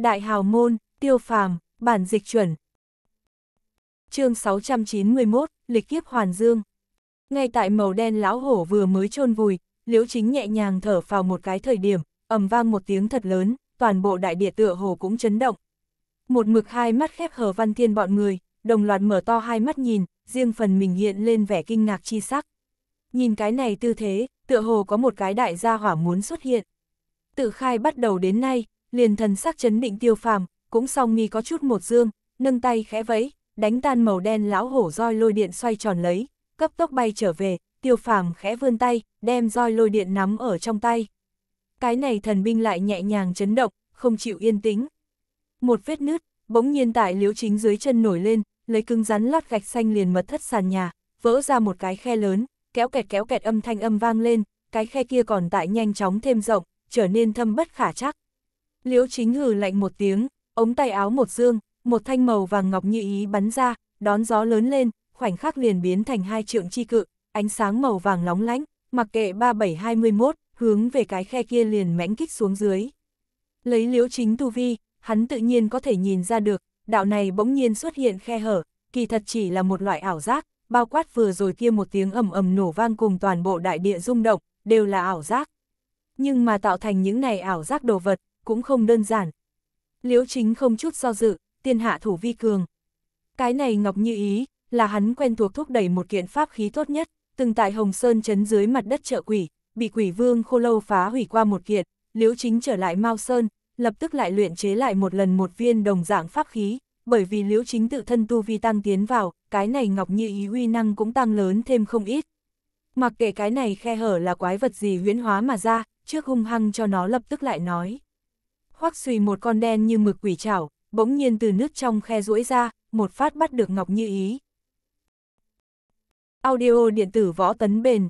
Đại hào môn, tiêu phàm, bản dịch chuẩn. chương 691, lịch kiếp hoàn dương. Ngay tại màu đen lão hổ vừa mới chôn vùi, liễu chính nhẹ nhàng thở vào một cái thời điểm, ầm vang một tiếng thật lớn, toàn bộ đại địa tựa hồ cũng chấn động. Một mực hai mắt khép hờ văn thiên bọn người, đồng loạt mở to hai mắt nhìn, riêng phần mình hiện lên vẻ kinh ngạc chi sắc. Nhìn cái này tư thế, tựa hồ có một cái đại gia hỏa muốn xuất hiện. Tự khai bắt đầu đến nay, liền thần sắc chấn định tiêu phàm, cũng song nghi có chút một dương, nâng tay khẽ vẫy, đánh tan màu đen lão hổ roi lôi điện xoay tròn lấy, cấp tốc bay trở về, tiêu phàm khẽ vươn tay, đem roi lôi điện nắm ở trong tay. Cái này thần binh lại nhẹ nhàng chấn động, không chịu yên tĩnh. Một vết nứt, bỗng nhiên tại liễu chính dưới chân nổi lên, lấy cứng rắn lót gạch xanh liền mật thất sàn nhà, vỡ ra một cái khe lớn, kéo kẹt kéo kẹt âm thanh âm vang lên, cái khe kia còn tại nhanh chóng thêm rộng, trở nên thâm bất khả chắc, Liễu chính hừ lạnh một tiếng, ống tay áo một dương, một thanh màu vàng ngọc như ý bắn ra, đón gió lớn lên, khoảnh khắc liền biến thành hai trượng chi cự, ánh sáng màu vàng lóng lánh, mặc kệ 3721, hướng về cái khe kia liền mãnh kích xuống dưới. Lấy liễu chính tu vi, hắn tự nhiên có thể nhìn ra được, đạo này bỗng nhiên xuất hiện khe hở, kỳ thật chỉ là một loại ảo giác, bao quát vừa rồi kia một tiếng ầm ầm nổ vang cùng toàn bộ đại địa rung động, đều là ảo giác. Nhưng mà tạo thành những này ảo giác đồ vật, cũng không đơn giản. Liễu chính không chút do dự, tiên hạ thủ vi cường. Cái này Ngọc Như Ý, là hắn quen thuộc thúc đẩy một kiện pháp khí tốt nhất, từng tại Hồng Sơn chấn dưới mặt đất trợ quỷ, bị quỷ vương khô lâu phá hủy qua một kiện, liễu chính trở lại Mao Sơn, lập tức lại luyện chế lại một lần một viên đồng dạng pháp khí, bởi vì liễu chính tự thân tu vi tăng tiến vào, cái này Ngọc Như Ý uy năng cũng tăng lớn thêm không ít. Mặc kệ cái này khe hở là quái vật gì huyễn hóa mà ra, trước hung hăng cho nó lập tức lại nói khoác xùy một con đen như mực quỷ chảo, bỗng nhiên từ nước trong khe duỗi ra, một phát bắt được Ngọc Như Ý. Audio điện tử võ tấn bền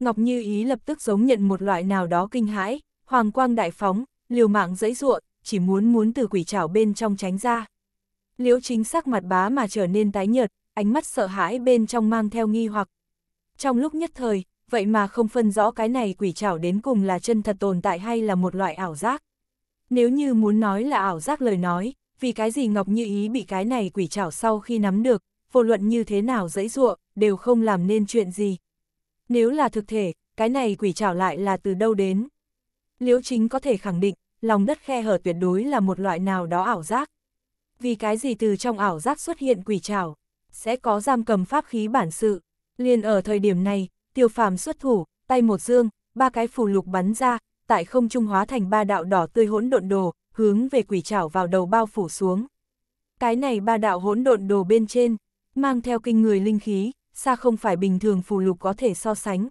Ngọc Như Ý lập tức giống nhận một loại nào đó kinh hãi, hoàng quang đại phóng, liều mạng dẫy ruộng, chỉ muốn muốn từ quỷ chảo bên trong tránh ra. Liễu chính sắc mặt bá mà trở nên tái nhợt, ánh mắt sợ hãi bên trong mang theo nghi hoặc. Trong lúc nhất thời, vậy mà không phân rõ cái này quỷ trảo đến cùng là chân thật tồn tại hay là một loại ảo giác. Nếu như muốn nói là ảo giác lời nói, vì cái gì Ngọc Như Ý bị cái này quỷ trảo sau khi nắm được, vô luận như thế nào dẫy dụa, đều không làm nên chuyện gì. Nếu là thực thể, cái này quỷ trảo lại là từ đâu đến. Liễu chính có thể khẳng định, lòng đất khe hở tuyệt đối là một loại nào đó ảo giác. Vì cái gì từ trong ảo giác xuất hiện quỷ trảo, sẽ có giam cầm pháp khí bản sự. Liền ở thời điểm này, tiêu phàm xuất thủ, tay một dương, ba cái phù lục bắn ra, tại không trung hóa thành ba đạo đỏ tươi hỗn độn đồ, hướng về quỷ trảo vào đầu bao phủ xuống. Cái này ba đạo hỗn độn đồ bên trên, mang theo kinh người linh khí, xa không phải bình thường phù lục có thể so sánh.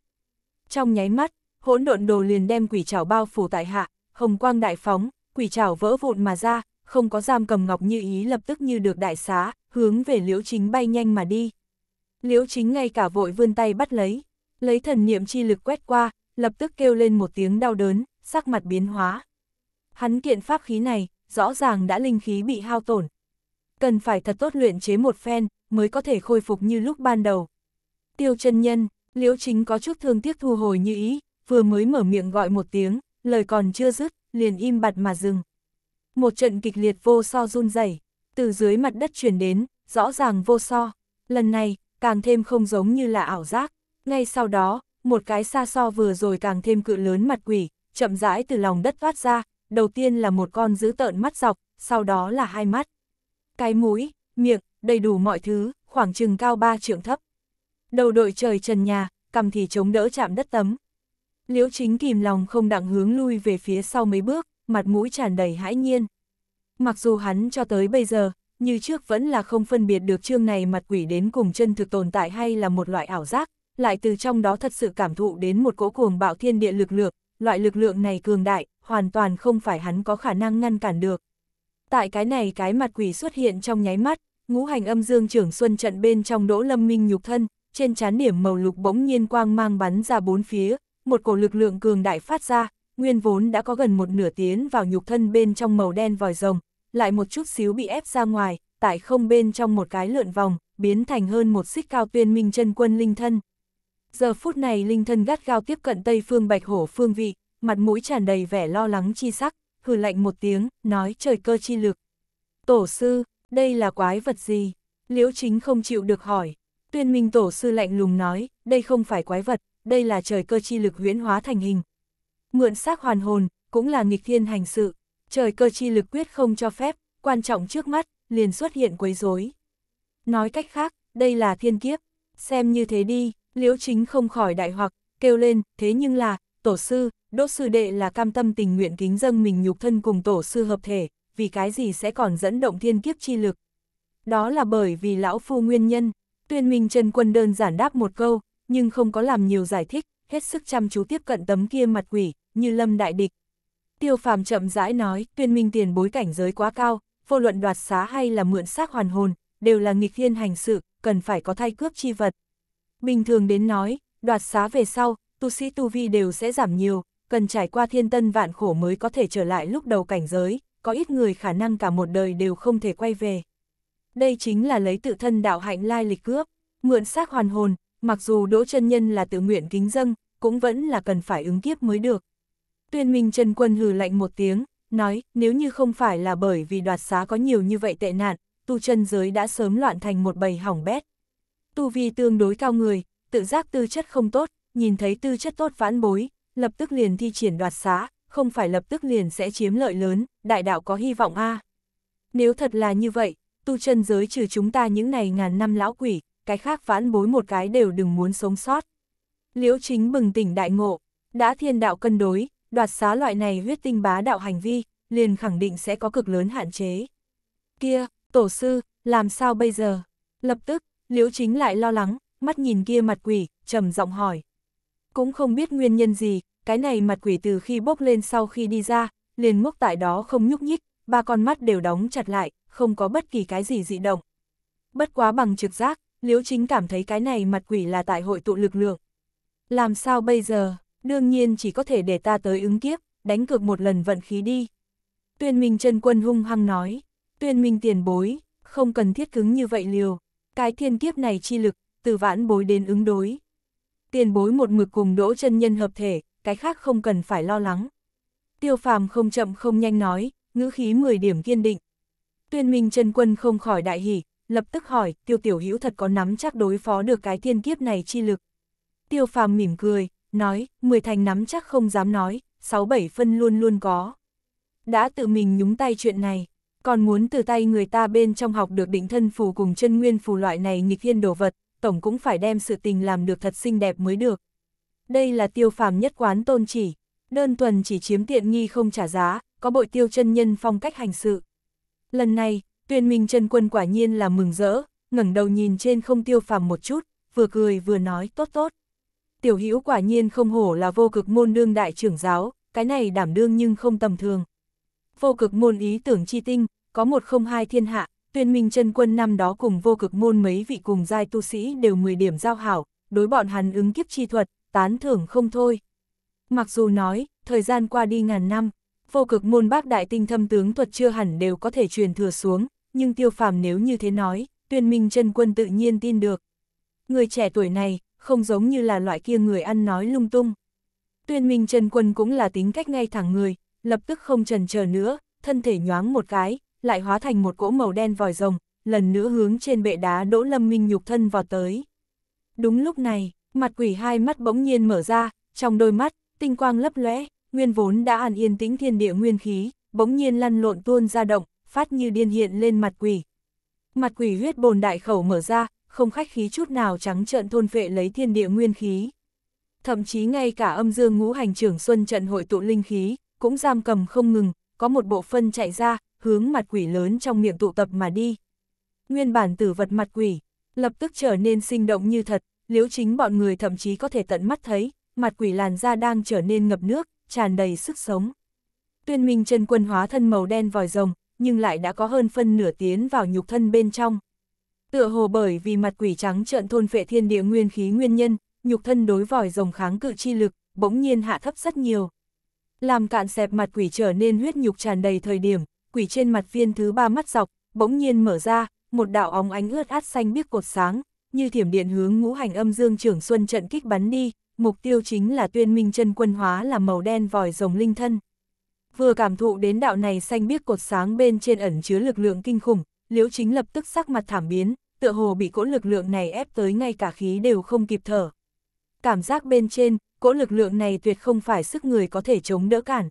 Trong nháy mắt, hỗn độn đồ liền đem quỷ trảo bao phủ tại hạ, hồng quang đại phóng, quỷ trảo vỡ vụn mà ra, không có giam cầm ngọc như ý lập tức như được đại xá, hướng về liễu chính bay nhanh mà đi. Liễu chính ngay cả vội vươn tay bắt lấy lấy thần niệm chi lực quét qua, lập tức kêu lên một tiếng đau đớn, sắc mặt biến hóa. Hắn kiện pháp khí này, rõ ràng đã linh khí bị hao tổn. Cần phải thật tốt luyện chế một phen, mới có thể khôi phục như lúc ban đầu. Tiêu chân nhân, liễu chính có chút thương tiếc thu hồi như ý, vừa mới mở miệng gọi một tiếng, lời còn chưa dứt, liền im bặt mà dừng. Một trận kịch liệt vô so run rẩy, từ dưới mặt đất chuyển đến, rõ ràng vô so. Lần này, càng thêm không giống như là ảo giác. Ngay sau đó, một cái xa so vừa rồi càng thêm cự lớn mặt quỷ, chậm rãi từ lòng đất thoát ra, đầu tiên là một con dữ tợn mắt dọc, sau đó là hai mắt. Cái mũi, miệng, đầy đủ mọi thứ, khoảng chừng cao ba trượng thấp. Đầu đội trời trần nhà, cầm thì chống đỡ chạm đất tấm. Liễu chính kìm lòng không đặng hướng lui về phía sau mấy bước, mặt mũi tràn đầy hãi nhiên. Mặc dù hắn cho tới bây giờ, như trước vẫn là không phân biệt được chương này mặt quỷ đến cùng chân thực tồn tại hay là một loại ảo giác, lại từ trong đó thật sự cảm thụ đến một cỗ cuồng bạo thiên địa lực lượng, loại lực lượng này cường đại, hoàn toàn không phải hắn có khả năng ngăn cản được. Tại cái này cái mặt quỷ xuất hiện trong nháy mắt, ngũ hành âm dương trưởng xuân trận bên trong đỗ lâm minh nhục thân, trên chán điểm màu lục bỗng nhiên quang mang bắn ra bốn phía, một cổ lực lượng cường đại phát ra, nguyên vốn đã có gần một nửa tiến vào nhục thân bên trong màu đen vòi rồng, lại một chút xíu bị ép ra ngoài, tại không bên trong một cái lượn vòng, biến thành hơn một xích cao tuyên minh chân quân linh thân. Giờ phút này linh thân gắt gao tiếp cận Tây Phương Bạch Hổ phương vị, mặt mũi tràn đầy vẻ lo lắng chi sắc, hừ lạnh một tiếng, nói trời cơ chi lực. Tổ sư, đây là quái vật gì? Liễu chính không chịu được hỏi. Tuyên minh tổ sư lạnh lùng nói, đây không phải quái vật, đây là trời cơ chi lực huyễn hóa thành hình. Mượn xác hoàn hồn, cũng là nghịch thiên hành sự. Trời cơ chi lực quyết không cho phép, quan trọng trước mắt, liền xuất hiện quấy rối. Nói cách khác, đây là thiên kiếp, xem như thế đi, Liễu chính không khỏi đại hoặc, kêu lên, thế nhưng là, tổ sư, đỗ sư đệ là cam tâm tình nguyện kính dâng mình nhục thân cùng tổ sư hợp thể, vì cái gì sẽ còn dẫn động thiên kiếp chi lực. Đó là bởi vì lão phu nguyên nhân, tuyên minh Trần Quân đơn giản đáp một câu, nhưng không có làm nhiều giải thích, hết sức chăm chú tiếp cận tấm kia mặt quỷ, như lâm đại địch. Tiêu phàm chậm rãi nói, tuyên minh tiền bối cảnh giới quá cao, vô luận đoạt xá hay là mượn xác hoàn hồn, đều là nghịch thiên hành sự, cần phải có thay cướp chi vật. Bình thường đến nói, đoạt xá về sau, tu sĩ tu vi đều sẽ giảm nhiều, cần trải qua thiên tân vạn khổ mới có thể trở lại lúc đầu cảnh giới, có ít người khả năng cả một đời đều không thể quay về. Đây chính là lấy tự thân đạo hạnh lai lịch cướp, mượn xác hoàn hồn, mặc dù đỗ chân nhân là tự nguyện kính dâng, cũng vẫn là cần phải ứng kiếp mới được. Tuyên Minh Trần Quân hừ lạnh một tiếng, nói, nếu như không phải là bởi vì đoạt xá có nhiều như vậy tệ nạn, tu chân giới đã sớm loạn thành một bầy hỏng bét, tu vi tương đối cao người, tự giác tư chất không tốt, nhìn thấy tư chất tốt vãn bối, lập tức liền thi triển đoạt xá, không phải lập tức liền sẽ chiếm lợi lớn, đại đạo có hy vọng a. Nếu thật là như vậy, tu chân giới trừ chúng ta những này ngàn năm lão quỷ, cái khác vãn bối một cái đều đừng muốn sống sót. Liễu chính bừng tỉnh đại ngộ, đã thiên đạo cân đối, đoạt xá loại này huyết tinh bá đạo hành vi, liền khẳng định sẽ có cực lớn hạn chế. Kia, tổ sư, làm sao bây giờ? Lập tức, Liễu chính lại lo lắng, mắt nhìn kia mặt quỷ, trầm giọng hỏi. Cũng không biết nguyên nhân gì, cái này mặt quỷ từ khi bốc lên sau khi đi ra, liền ngốc tại đó không nhúc nhích, ba con mắt đều đóng chặt lại, không có bất kỳ cái gì dị động. Bất quá bằng trực giác, Liễu Chính cảm thấy cái này mặt quỷ là tại hội tụ lực lượng. Làm sao bây giờ, đương nhiên chỉ có thể để ta tới ứng kiếp, đánh cược một lần vận khí đi. Tuyên Minh Trân quân hung hăng nói, tuyên Minh tiền bối, không cần thiết cứng như vậy liều, cái thiên kiếp này chi lực, từ vãn bối đến ứng đối. Tiền bối một mực cùng đỗ chân nhân hợp thể, cái khác không cần phải lo lắng. Tiêu phàm không chậm không nhanh nói, ngữ khí 10 điểm kiên định. Tuyên minh chân quân không khỏi đại hỉ, lập tức hỏi, tiêu tiểu hữu thật có nắm chắc đối phó được cái thiên kiếp này chi lực. Tiêu phàm mỉm cười, nói, 10 thành nắm chắc không dám nói, 6-7 phân luôn luôn có. Đã tự mình nhúng tay chuyện này, còn muốn từ tay người ta bên trong học được định thân phù cùng chân nguyên phù loại này nghịch thiên đồ vật, tổng cũng phải đem sự tình làm được thật xinh đẹp mới được. Đây là tiêu phàm nhất quán tôn chỉ, đơn thuần chỉ chiếm tiện nghi không trả giá, có bội tiêu chân nhân phong cách hành sự. Lần này, tuyên minh chân quân quả nhiên là mừng rỡ, ngẩng đầu nhìn trên không tiêu phàm một chút, vừa cười vừa nói tốt tốt. Tiểu hữu quả nhiên không hổ là vô cực môn đương đại trưởng giáo, cái này đảm đương nhưng không tầm thường vô cực môn ý tưởng chi tinh, có một không hai thiên hạ, tuyên minh chân quân năm đó cùng vô cực môn mấy vị cùng giai tu sĩ đều 10 điểm giao hảo, đối bọn hắn ứng kiếp chi thuật, tán thưởng không thôi. Mặc dù nói, thời gian qua đi ngàn năm, vô cực môn bác đại tinh thâm tướng thuật chưa hẳn đều có thể truyền thừa xuống, nhưng tiêu phàm nếu như thế nói, tuyên minh chân quân tự nhiên tin được. Người trẻ tuổi này, không giống như là loại kia người ăn nói lung tung. Tuyên minh chân quân cũng là tính cách ngay thẳng người, lập tức không trần chờ nữa, thân thể nhoáng một cái, lại hóa thành một cỗ màu đen vòi rồng, lần nữa hướng trên bệ đá Đỗ Lâm Minh nhục thân vào tới. Đúng lúc này, mặt quỷ hai mắt bỗng nhiên mở ra, trong đôi mắt, tinh quang lấp lóe, nguyên vốn đã an yên tĩnh thiên địa nguyên khí, bỗng nhiên lăn lộn tuôn ra động, phát như điên hiện lên mặt quỷ. Mặt quỷ huyết bồn đại khẩu mở ra, không khách khí chút nào trắng trợn thôn phệ lấy thiên địa nguyên khí. Thậm chí ngay cả âm dương ngũ hành trưởng xuân trận hội tụ linh khí, cũng giam cầm không ngừng, có một bộ phân chạy ra, hướng mặt quỷ lớn trong miệng tụ tập mà đi. Nguyên bản tử vật mặt quỷ, lập tức trở nên sinh động như thật, liễu chính bọn người thậm chí có thể tận mắt thấy, mặt quỷ làn da đang trở nên ngập nước, tràn đầy sức sống. Tuyên minh chân quân hóa thân màu đen vòi rồng, nhưng lại đã có hơn phân nửa tiến vào nhục thân bên trong. Tựa hồ bởi vì mặt quỷ trắng trợn thôn phệ thiên địa nguyên khí nguyên nhân, nhục thân đối vòi rồng kháng cự chi lực, bỗng nhiên hạ thấp rất nhiều. Làm cạn xẹp mặt quỷ trở nên huyết nhục tràn đầy thời điểm, quỷ trên mặt viên thứ ba mắt dọc, bỗng nhiên mở ra, một đạo óng ánh ướt át xanh biếc cột sáng, như thiểm điện hướng ngũ hành âm dương trưởng xuân trận kích bắn đi, mục tiêu chính là tuyên minh chân quân hóa là màu đen vòi rồng linh thân. Vừa cảm thụ đến đạo này xanh biếc cột sáng bên trên ẩn chứa lực lượng kinh khủng, liễu chính lập tức sắc mặt thảm biến, tựa hồ bị cỗ lực lượng này ép tới ngay cả khí đều không kịp thở. Cảm giác bên trên, cỗ lực lượng này tuyệt không phải sức người có thể chống đỡ cản.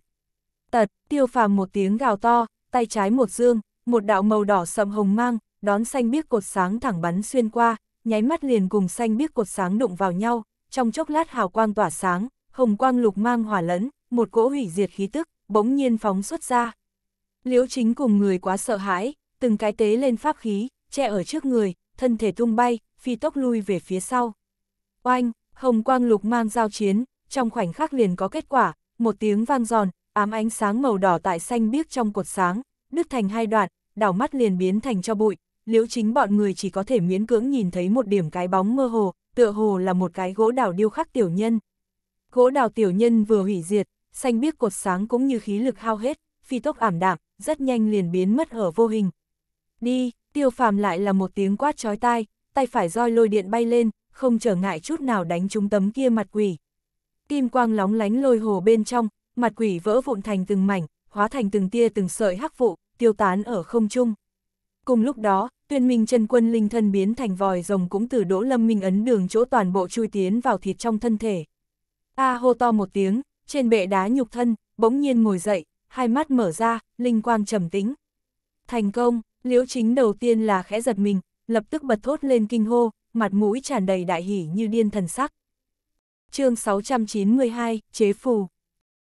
Tật, tiêu phàm một tiếng gào to, tay trái một dương, một đạo màu đỏ sậm hồng mang, đón xanh biếc cột sáng thẳng bắn xuyên qua, nháy mắt liền cùng xanh biếc cột sáng đụng vào nhau, trong chốc lát hào quang tỏa sáng, hồng quang lục mang hỏa lẫn, một cỗ hủy diệt khí tức, bỗng nhiên phóng xuất ra. Liễu chính cùng người quá sợ hãi, từng cái tế lên pháp khí, che ở trước người, thân thể tung bay, phi tốc lui về phía sau. Oanh, Hồng quang lục mang giao chiến, trong khoảnh khắc liền có kết quả, một tiếng vang giòn, ám ánh sáng màu đỏ tại xanh biếc trong cột sáng, đứt thành hai đoạn, đảo mắt liền biến thành cho bụi, liễu chính bọn người chỉ có thể miễn cưỡng nhìn thấy một điểm cái bóng mơ hồ, tựa hồ là một cái gỗ đào điêu khắc tiểu nhân. Gỗ đào tiểu nhân vừa hủy diệt, xanh biếc cột sáng cũng như khí lực hao hết, phi tốc ảm đạm, rất nhanh liền biến mất ở vô hình. Đi, tiêu phàm lại là một tiếng quát chói tai, tay phải roi lôi điện bay lên, không trở ngại chút nào đánh trúng tấm kia mặt quỷ. Kim quang lóng lánh lôi hồ bên trong, mặt quỷ vỡ vụn thành từng mảnh, hóa thành từng tia từng sợi hắc vụ, tiêu tán ở không trung. Cùng lúc đó, tuyên minh chân quân linh thân biến thành vòi rồng cũng từ đỗ lâm minh ấn đường chỗ toàn bộ chui tiến vào thịt trong thân thể. A hô to một tiếng, trên bệ đá nhục thân, bỗng nhiên ngồi dậy, hai mắt mở ra, linh quang trầm tĩnh. Thành công, liễu chính đầu tiên là khẽ giật mình, lập tức bật thốt lên kinh hô, mặt mũi tràn đầy đại hỉ như điên thần sắc. chương 692, Chế Phù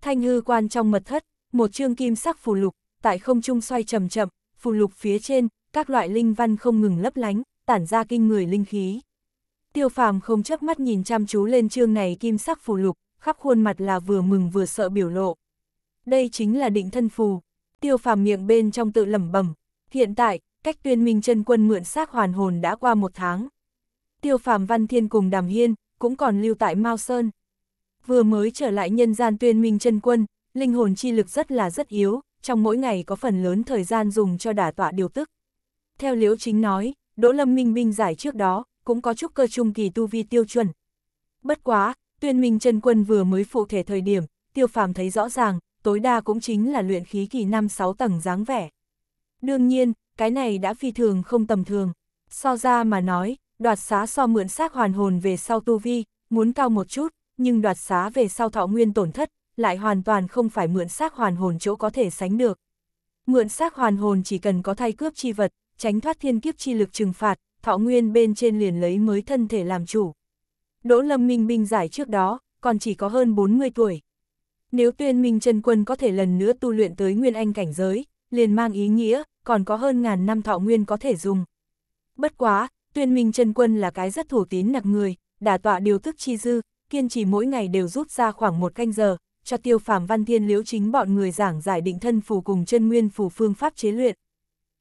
Thanh hư quan trong mật thất, một chương kim sắc phù lục, tại không trung xoay chậm chậm, phù lục phía trên, các loại linh văn không ngừng lấp lánh, tản ra kinh người linh khí. Tiêu phàm không chấp mắt nhìn chăm chú lên chương này kim sắc phù lục, khắp khuôn mặt là vừa mừng vừa sợ biểu lộ. Đây chính là định thân phù. Tiêu phàm miệng bên trong tự lẩm bẩm. Hiện tại, cách tuyên minh chân quân mượn xác hoàn hồn đã qua một tháng. Tiêu Phàm Văn Thiên cùng Đàm Hiên, cũng còn lưu tại Mao Sơn. Vừa mới trở lại nhân gian tuyên minh chân quân, linh hồn chi lực rất là rất yếu, trong mỗi ngày có phần lớn thời gian dùng cho đả tọa điều tức. Theo Liễu Chính nói, Đỗ Lâm Minh Minh giải trước đó, cũng có chút cơ trung kỳ tu vi tiêu chuẩn. Bất quá, tuyên minh chân quân vừa mới phụ thể thời điểm, tiêu phàm thấy rõ ràng, tối đa cũng chính là luyện khí kỳ 5-6 tầng dáng vẻ. Đương nhiên, cái này đã phi thường không tầm thường. So ra mà nói, đoạt xá so mượn xác hoàn hồn về sau tu vi, muốn cao một chút, nhưng đoạt xá về sau thọ nguyên tổn thất, lại hoàn toàn không phải mượn xác hoàn hồn chỗ có thể sánh được. Mượn xác hoàn hồn chỉ cần có thay cướp chi vật, tránh thoát thiên kiếp chi lực trừng phạt, thọ nguyên bên trên liền lấy mới thân thể làm chủ. Đỗ Lâm Minh Minh giải trước đó, còn chỉ có hơn 40 tuổi. Nếu tuyên minh chân quân có thể lần nữa tu luyện tới nguyên anh cảnh giới, liền mang ý nghĩa, còn có hơn ngàn năm thọ nguyên có thể dùng. Bất quá, Tuyên Minh chân Quân là cái rất thủ tín nặc người, đả tọa điều thức chi dư, kiên trì mỗi ngày đều rút ra khoảng một canh giờ, cho Tiêu Phàm Văn Thiên Liễu chính bọn người giảng giải định thân phù cùng chân nguyên phù phương pháp chế luyện.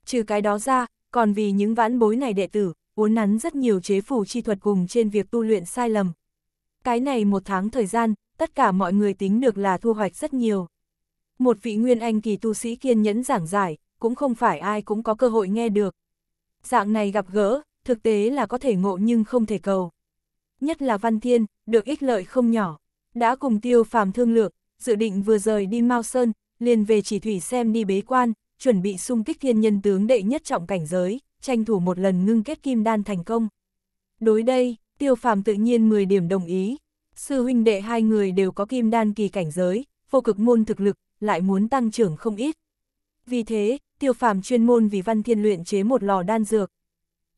Trừ cái đó ra, còn vì những vãn bối này đệ tử, uốn nắn rất nhiều chế phù chi thuật cùng trên việc tu luyện sai lầm. Cái này một tháng thời gian, tất cả mọi người tính được là thu hoạch rất nhiều. Một vị nguyên anh kỳ tu sĩ kiên nhẫn giảng giải, cũng không phải ai cũng có cơ hội nghe được. Dạng này gặp gỡ, thực tế là có thể ngộ nhưng không thể cầu. Nhất là Văn Thiên, được ích lợi không nhỏ, đã cùng tiêu phàm thương lược, dự định vừa rời đi Mao Sơn, liền về chỉ thủy xem đi bế quan, chuẩn bị xung kích thiên nhân tướng đệ nhất trọng cảnh giới, tranh thủ một lần ngưng kết kim đan thành công. Đối đây, tiêu phàm tự nhiên 10 điểm đồng ý, sư huynh đệ hai người đều có kim đan kỳ cảnh giới, vô cực môn thực lực, lại muốn tăng trưởng không ít. Vì thế, tiêu phàm chuyên môn vì văn thiên luyện chế một lò đan dược,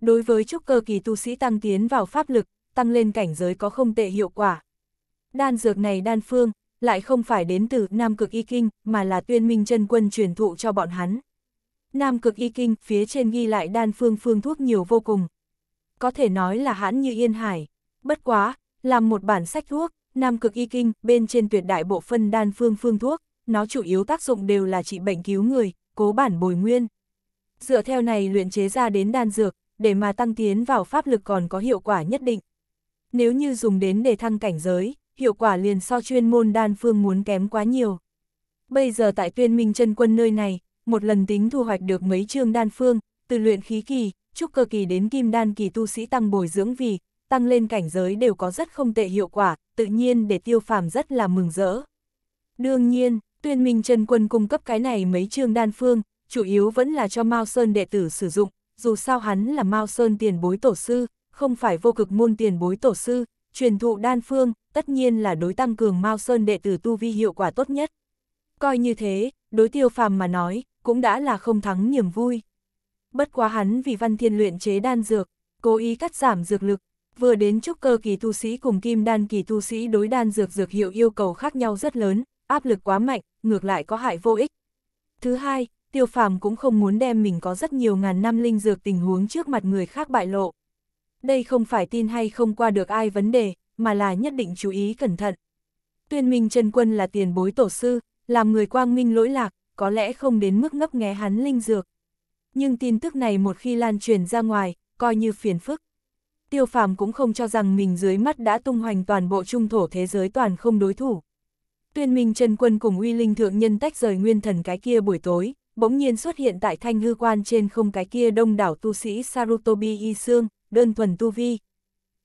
Đối với trúc cơ kỳ tu sĩ tăng tiến vào pháp lực, tăng lên cảnh giới có không tệ hiệu quả. Đan dược này đan phương, lại không phải đến từ Nam Cực Y Kinh, mà là tuyên minh chân quân truyền thụ cho bọn hắn. Nam Cực Y Kinh phía trên ghi lại đan phương phương thuốc nhiều vô cùng. Có thể nói là hãn như yên hải. Bất quá, làm một bản sách thuốc, Nam Cực Y Kinh bên trên tuyệt đại bộ phân đan phương phương thuốc, nó chủ yếu tác dụng đều là trị bệnh cứu người, cố bản bồi nguyên. Dựa theo này luyện chế ra đến đan dược, để mà tăng tiến vào pháp lực còn có hiệu quả nhất định. Nếu như dùng đến để thăng cảnh giới, hiệu quả liền so chuyên môn đan phương muốn kém quá nhiều. Bây giờ tại tuyên minh chân quân nơi này, một lần tính thu hoạch được mấy chương đan phương, từ luyện khí kỳ, trúc cơ kỳ đến kim đan kỳ tu sĩ tăng bồi dưỡng vì, tăng lên cảnh giới đều có rất không tệ hiệu quả, tự nhiên để tiêu phàm rất là mừng rỡ. Đương nhiên, tuyên minh chân quân cung cấp cái này mấy chương đan phương, chủ yếu vẫn là cho Mao Sơn đệ tử sử dụng, dù sao hắn là Mao Sơn tiền bối tổ sư, không phải vô cực môn tiền bối tổ sư, truyền thụ đan phương, tất nhiên là đối tăng cường Mao Sơn đệ tử tu vi hiệu quả tốt nhất. Coi như thế, đối tiêu phàm mà nói, cũng đã là không thắng niềm vui. Bất quá hắn vì văn thiên luyện chế đan dược, cố ý cắt giảm dược lực, vừa đến trúc cơ kỳ tu sĩ cùng kim đan kỳ tu sĩ đối đan dược dược hiệu yêu cầu khác nhau rất lớn, áp lực quá mạnh, ngược lại có hại vô ích. Thứ hai, tiêu phàm cũng không muốn đem mình có rất nhiều ngàn năm linh dược tình huống trước mặt người khác bại lộ. Đây không phải tin hay không qua được ai vấn đề, mà là nhất định chú ý cẩn thận. Tuyên minh Trần quân là tiền bối tổ sư, làm người quang minh lỗi lạc, có lẽ không đến mức ngấp nghé hắn linh dược. Nhưng tin tức này một khi lan truyền ra ngoài, coi như phiền phức. Tiêu phàm cũng không cho rằng mình dưới mắt đã tung hoành toàn bộ trung thổ thế giới toàn không đối thủ. Tuyên minh Trần quân cùng uy linh thượng nhân tách rời nguyên thần cái kia buổi tối, bỗng nhiên xuất hiện tại thanh hư quan trên không cái kia đông đảo tu sĩ Sarutobi Y Sương, đơn thuần tu vi.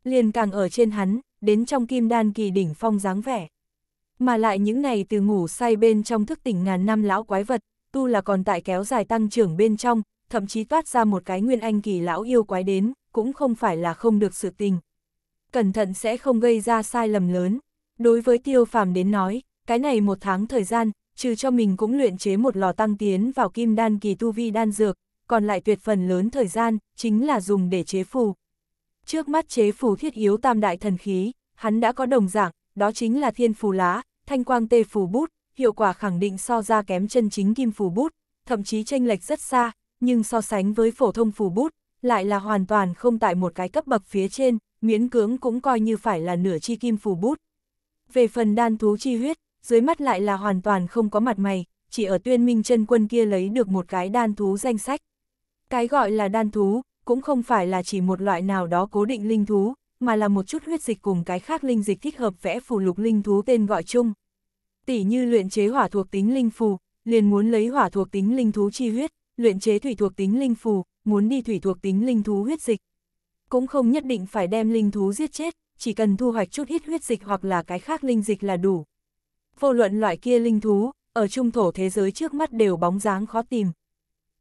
Liền càng ở trên hắn, đến trong kim đan kỳ đỉnh phong dáng vẻ. Mà lại những này từ ngủ say bên trong thức tỉnh ngàn năm lão quái vật, tu là còn tại kéo dài tăng trưởng bên trong, thậm chí toát ra một cái nguyên anh kỳ lão yêu quái đến, cũng không phải là không được sự tình. Cẩn thận sẽ không gây ra sai lầm lớn. Đối với tiêu phàm đến nói, cái này một tháng thời gian, trừ cho mình cũng luyện chế một lò tăng tiến vào kim đan kỳ tu vi đan dược, còn lại tuyệt phần lớn thời gian, chính là dùng để chế phù. Trước mắt chế phù thiết yếu tam đại thần khí, hắn đã có đồng dạng, đó chính là thiên phù lá, thanh quang tê phù bút, hiệu quả khẳng định so ra kém chân chính kim phù bút, thậm chí chênh lệch rất xa, nhưng so sánh với phổ thông phù bút, lại là hoàn toàn không tại một cái cấp bậc phía trên, miễn cưỡng cũng coi như phải là nửa chi kim phù bút. Về phần đan thú chi huyết, dưới mắt lại là hoàn toàn không có mặt mày, chỉ ở tuyên minh chân quân kia lấy được một cái đan thú danh sách. Cái gọi là đan thú, cũng không phải là chỉ một loại nào đó cố định linh thú, mà là một chút huyết dịch cùng cái khác linh dịch thích hợp vẽ phù lục linh thú tên gọi chung. Tỷ như luyện chế hỏa thuộc tính linh phù, liền muốn lấy hỏa thuộc tính linh thú chi huyết, luyện chế thủy thuộc tính linh phù, muốn đi thủy thuộc tính linh thú huyết dịch. Cũng không nhất định phải đem linh thú giết chết, chỉ cần thu hoạch chút ít huyết dịch hoặc là cái khác linh dịch là đủ vô luận loại kia linh thú, ở trung thổ thế giới trước mắt đều bóng dáng khó tìm.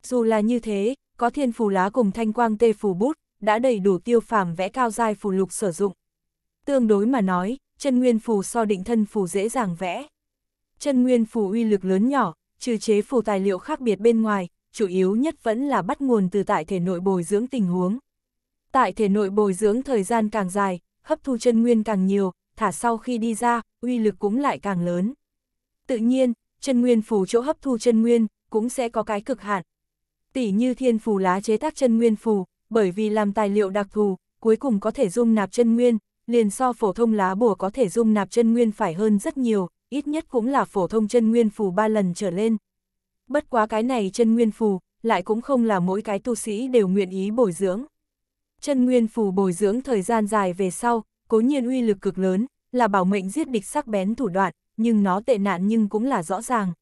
Dù là như thế, có thiên phù lá cùng thanh quang tê phù bút, đã đầy đủ tiêu phàm vẽ cao giai phù lục sử dụng. Tương đối mà nói, chân nguyên phù so định thân phù dễ dàng vẽ. Chân nguyên phù uy lực lớn nhỏ, trừ chế phù tài liệu khác biệt bên ngoài, chủ yếu nhất vẫn là bắt nguồn từ tại thể nội bồi dưỡng tình huống. Tại thể nội bồi dưỡng thời gian càng dài, hấp thu chân nguyên càng nhiều, thả sau khi đi ra, uy lực cũng lại càng lớn. Tự nhiên, chân nguyên phù chỗ hấp thu chân nguyên, cũng sẽ có cái cực hạn. Tỷ như thiên phù lá chế tác chân nguyên phù, bởi vì làm tài liệu đặc thù, cuối cùng có thể dung nạp chân nguyên, liền so phổ thông lá bùa có thể dung nạp chân nguyên phải hơn rất nhiều, ít nhất cũng là phổ thông chân nguyên phù ba lần trở lên. Bất quá cái này chân nguyên phù, lại cũng không là mỗi cái tu sĩ đều nguyện ý bồi dưỡng. Chân nguyên phù bồi dưỡng thời gian dài về sau, cố nhiên uy lực cực lớn, là bảo mệnh giết địch sắc bén thủ đoạn, nhưng nó tệ nạn nhưng cũng là rõ ràng.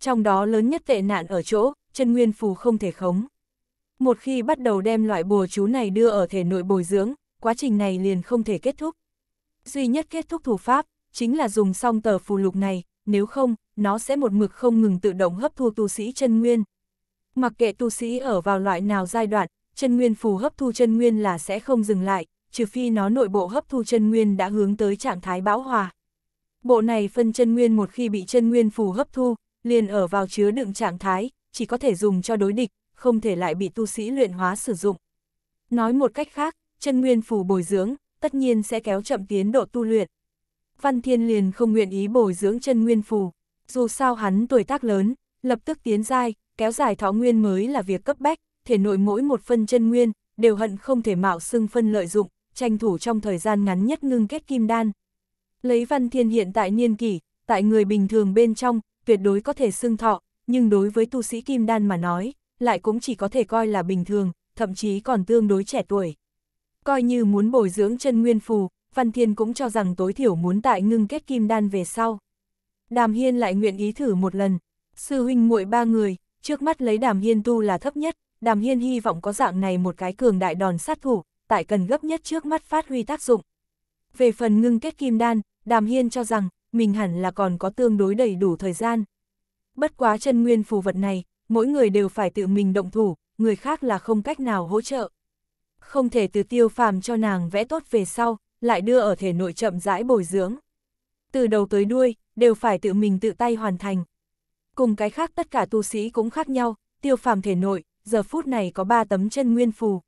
Trong đó lớn nhất tệ nạn ở chỗ, chân nguyên phù không thể khống. Một khi bắt đầu đem loại bùa chú này đưa ở thể nội bồi dưỡng, quá trình này liền không thể kết thúc. Duy nhất kết thúc thủ pháp, chính là dùng xong tờ phù lục này, nếu không, nó sẽ một mực không ngừng tự động hấp thu tu sĩ chân nguyên. Mặc kệ tu sĩ ở vào loại nào giai đoạn, chân nguyên phù hấp thu chân nguyên là sẽ không dừng lại, trừ phi nó nội bộ hấp thu chân nguyên đã hướng tới trạng thái bão hòa. Bộ này phân chân nguyên một khi bị chân nguyên phù hấp thu, liền ở vào chứa đựng trạng thái, chỉ có thể dùng cho đối địch, không thể lại bị tu sĩ luyện hóa sử dụng. Nói một cách khác, chân nguyên phù bồi dưỡng, tất nhiên sẽ kéo chậm tiến độ tu luyện. Văn Thiên liền không nguyện ý bồi dưỡng chân nguyên phù, dù sao hắn tuổi tác lớn, lập tức tiến giai, kéo dài thọ nguyên mới là việc cấp bách, thể nội mỗi một phân chân nguyên đều hận không thể mạo xưng phân lợi dụng tranh thủ trong thời gian ngắn nhất ngưng kết kim đan. Lấy văn thiên hiện tại niên kỷ, tại người bình thường bên trong, tuyệt đối có thể xưng thọ, nhưng đối với tu sĩ kim đan mà nói, lại cũng chỉ có thể coi là bình thường, thậm chí còn tương đối trẻ tuổi. Coi như muốn bồi dưỡng chân nguyên phù, Văn Thiên cũng cho rằng tối thiểu muốn tại ngưng kết kim đan về sau. Đàm Hiên lại nguyện ý thử một lần. Sư huynh muội ba người, trước mắt lấy Đàm Hiên tu là thấp nhất, Đàm Hiên hy vọng có dạng này một cái cường đại đòn sát thủ, tại cần gấp nhất trước mắt phát huy tác dụng. Về phần ngưng kết kim đan, Đàm Hiên cho rằng, mình hẳn là còn có tương đối đầy đủ thời gian. Bất quá chân nguyên phù vật này, mỗi người đều phải tự mình động thủ, người khác là không cách nào hỗ trợ. Không thể từ tiêu phàm cho nàng vẽ tốt về sau, lại đưa ở thể nội chậm rãi bồi dưỡng. Từ đầu tới đuôi, đều phải tự mình tự tay hoàn thành. Cùng cái khác tất cả tu sĩ cũng khác nhau, tiêu phàm thể nội, giờ phút này có 3 tấm chân nguyên phù.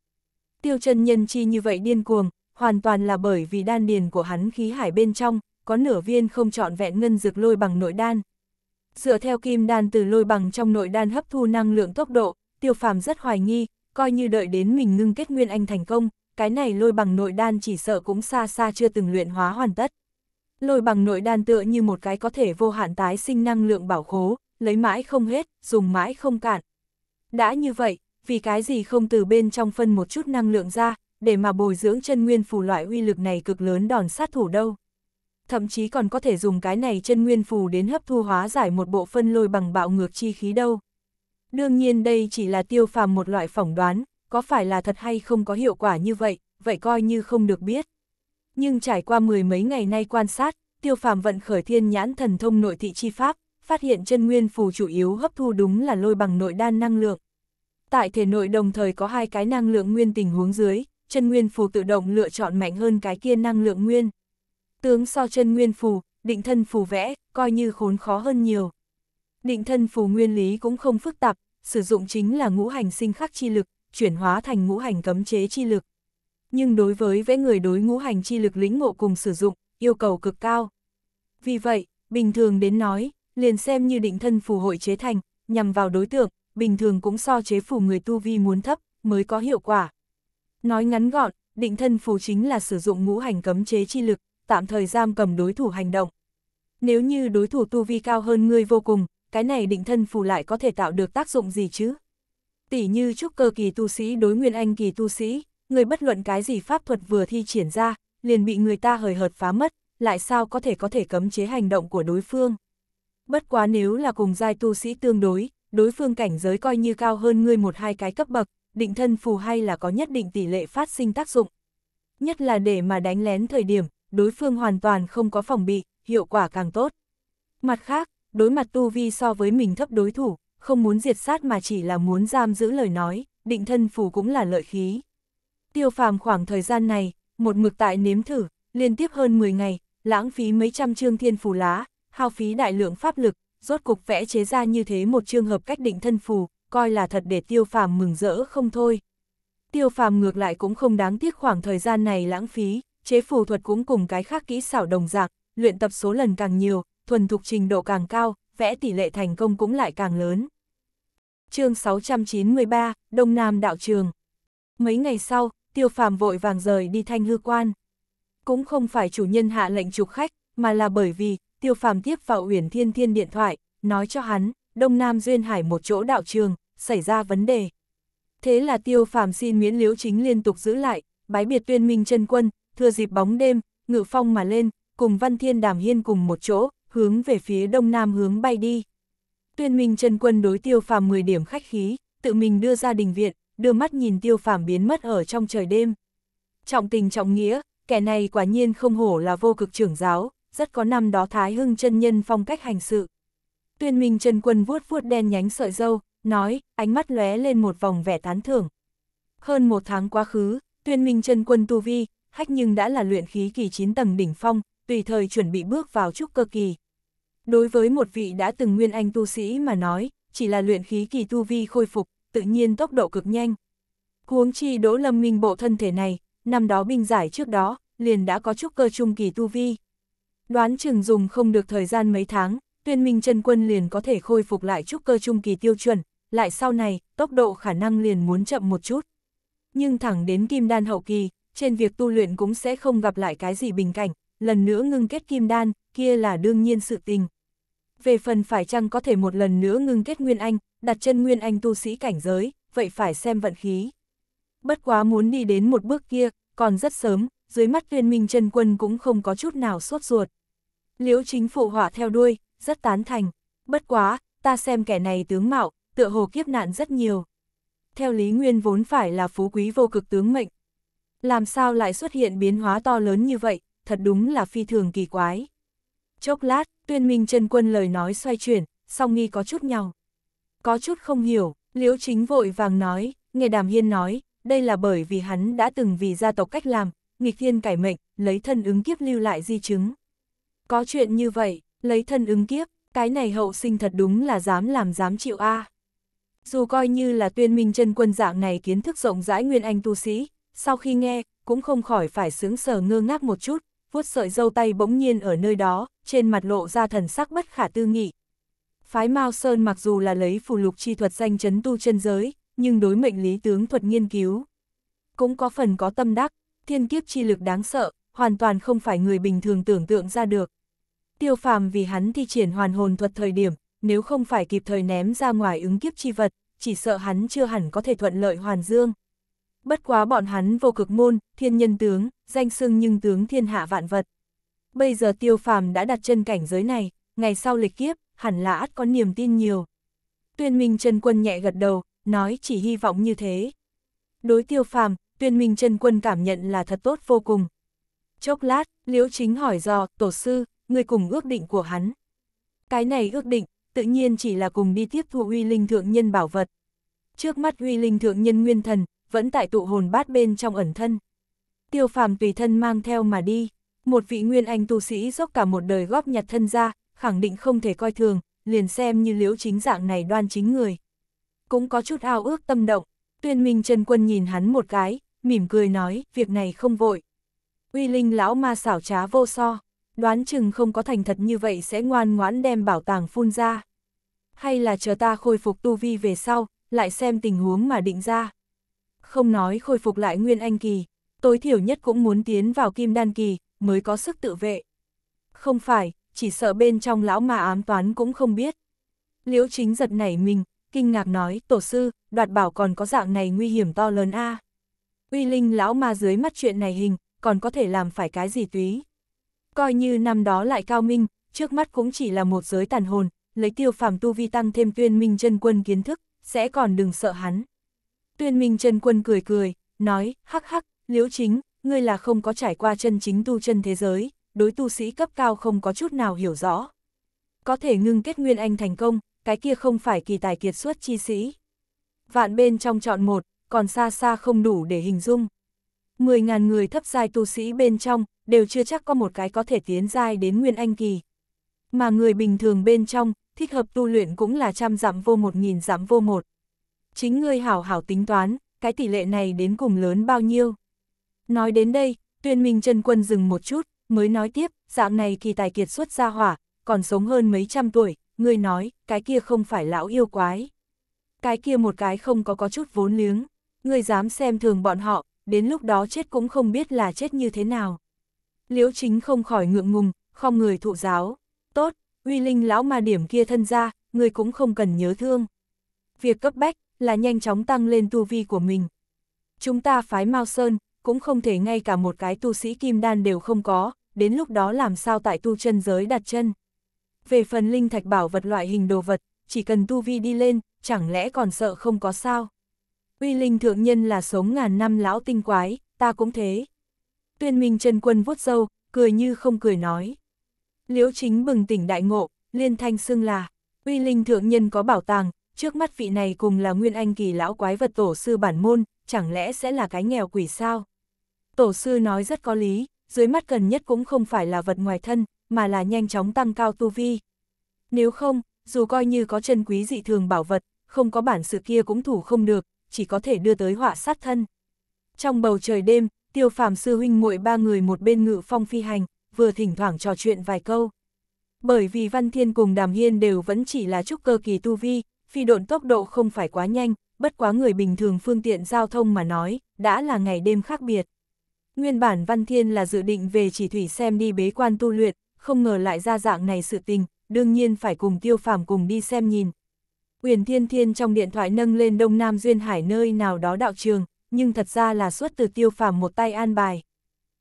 Tiêu chân nhân chi như vậy điên cuồng, hoàn toàn là bởi vì đan điền của hắn khí hải bên trong, có nửa viên không trọn vẹn ngân dược lôi bằng nội đan. Dựa theo kim đan từ lôi bằng trong nội đan hấp thu năng lượng tốc độ, tiêu phàm rất hoài nghi, coi như đợi đến mình ngưng kết nguyên anh thành công, cái này lôi bằng nội đan chỉ sợ cũng xa xa chưa từng luyện hóa hoàn tất. Lôi bằng nội đan tựa như một cái có thể vô hạn tái sinh năng lượng bảo khố, lấy mãi không hết, dùng mãi không cạn. Đã như vậy, vì cái gì không từ bên trong phân một chút năng lượng ra, để mà bồi dưỡng chân nguyên phù loại uy lực này cực lớn đòn sát thủ đâu. Thậm chí còn có thể dùng cái này chân nguyên phù đến hấp thu hóa giải một bộ phân lôi bằng bạo ngược chi khí đâu. Đương nhiên đây chỉ là tiêu phàm một loại phỏng đoán, có phải là thật hay không có hiệu quả như vậy, vậy coi như không được biết. Nhưng trải qua mười mấy ngày nay quan sát, tiêu phàm vận khởi thiên nhãn thần thông nội thị chi pháp, phát hiện chân nguyên phù chủ yếu hấp thu đúng là lôi bằng nội đan năng lượng tại thể nội đồng thời có hai cái năng lượng nguyên tình huống dưới, chân nguyên phù tự động lựa chọn mạnh hơn cái kia năng lượng nguyên. Tướng so chân nguyên phù, định thân phù vẽ, coi như khốn khó hơn nhiều. Định thân phù nguyên lý cũng không phức tạp, sử dụng chính là ngũ hành sinh khắc chi lực, chuyển hóa thành ngũ hành cấm chế chi lực. Nhưng đối với vẽ người đối ngũ hành chi lực lĩnh ngộ cùng sử dụng, yêu cầu cực cao. Vì vậy, bình thường đến nói, liền xem như định thân phù hội chế thành, nhằm vào đối tượng, bình thường cũng so chế phù người tu vi muốn thấp, mới có hiệu quả. Nói ngắn gọn, định thân phù chính là sử dụng ngũ hành cấm chế chi lực, tạm thời giam cầm đối thủ hành động. Nếu như đối thủ tu vi cao hơn ngươi vô cùng, cái này định thân phù lại có thể tạo được tác dụng gì chứ? Tỷ như trúc cơ kỳ tu sĩ đối nguyên anh kỳ tu sĩ, người bất luận cái gì pháp thuật vừa thi triển ra, liền bị người ta hời hợt phá mất, lại sao có thể có thể cấm chế hành động của đối phương. Bất quá nếu là cùng giai tu sĩ tương đối, đối phương cảnh giới coi như cao hơn ngươi một hai cái cấp bậc, định thân phù hay là có nhất định tỷ lệ phát sinh tác dụng. Nhất là để mà đánh lén thời điểm, đối phương hoàn toàn không có phòng bị, hiệu quả càng tốt. Mặt khác, đối mặt tu vi so với mình thấp đối thủ, không muốn diệt sát mà chỉ là muốn giam giữ lời nói, định thân phù cũng là lợi khí. Tiêu phàm khoảng thời gian này, một mực tại nếm thử, liên tiếp hơn 10 ngày, lãng phí mấy trăm trương thiên phù lá, hao phí đại lượng pháp lực, rốt cục vẽ chế ra như thế một trường hợp cách định thân phù, coi là thật để tiêu phàm mừng rỡ không thôi. Tiêu phàm ngược lại cũng không đáng tiếc khoảng thời gian này lãng phí, chế phù thuật cũng cùng cái khác kỹ xảo đồng dạng, luyện tập số lần càng nhiều, thuần thục trình độ càng cao, vẽ tỷ lệ thành công cũng lại càng lớn. chương 693, Đông Nam Đạo Trường Mấy ngày sau, tiêu phàm vội vàng rời đi thanh hư quan. Cũng không phải chủ nhân hạ lệnh trục khách, mà là bởi vì Tiêu Phàm tiếp vào Uyển Thiên Thiên điện thoại, nói cho hắn, Đông Nam Duyên Hải một chỗ đạo trường, xảy ra vấn đề. Thế là Tiêu Phàm xin miễn Liễu chính liên tục giữ lại, bái biệt tuyên minh chân quân, thừa dịp bóng đêm, ngự phong mà lên, cùng Văn Thiên Đàm Hiên cùng một chỗ, hướng về phía Đông Nam hướng bay đi. Tuyên minh chân quân đối Tiêu Phàm 10 điểm khách khí, tự mình đưa ra đình viện, đưa mắt nhìn Tiêu Phàm biến mất ở trong trời đêm. Trọng tình trọng nghĩa, kẻ này quả nhiên không hổ là vô cực trưởng giáo, rất có năm đó Thái Hưng chân nhân phong cách hành sự. Tuyên Minh chân quân vuốt vuốt đen nhánh sợi dâu, nói, ánh mắt lóe lên một vòng vẻ tán thưởng. Hơn một tháng quá khứ, Tuyên Minh chân quân tu vi, hách nhưng đã là luyện khí kỳ 9 tầng đỉnh phong, tùy thời chuẩn bị bước vào trúc cơ kỳ. Đối với một vị đã từng nguyên anh tu sĩ mà nói, chỉ là luyện khí kỳ tu vi khôi phục, tự nhiên tốc độ cực nhanh. Huống chi Đỗ Lâm Minh bộ thân thể này, năm đó binh giải trước đó, liền đã có trúc cơ trung kỳ tu vi. Đoán chừng dùng không được thời gian mấy tháng, tuyên minh chân quân liền có thể khôi phục lại trúc cơ trung kỳ tiêu chuẩn, lại sau này, tốc độ khả năng liền muốn chậm một chút. Nhưng thẳng đến kim đan hậu kỳ, trên việc tu luyện cũng sẽ không gặp lại cái gì bình cảnh, lần nữa ngưng kết kim đan, kia là đương nhiên sự tình. Về phần phải chăng có thể một lần nữa ngưng kết nguyên anh, đặt chân nguyên anh tu sĩ cảnh giới, vậy phải xem vận khí. Bất quá muốn đi đến một bước kia, còn rất sớm, dưới mắt viên minh chân quân cũng không có chút nào sốt ruột. Liễu chính phụ hỏa theo đuôi, rất tán thành, bất quá, ta xem kẻ này tướng mạo, tựa hồ kiếp nạn rất nhiều. Theo lý nguyên vốn phải là phú quý vô cực tướng mệnh. Làm sao lại xuất hiện biến hóa to lớn như vậy, thật đúng là phi thường kỳ quái. Chốc lát, tuyên minh chân quân lời nói xoay chuyển, song nghi có chút nhau. Có chút không hiểu, liễu chính vội vàng nói, nghe đàm hiên nói, đây là bởi vì hắn đã từng vì gia tộc cách làm, nghịch thiên cải mệnh, lấy thân ứng kiếp lưu lại di chứng. Có chuyện như vậy, lấy thân ứng kiếp, cái này hậu sinh thật đúng là dám làm dám chịu a. Dù coi như là tuyên minh chân quân dạng này kiến thức rộng rãi nguyên anh tu sĩ, sau khi nghe, cũng không khỏi phải sướng sờ ngơ ngác một chút, vuốt sợi dâu tay bỗng nhiên ở nơi đó, trên mặt lộ ra thần sắc bất khả tư nghị. Phái Mao Sơn mặc dù là lấy phù lục chi thuật danh chấn tu chân giới, nhưng đối mệnh lý tướng thuật nghiên cứu. Cũng có phần có tâm đắc, thiên kiếp chi lực đáng sợ, hoàn toàn không phải người bình thường tưởng tượng ra được. Tiêu phàm vì hắn thi triển hoàn hồn thuật thời điểm, nếu không phải kịp thời ném ra ngoài ứng kiếp chi vật, chỉ sợ hắn chưa hẳn có thể thuận lợi hoàn dương. Bất quá bọn hắn vô cực môn, thiên nhân tướng, danh xưng nhưng tướng thiên hạ vạn vật. Bây giờ tiêu phàm đã đặt chân cảnh giới này, ngày sau lịch kiếp, hẳn là ắt có niềm tin nhiều. Tuyên Minh chân Quân nhẹ gật đầu, nói chỉ hy vọng như thế. Đối tiêu phàm, tuyên minh chân quân cảm nhận là thật tốt vô cùng. Chốc lát, Liễu Chính hỏi dò, tổ sư, người cùng ước định của hắn. Cái này ước định, tự nhiên chỉ là cùng đi tiếp thu uy linh thượng nhân bảo vật. Trước mắt uy linh thượng nhân nguyên thần, vẫn tại tụ hồn bát bên trong ẩn thân. Tiêu phàm tùy thân mang theo mà đi, một vị nguyên anh tu sĩ dốc cả một đời góp nhặt thân ra, khẳng định không thể coi thường, liền xem như liễu chính dạng này đoan chính người. Cũng có chút ao ước tâm động, tuyên minh chân quân nhìn hắn một cái, mỉm cười nói, việc này không vội. Uy linh lão ma xảo trá vô so, đoán chừng không có thành thật như vậy sẽ ngoan ngoãn đem bảo tàng phun ra. Hay là chờ ta khôi phục tu vi về sau, lại xem tình huống mà định ra. Không nói khôi phục lại nguyên anh kỳ, tối thiểu nhất cũng muốn tiến vào kim đan kỳ, mới có sức tự vệ. Không phải, chỉ sợ bên trong lão ma ám toán cũng không biết. Liễu chính giật nảy mình, kinh ngạc nói, tổ sư, đoạt bảo còn có dạng này nguy hiểm to lớn a à uy linh lão ma dưới mắt chuyện này hình, còn có thể làm phải cái gì túy. Coi như năm đó lại cao minh, trước mắt cũng chỉ là một giới tàn hồn, lấy tiêu phàm tu vi tăng thêm tuyên minh chân quân kiến thức, sẽ còn đừng sợ hắn. Tuyên minh chân quân cười cười, nói, hắc hắc, liễu chính, ngươi là không có trải qua chân chính tu chân thế giới, đối tu sĩ cấp cao không có chút nào hiểu rõ. Có thể ngưng kết nguyên anh thành công, cái kia không phải kỳ tài kiệt xuất chi sĩ. Vạn bên trong chọn một, còn xa xa không đủ để hình dung. 10.000 người thấp giai tu sĩ bên trong, đều chưa chắc có một cái có thể tiến giai đến Nguyên Anh Kỳ. Mà người bình thường bên trong, thích hợp tu luyện cũng là trăm giảm vô một nghìn giảm vô một. Chính ngươi hảo hảo tính toán, cái tỷ lệ này đến cùng lớn bao nhiêu. Nói đến đây, tuyên minh chân quân dừng một chút, mới nói tiếp, dạng này kỳ tài kiệt xuất ra hỏa, còn sống hơn mấy trăm tuổi, ngươi nói, cái kia không phải lão yêu quái. Cái kia một cái không có có chút vốn liếng ngươi dám xem thường bọn họ, đến lúc đó chết cũng không biết là chết như thế nào. Liễu chính không khỏi ngượng ngùng, không người thụ giáo. Tốt, uy linh lão mà điểm kia thân ra, ngươi cũng không cần nhớ thương. Việc cấp bách là nhanh chóng tăng lên tu vi của mình. Chúng ta phái Mao Sơn, cũng không thể ngay cả một cái tu sĩ kim đan đều không có, đến lúc đó làm sao tại tu chân giới đặt chân. Về phần linh thạch bảo vật loại hình đồ vật, chỉ cần tu vi đi lên, chẳng lẽ còn sợ không có sao uy linh thượng nhân là sống ngàn năm lão tinh quái, ta cũng thế. Tuyên minh chân quân vuốt râu cười như không cười nói. Liễu chính bừng tỉnh đại ngộ, liên thanh xưng là, uy linh thượng nhân có bảo tàng, trước mắt vị này cùng là nguyên anh kỳ lão quái vật tổ sư bản môn, chẳng lẽ sẽ là cái nghèo quỷ sao? Tổ sư nói rất có lý, dưới mắt cần nhất cũng không phải là vật ngoài thân, mà là nhanh chóng tăng cao tu vi. Nếu không, dù coi như có chân quý dị thường bảo vật, không có bản sự kia cũng thủ không được, chỉ có thể đưa tới họa sát thân. Trong bầu trời đêm, tiêu phàm sư huynh muội ba người một bên ngự phong phi hành, vừa thỉnh thoảng trò chuyện vài câu. Bởi vì Văn Thiên cùng Đàm Hiên đều vẫn chỉ là trúc cơ kỳ tu vi, phi độn tốc độ không phải quá nhanh, bất quá người bình thường phương tiện giao thông mà nói, đã là ngày đêm khác biệt. Nguyên bản Văn Thiên là dự định về chỉ thủy xem đi bế quan tu luyện, không ngờ lại ra dạng này sự tình, đương nhiên phải cùng tiêu phàm cùng đi xem nhìn, Uyển Thiên Thiên trong điện thoại nâng lên Đông Nam Duyên Hải nơi nào đó đạo trường, nhưng thật ra là xuất từ tiêu phàm một tay an bài.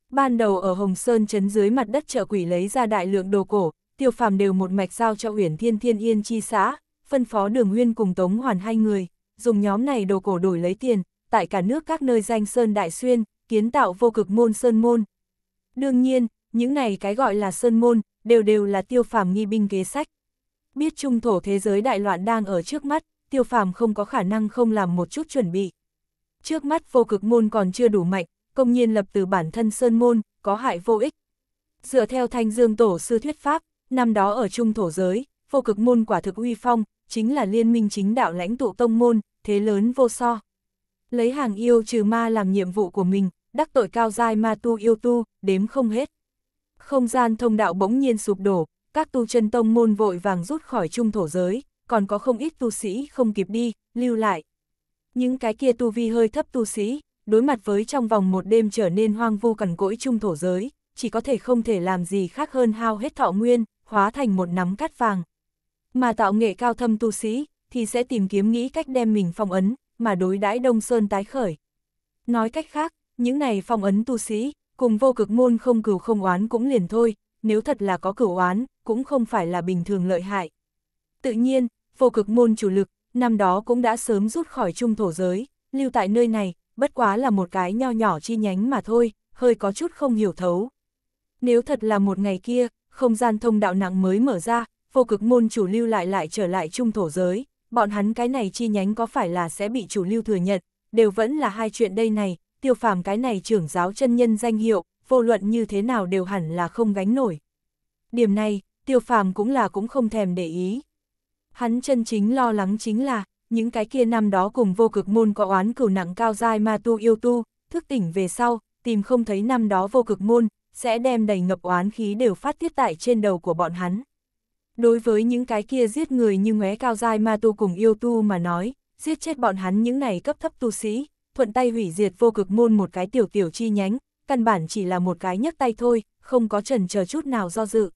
Ban đầu ở Hồng Sơn chấn dưới mặt đất chợ quỷ lấy ra đại lượng đồ cổ, tiêu phàm đều một mạch giao cho Uyển Thiên Thiên Yên chi xã, phân phó đường huyên cùng Tống Hoàn hai người, dùng nhóm này đồ cổ đổi lấy tiền, tại cả nước các nơi danh Sơn Đại Xuyên, kiến tạo vô cực môn Sơn Môn. Đương nhiên, những này cái gọi là Sơn Môn, đều đều là tiêu phàm nghi binh kế sách biết trung thổ thế giới đại loạn đang ở trước mắt, tiêu phàm không có khả năng không làm một chút chuẩn bị. Trước mắt vô cực môn còn chưa đủ mạnh, công nhiên lập từ bản thân sơn môn, có hại vô ích. Dựa theo thanh dương tổ sư thuyết pháp, năm đó ở trung thổ giới, vô cực môn quả thực uy phong, chính là liên minh chính đạo lãnh tụ tông môn, thế lớn vô so. Lấy hàng yêu trừ ma làm nhiệm vụ của mình, đắc tội cao dai ma tu yêu tu, đếm không hết. Không gian thông đạo bỗng nhiên sụp đổ, các tu chân tông môn vội vàng rút khỏi trung thổ giới, còn có không ít tu sĩ không kịp đi, lưu lại. Những cái kia tu vi hơi thấp tu sĩ, đối mặt với trong vòng một đêm trở nên hoang vu cằn cỗi trung thổ giới, chỉ có thể không thể làm gì khác hơn hao hết thọ nguyên, hóa thành một nắm cát vàng. Mà tạo nghệ cao thâm tu sĩ, thì sẽ tìm kiếm nghĩ cách đem mình phong ấn, mà đối đãi Đông Sơn tái khởi. Nói cách khác, những này phong ấn tu sĩ, cùng vô cực môn không cừu không oán cũng liền thôi, nếu thật là có cửu oán, cũng không phải là bình thường lợi hại. Tự nhiên, vô cực môn chủ lực, năm đó cũng đã sớm rút khỏi trung thổ giới, lưu tại nơi này, bất quá là một cái nho nhỏ chi nhánh mà thôi, hơi có chút không hiểu thấu. Nếu thật là một ngày kia, không gian thông đạo nặng mới mở ra, vô cực môn chủ lưu lại lại trở lại trung thổ giới, bọn hắn cái này chi nhánh có phải là sẽ bị chủ lưu thừa nhận, đều vẫn là hai chuyện đây này, tiêu phàm cái này trưởng giáo chân nhân danh hiệu, vô luận như thế nào đều hẳn là không gánh nổi. Điểm này, tiêu phàm cũng là cũng không thèm để ý. Hắn chân chính lo lắng chính là, những cái kia năm đó cùng vô cực môn có oán cửu nặng cao dai ma tu yêu tu, thức tỉnh về sau, tìm không thấy năm đó vô cực môn, sẽ đem đầy ngập oán khí đều phát tiết tại trên đầu của bọn hắn. Đối với những cái kia giết người như ngóe cao dai ma tu cùng yêu tu mà nói, giết chết bọn hắn những này cấp thấp tu sĩ, thuận tay hủy diệt vô cực môn một cái tiểu tiểu chi nhánh, căn bản chỉ là một cái nhấc tay thôi, không có trần chờ chút nào do dự.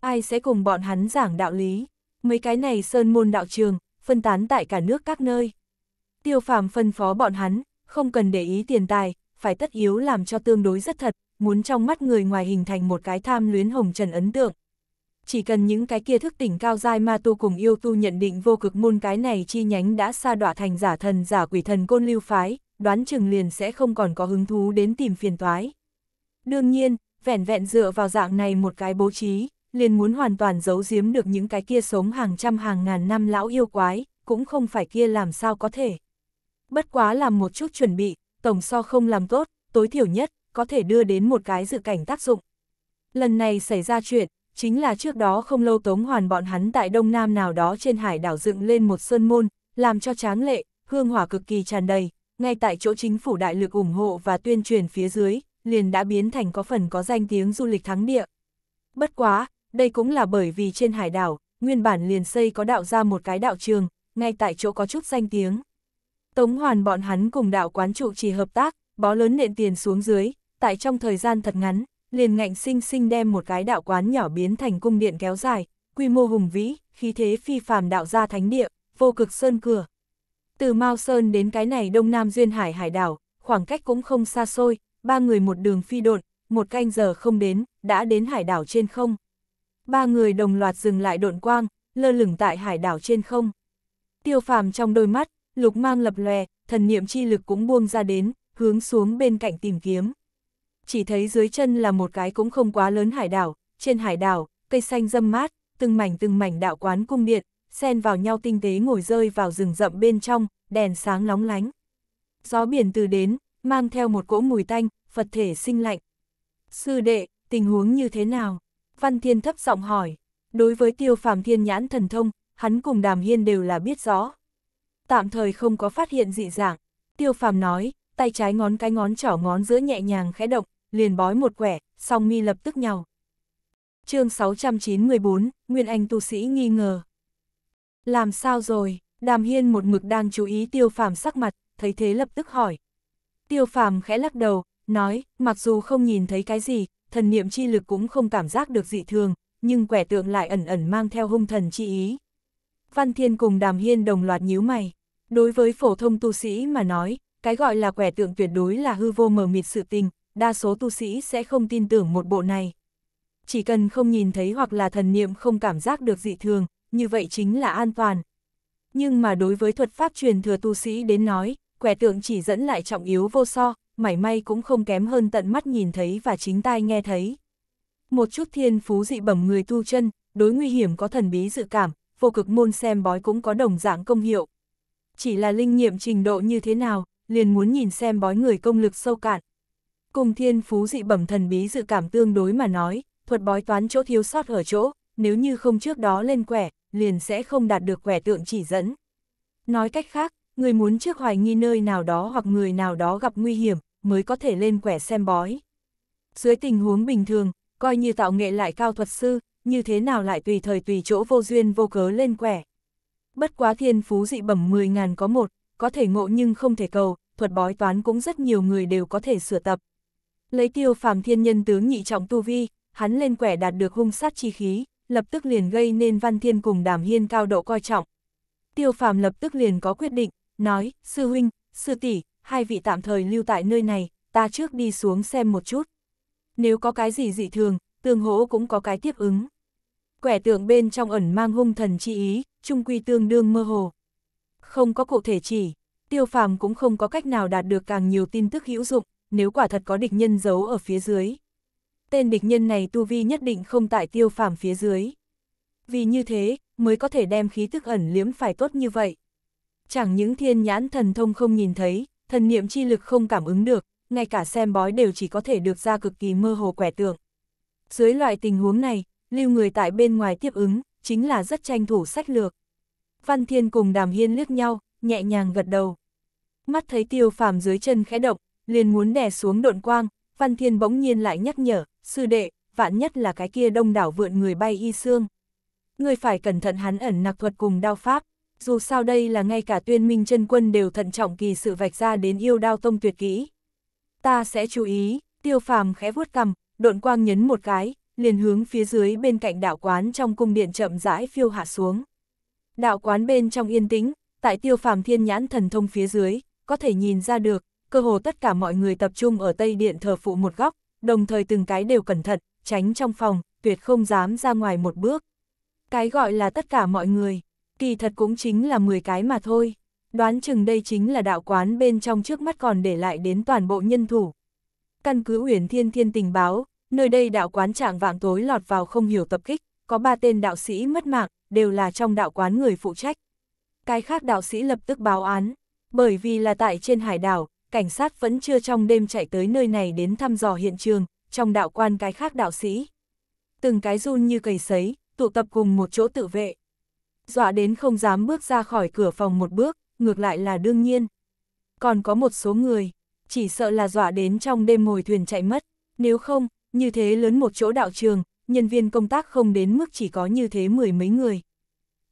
Ai sẽ cùng bọn hắn giảng đạo lý, mấy cái này sơn môn đạo trường, phân tán tại cả nước các nơi. Tiêu phàm phân phó bọn hắn, không cần để ý tiền tài, phải tất yếu làm cho tương đối rất thật, muốn trong mắt người ngoài hình thành một cái tham luyến hồng trần ấn tượng. Chỉ cần những cái kia thức tỉnh cao dai ma tu cùng yêu tu nhận định vô cực môn cái này chi nhánh đã xa đọa thành giả thần giả quỷ thần côn lưu phái, đoán chừng liền sẽ không còn có hứng thú đến tìm phiền toái. Đương nhiên, vẻn vẹn dựa vào dạng này một cái bố trí, liền muốn hoàn toàn giấu giếm được những cái kia sống hàng trăm hàng ngàn năm lão yêu quái, cũng không phải kia làm sao có thể. Bất quá làm một chút chuẩn bị, tổng so không làm tốt, tối thiểu nhất, có thể đưa đến một cái dự cảnh tác dụng. Lần này xảy ra chuyện, chính là trước đó không lâu Tống Hoàn bọn hắn tại Đông Nam nào đó trên hải đảo dựng lên một sơn môn, làm cho tráng lệ, hương hỏa cực kỳ tràn đầy, ngay tại chỗ chính phủ đại lực ủng hộ và tuyên truyền phía dưới, liền đã biến thành có phần có danh tiếng du lịch thắng địa. Bất quá, đây cũng là bởi vì trên hải đảo, nguyên bản liền xây có đạo ra một cái đạo trường, ngay tại chỗ có chút danh tiếng. Tống hoàn bọn hắn cùng đạo quán trụ chỉ hợp tác, bó lớn nện tiền xuống dưới, tại trong thời gian thật ngắn, liền ngạnh sinh sinh đem một cái đạo quán nhỏ biến thành cung điện kéo dài, quy mô hùng vĩ, khí thế phi phàm đạo ra thánh địa, vô cực sơn cửa. Từ Mao Sơn đến cái này Đông Nam Duyên Hải hải đảo, khoảng cách cũng không xa xôi, ba người một đường phi đột, một canh giờ không đến, đã đến hải đảo trên không. Ba người đồng loạt dừng lại độn quang, lơ lửng tại hải đảo trên không. Tiêu phàm trong đôi mắt, lục mang lập lòe, thần niệm chi lực cũng buông ra đến, hướng xuống bên cạnh tìm kiếm. Chỉ thấy dưới chân là một cái cũng không quá lớn hải đảo, trên hải đảo, cây xanh râm mát, từng mảnh từng mảnh đạo quán cung điện, xen vào nhau tinh tế ngồi rơi vào rừng rậm bên trong, đèn sáng lóng lánh. Gió biển từ đến, mang theo một cỗ mùi tanh, Phật thể sinh lạnh. Sư đệ, tình huống như thế nào? Văn Thiên thấp giọng hỏi. Đối với tiêu phàm thiên nhãn thần thông, hắn cùng đàm hiên đều là biết rõ. Tạm thời không có phát hiện dị dạng. Tiêu phàm nói, tay trái ngón cái ngón trỏ ngón giữa nhẹ nhàng khẽ động, liền bói một quẻ, song mi lập tức nhào. chương 694, Nguyên Anh tu sĩ nghi ngờ. Làm sao rồi? Đàm Hiên một mực đang chú ý tiêu phàm sắc mặt, thấy thế lập tức hỏi. Tiêu phàm khẽ lắc đầu, nói, mặc dù không nhìn thấy cái gì, thần niệm chi lực cũng không cảm giác được dị thường, nhưng quẻ tượng lại ẩn ẩn mang theo hung thần chi ý. Văn Thiên cùng Đàm Hiên đồng loạt nhíu mày. Đối với phổ thông tu sĩ mà nói, cái gọi là quẻ tượng tuyệt đối là hư vô mờ mịt sự tình, đa số tu sĩ sẽ không tin tưởng một bộ này. Chỉ cần không nhìn thấy hoặc là thần niệm không cảm giác được dị thường, như vậy chính là an toàn. Nhưng mà đối với thuật pháp truyền thừa tu sĩ đến nói, quẻ tượng chỉ dẫn lại trọng yếu vô so, mảy may cũng không kém hơn tận mắt nhìn thấy và chính tai nghe thấy. Một chút thiên phú dị bẩm người tu chân, đối nguy hiểm có thần bí dự cảm, vô cực môn xem bói cũng có đồng dạng công hiệu. Chỉ là linh nghiệm trình độ như thế nào, liền muốn nhìn xem bói người công lực sâu cạn. Cùng thiên phú dị bẩm thần bí dự cảm tương đối mà nói, thuật bói toán chỗ thiếu sót ở chỗ, nếu như không trước đó lên quẻ, liền sẽ không đạt được quẻ tượng chỉ dẫn. Nói cách khác, người muốn trước hoài nghi nơi nào đó hoặc người nào đó gặp nguy hiểm, mới có thể lên quẻ xem bói. Dưới tình huống bình thường, coi như tạo nghệ lại cao thuật sư, như thế nào lại tùy thời tùy chỗ vô duyên vô cớ lên quẻ. Bất quá thiên phú dị bẩm 10.000 có một, có thể ngộ nhưng không thể cầu, thuật bói toán cũng rất nhiều người đều có thể sửa tập. Lấy tiêu phàm thiên nhân tướng nhị trọng tu vi, hắn lên quẻ đạt được hung sát chi khí lập tức liền gây nên Văn Thiên cùng Đàm Hiên cao độ coi trọng. Tiêu Phàm lập tức liền có quyết định, nói, sư huynh, sư tỷ, hai vị tạm thời lưu tại nơi này, ta trước đi xuống xem một chút. Nếu có cái gì dị thường, tương hỗ cũng có cái tiếp ứng. Quẻ tượng bên trong ẩn mang hung thần chi ý, trung quy tương đương mơ hồ. Không có cụ thể chỉ, tiêu phàm cũng không có cách nào đạt được càng nhiều tin tức hữu dụng, nếu quả thật có địch nhân giấu ở phía dưới, tên địch nhân này tu vi nhất định không tại tiêu phàm phía dưới. Vì như thế, mới có thể đem khí tức ẩn liếm phải tốt như vậy. Chẳng những thiên nhãn thần thông không nhìn thấy, thần niệm chi lực không cảm ứng được, ngay cả xem bói đều chỉ có thể được ra cực kỳ mơ hồ quẻ tượng. Dưới loại tình huống này, lưu người tại bên ngoài tiếp ứng, chính là rất tranh thủ sách lược. Văn Thiên cùng Đàm Hiên liếc nhau, nhẹ nhàng gật đầu. Mắt thấy tiêu phàm dưới chân khẽ động, liền muốn đè xuống độn quang, Văn Thiên bỗng nhiên lại nhắc nhở, sư đệ, vạn nhất là cái kia đông đảo vượn người bay y xương. Người phải cẩn thận hắn ẩn nặc thuật cùng đao pháp, dù sao đây là ngay cả tuyên minh chân quân đều thận trọng kỳ sự vạch ra đến yêu đao tông tuyệt kỹ. Ta sẽ chú ý, tiêu phàm khẽ vuốt cầm, độn quang nhấn một cái, liền hướng phía dưới bên cạnh đạo quán trong cung điện chậm rãi phiêu hạ xuống. Đạo quán bên trong yên tĩnh, tại tiêu phàm thiên nhãn thần thông phía dưới, có thể nhìn ra được, cơ hồ tất cả mọi người tập trung ở tây điện thờ phụ một góc, đồng thời từng cái đều cẩn thận, tránh trong phòng, tuyệt không dám ra ngoài một bước. Cái gọi là tất cả mọi người, kỳ thật cũng chính là 10 cái mà thôi. Đoán chừng đây chính là đạo quán bên trong trước mắt còn để lại đến toàn bộ nhân thủ. Căn cứ Uyển Thiên Thiên tình báo, nơi đây đạo quán trạng vạng tối lọt vào không hiểu tập kích, có ba tên đạo sĩ mất mạng, đều là trong đạo quán người phụ trách. Cái khác đạo sĩ lập tức báo án, bởi vì là tại trên hải đảo, cảnh sát vẫn chưa trong đêm chạy tới nơi này đến thăm dò hiện trường, trong đạo quan cái khác đạo sĩ. Từng cái run như cầy sấy, tụ tập cùng một chỗ tự vệ. Dọa đến không dám bước ra khỏi cửa phòng một bước, ngược lại là đương nhiên. Còn có một số người, chỉ sợ là dọa đến trong đêm ngồi thuyền chạy mất, nếu không, như thế lớn một chỗ đạo trường, nhân viên công tác không đến mức chỉ có như thế mười mấy người.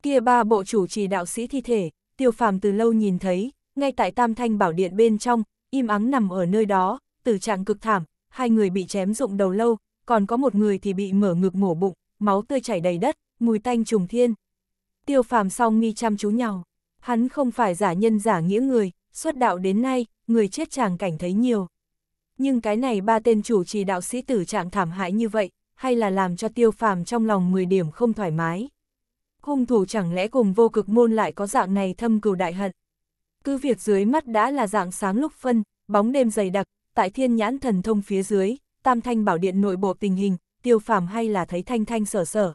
Kia ba bộ chủ trì đạo sĩ thi thể, tiêu phàm từ lâu nhìn thấy, ngay tại Tam Thanh Bảo Điện bên trong, im ắng nằm ở nơi đó, tử trạng cực thảm, hai người bị chém rụng đầu lâu, còn có một người thì bị mở ngực mổ bụng, máu tươi chảy đầy đất, mùi tanh trùng thiên. Tiêu phàm song mi chăm chú nhau, hắn không phải giả nhân giả nghĩa người, xuất đạo đến nay, người chết chàng cảnh thấy nhiều. Nhưng cái này ba tên chủ trì đạo sĩ tử trạng thảm hại như vậy, hay là làm cho tiêu phàm trong lòng 10 điểm không thoải mái. Hung thủ chẳng lẽ cùng vô cực môn lại có dạng này thâm cừu đại hận. Cứ việc dưới mắt đã là dạng sáng lúc phân, bóng đêm dày đặc, tại thiên nhãn thần thông phía dưới, tam thanh bảo điện nội bộ tình hình, tiêu phàm hay là thấy thanh thanh sở sở.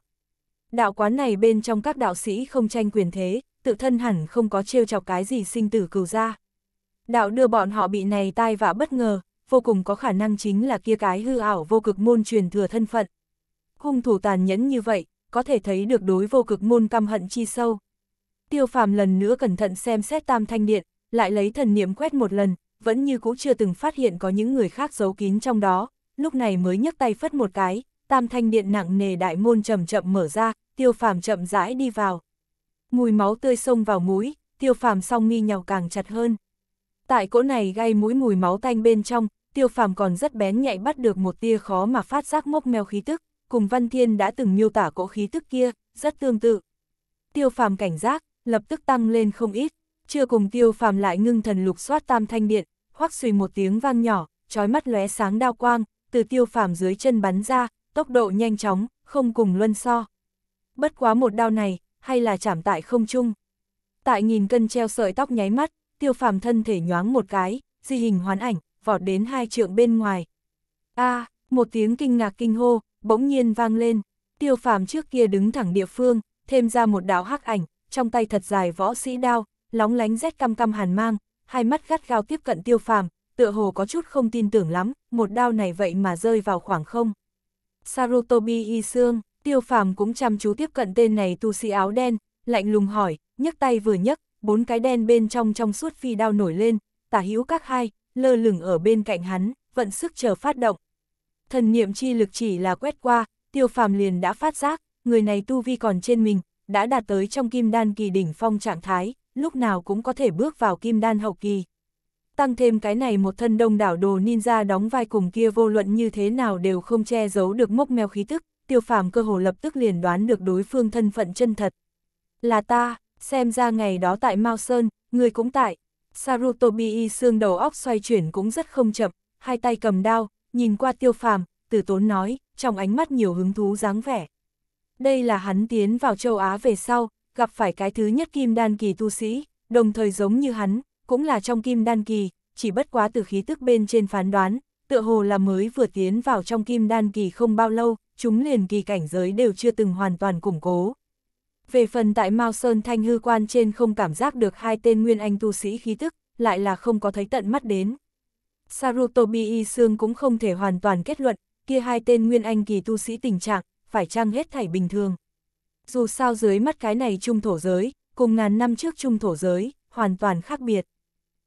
Đạo quán này bên trong các đạo sĩ không tranh quyền thế, tự thân hẳn không có trêu chọc cái gì sinh tử cừu ra. Đạo đưa bọn họ bị này tai vạ bất ngờ, vô cùng có khả năng chính là kia cái hư ảo vô cực môn truyền thừa thân phận. Hung thủ tàn nhẫn như vậy, có thể thấy được đối vô cực môn căm hận chi sâu tiêu phàm lần nữa cẩn thận xem xét tam thanh điện, lại lấy thần niệm quét một lần, vẫn như cũ chưa từng phát hiện có những người khác giấu kín trong đó, lúc này mới nhấc tay phất một cái, tam thanh điện nặng nề đại môn chậm chậm mở ra, tiêu phàm chậm rãi đi vào. Mùi máu tươi sông vào mũi, tiêu phàm song mi nhào càng chặt hơn. Tại cỗ này gây mũi mùi máu tanh bên trong, tiêu phàm còn rất bén nhạy bắt được một tia khó mà phát giác mốc mèo khí tức, cùng Văn Thiên đã từng miêu tả cỗ khí tức kia, rất tương tự. Tiêu phàm cảnh giác, lập tức tăng lên không ít, chưa cùng tiêu phàm lại ngưng thần lục soát tam thanh điện, hoắc xùy một tiếng vang nhỏ, trói mắt lóe sáng đao quang, từ tiêu phàm dưới chân bắn ra, tốc độ nhanh chóng, không cùng luân so. Bất quá một đao này, hay là chạm tại không trung. Tại nghìn cân treo sợi tóc nháy mắt, tiêu phàm thân thể nhoáng một cái, di hình hoán ảnh, vọt đến hai trượng bên ngoài. a một tiếng kinh ngạc kinh hô, bỗng nhiên vang lên, tiêu phàm trước kia đứng thẳng địa phương, thêm ra một đạo hắc ảnh, trong tay thật dài võ sĩ đao, lóng lánh rét căm căm hàn mang, hai mắt gắt gao tiếp cận tiêu phàm, tựa hồ có chút không tin tưởng lắm, một đao này vậy mà rơi vào khoảng không. Sarutobi y xương, tiêu phàm cũng chăm chú tiếp cận tên này tu sĩ áo đen, lạnh lùng hỏi, nhấc tay vừa nhấc, bốn cái đen bên trong trong suốt phi đao nổi lên, tả hữu các hai, lơ lửng ở bên cạnh hắn, vận sức chờ phát động. Thần niệm chi lực chỉ là quét qua, tiêu phàm liền đã phát giác, người này tu vi còn trên mình, đã đạt tới trong kim đan kỳ đỉnh phong trạng thái, lúc nào cũng có thể bước vào kim đan hậu kỳ. Tăng thêm cái này một thân đông đảo đồ ninja đóng vai cùng kia vô luận như thế nào đều không che giấu được mốc mèo khí tức, tiêu phàm cơ hồ lập tức liền đoán được đối phương thân phận chân thật. Là ta, xem ra ngày đó tại Mao Sơn, người cũng tại. Sarutobi xương đầu óc xoay chuyển cũng rất không chậm, hai tay cầm đao, nhìn qua tiêu phàm, tử tốn nói, trong ánh mắt nhiều hứng thú dáng vẻ đây là hắn tiến vào châu Á về sau, gặp phải cái thứ nhất kim đan kỳ tu sĩ, đồng thời giống như hắn, cũng là trong kim đan kỳ, chỉ bất quá từ khí tức bên trên phán đoán, tựa hồ là mới vừa tiến vào trong kim đan kỳ không bao lâu, chúng liền kỳ cảnh giới đều chưa từng hoàn toàn củng cố. Về phần tại Mao Sơn Thanh Hư Quan trên không cảm giác được hai tên nguyên anh tu sĩ khí tức, lại là không có thấy tận mắt đến. Sarutobi Y Sương cũng không thể hoàn toàn kết luận, kia hai tên nguyên anh kỳ tu sĩ tình trạng, phải chăng hết thảy bình thường. Dù sao dưới mắt cái này trung thổ giới, cùng ngàn năm trước trung thổ giới, hoàn toàn khác biệt.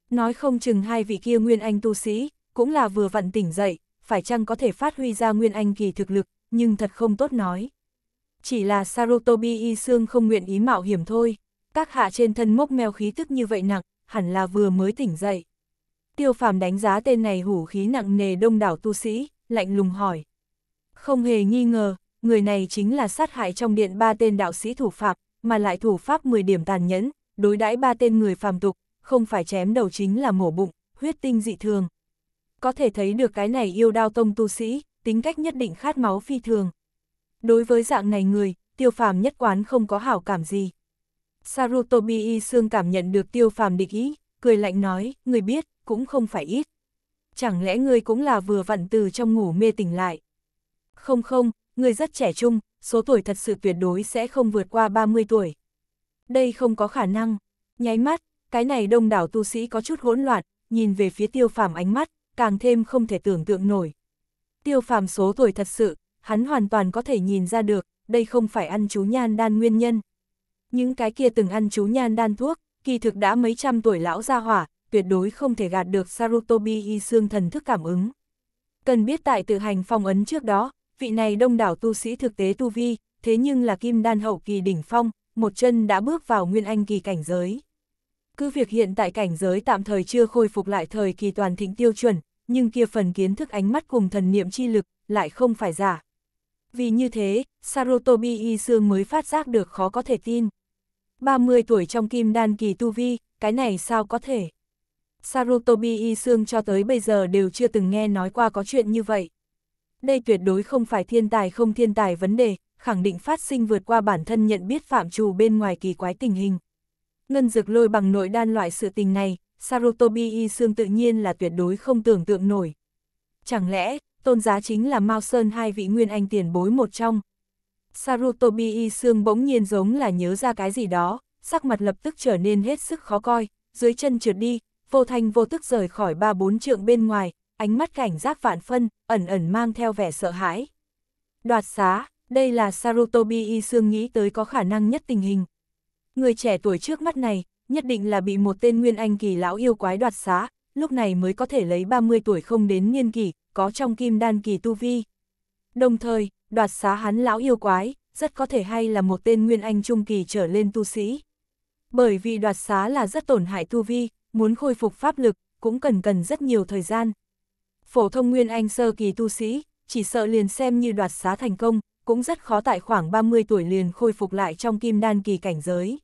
Nói không chừng hai vị kia nguyên anh tu sĩ, cũng là vừa vặn tỉnh dậy, phải chăng có thể phát huy ra nguyên anh kỳ thực lực, nhưng thật không tốt nói. Chỉ là Sarutobi y xương không nguyện ý mạo hiểm thôi, các hạ trên thân mốc mèo khí tức như vậy nặng, hẳn là vừa mới tỉnh dậy. Tiêu phàm đánh giá tên này hủ khí nặng nề đông đảo tu sĩ, lạnh lùng hỏi. Không hề nghi ngờ, người này chính là sát hại trong điện ba tên đạo sĩ thủ phạm, mà lại thủ pháp 10 điểm tàn nhẫn, đối đãi ba tên người phàm tục, không phải chém đầu chính là mổ bụng, huyết tinh dị thường. Có thể thấy được cái này yêu đao tông tu sĩ, tính cách nhất định khát máu phi thường. Đối với dạng này người, tiêu phàm nhất quán không có hảo cảm gì. Sarutobi Y xương cảm nhận được tiêu phàm địch ý, cười lạnh nói, người biết, cũng không phải ít. Chẳng lẽ ngươi cũng là vừa vặn từ trong ngủ mê tỉnh lại? Không không, người rất trẻ trung, số tuổi thật sự tuyệt đối sẽ không vượt qua 30 tuổi. Đây không có khả năng. Nháy mắt, cái này đông đảo tu sĩ có chút hỗn loạn, nhìn về phía tiêu phàm ánh mắt, càng thêm không thể tưởng tượng nổi. Tiêu phàm số tuổi thật sự, hắn hoàn toàn có thể nhìn ra được, đây không phải ăn chú nhan đan nguyên nhân. Những cái kia từng ăn chú nhan đan thuốc, kỳ thực đã mấy trăm tuổi lão ra hỏa, tuyệt đối không thể gạt được Sarutobi y xương thần thức cảm ứng. Cần biết tại tự hành phong ấn trước đó, vị này đông đảo tu sĩ thực tế tu vi, thế nhưng là kim đan hậu kỳ đỉnh phong, một chân đã bước vào nguyên anh kỳ cảnh giới. Cứ việc hiện tại cảnh giới tạm thời chưa khôi phục lại thời kỳ toàn thịnh tiêu chuẩn, nhưng kia phần kiến thức ánh mắt cùng thần niệm chi lực, lại không phải giả. Vì như thế, Sarutobi Y xương mới phát giác được khó có thể tin. 30 tuổi trong kim đan kỳ tu vi, cái này sao có thể? Sarutobi Y xương cho tới bây giờ đều chưa từng nghe nói qua có chuyện như vậy đây tuyệt đối không phải thiên tài không thiên tài vấn đề, khẳng định phát sinh vượt qua bản thân nhận biết phạm trù bên ngoài kỳ quái tình hình. Ngân dược lôi bằng nội đan loại sự tình này, Sarutobi y xương tự nhiên là tuyệt đối không tưởng tượng nổi. Chẳng lẽ, tôn giá chính là Mao Sơn hai vị nguyên anh tiền bối một trong? Sarutobi y xương bỗng nhiên giống là nhớ ra cái gì đó, sắc mặt lập tức trở nên hết sức khó coi, dưới chân trượt đi, vô thanh vô tức rời khỏi ba bốn trượng bên ngoài, ánh mắt cảnh giác vạn phân, ẩn ẩn mang theo vẻ sợ hãi. Đoạt xá, đây là Sarutobi Y Sương nghĩ tới có khả năng nhất tình hình. Người trẻ tuổi trước mắt này, nhất định là bị một tên nguyên anh kỳ lão yêu quái đoạt xá, lúc này mới có thể lấy 30 tuổi không đến niên kỳ, có trong kim đan kỳ tu vi. Đồng thời, đoạt xá hắn lão yêu quái, rất có thể hay là một tên nguyên anh trung kỳ trở lên tu sĩ. Bởi vì đoạt xá là rất tổn hại tu vi, muốn khôi phục pháp lực, cũng cần cần rất nhiều thời gian phổ thông nguyên anh sơ kỳ tu sĩ, chỉ sợ liền xem như đoạt xá thành công, cũng rất khó tại khoảng 30 tuổi liền khôi phục lại trong kim đan kỳ cảnh giới.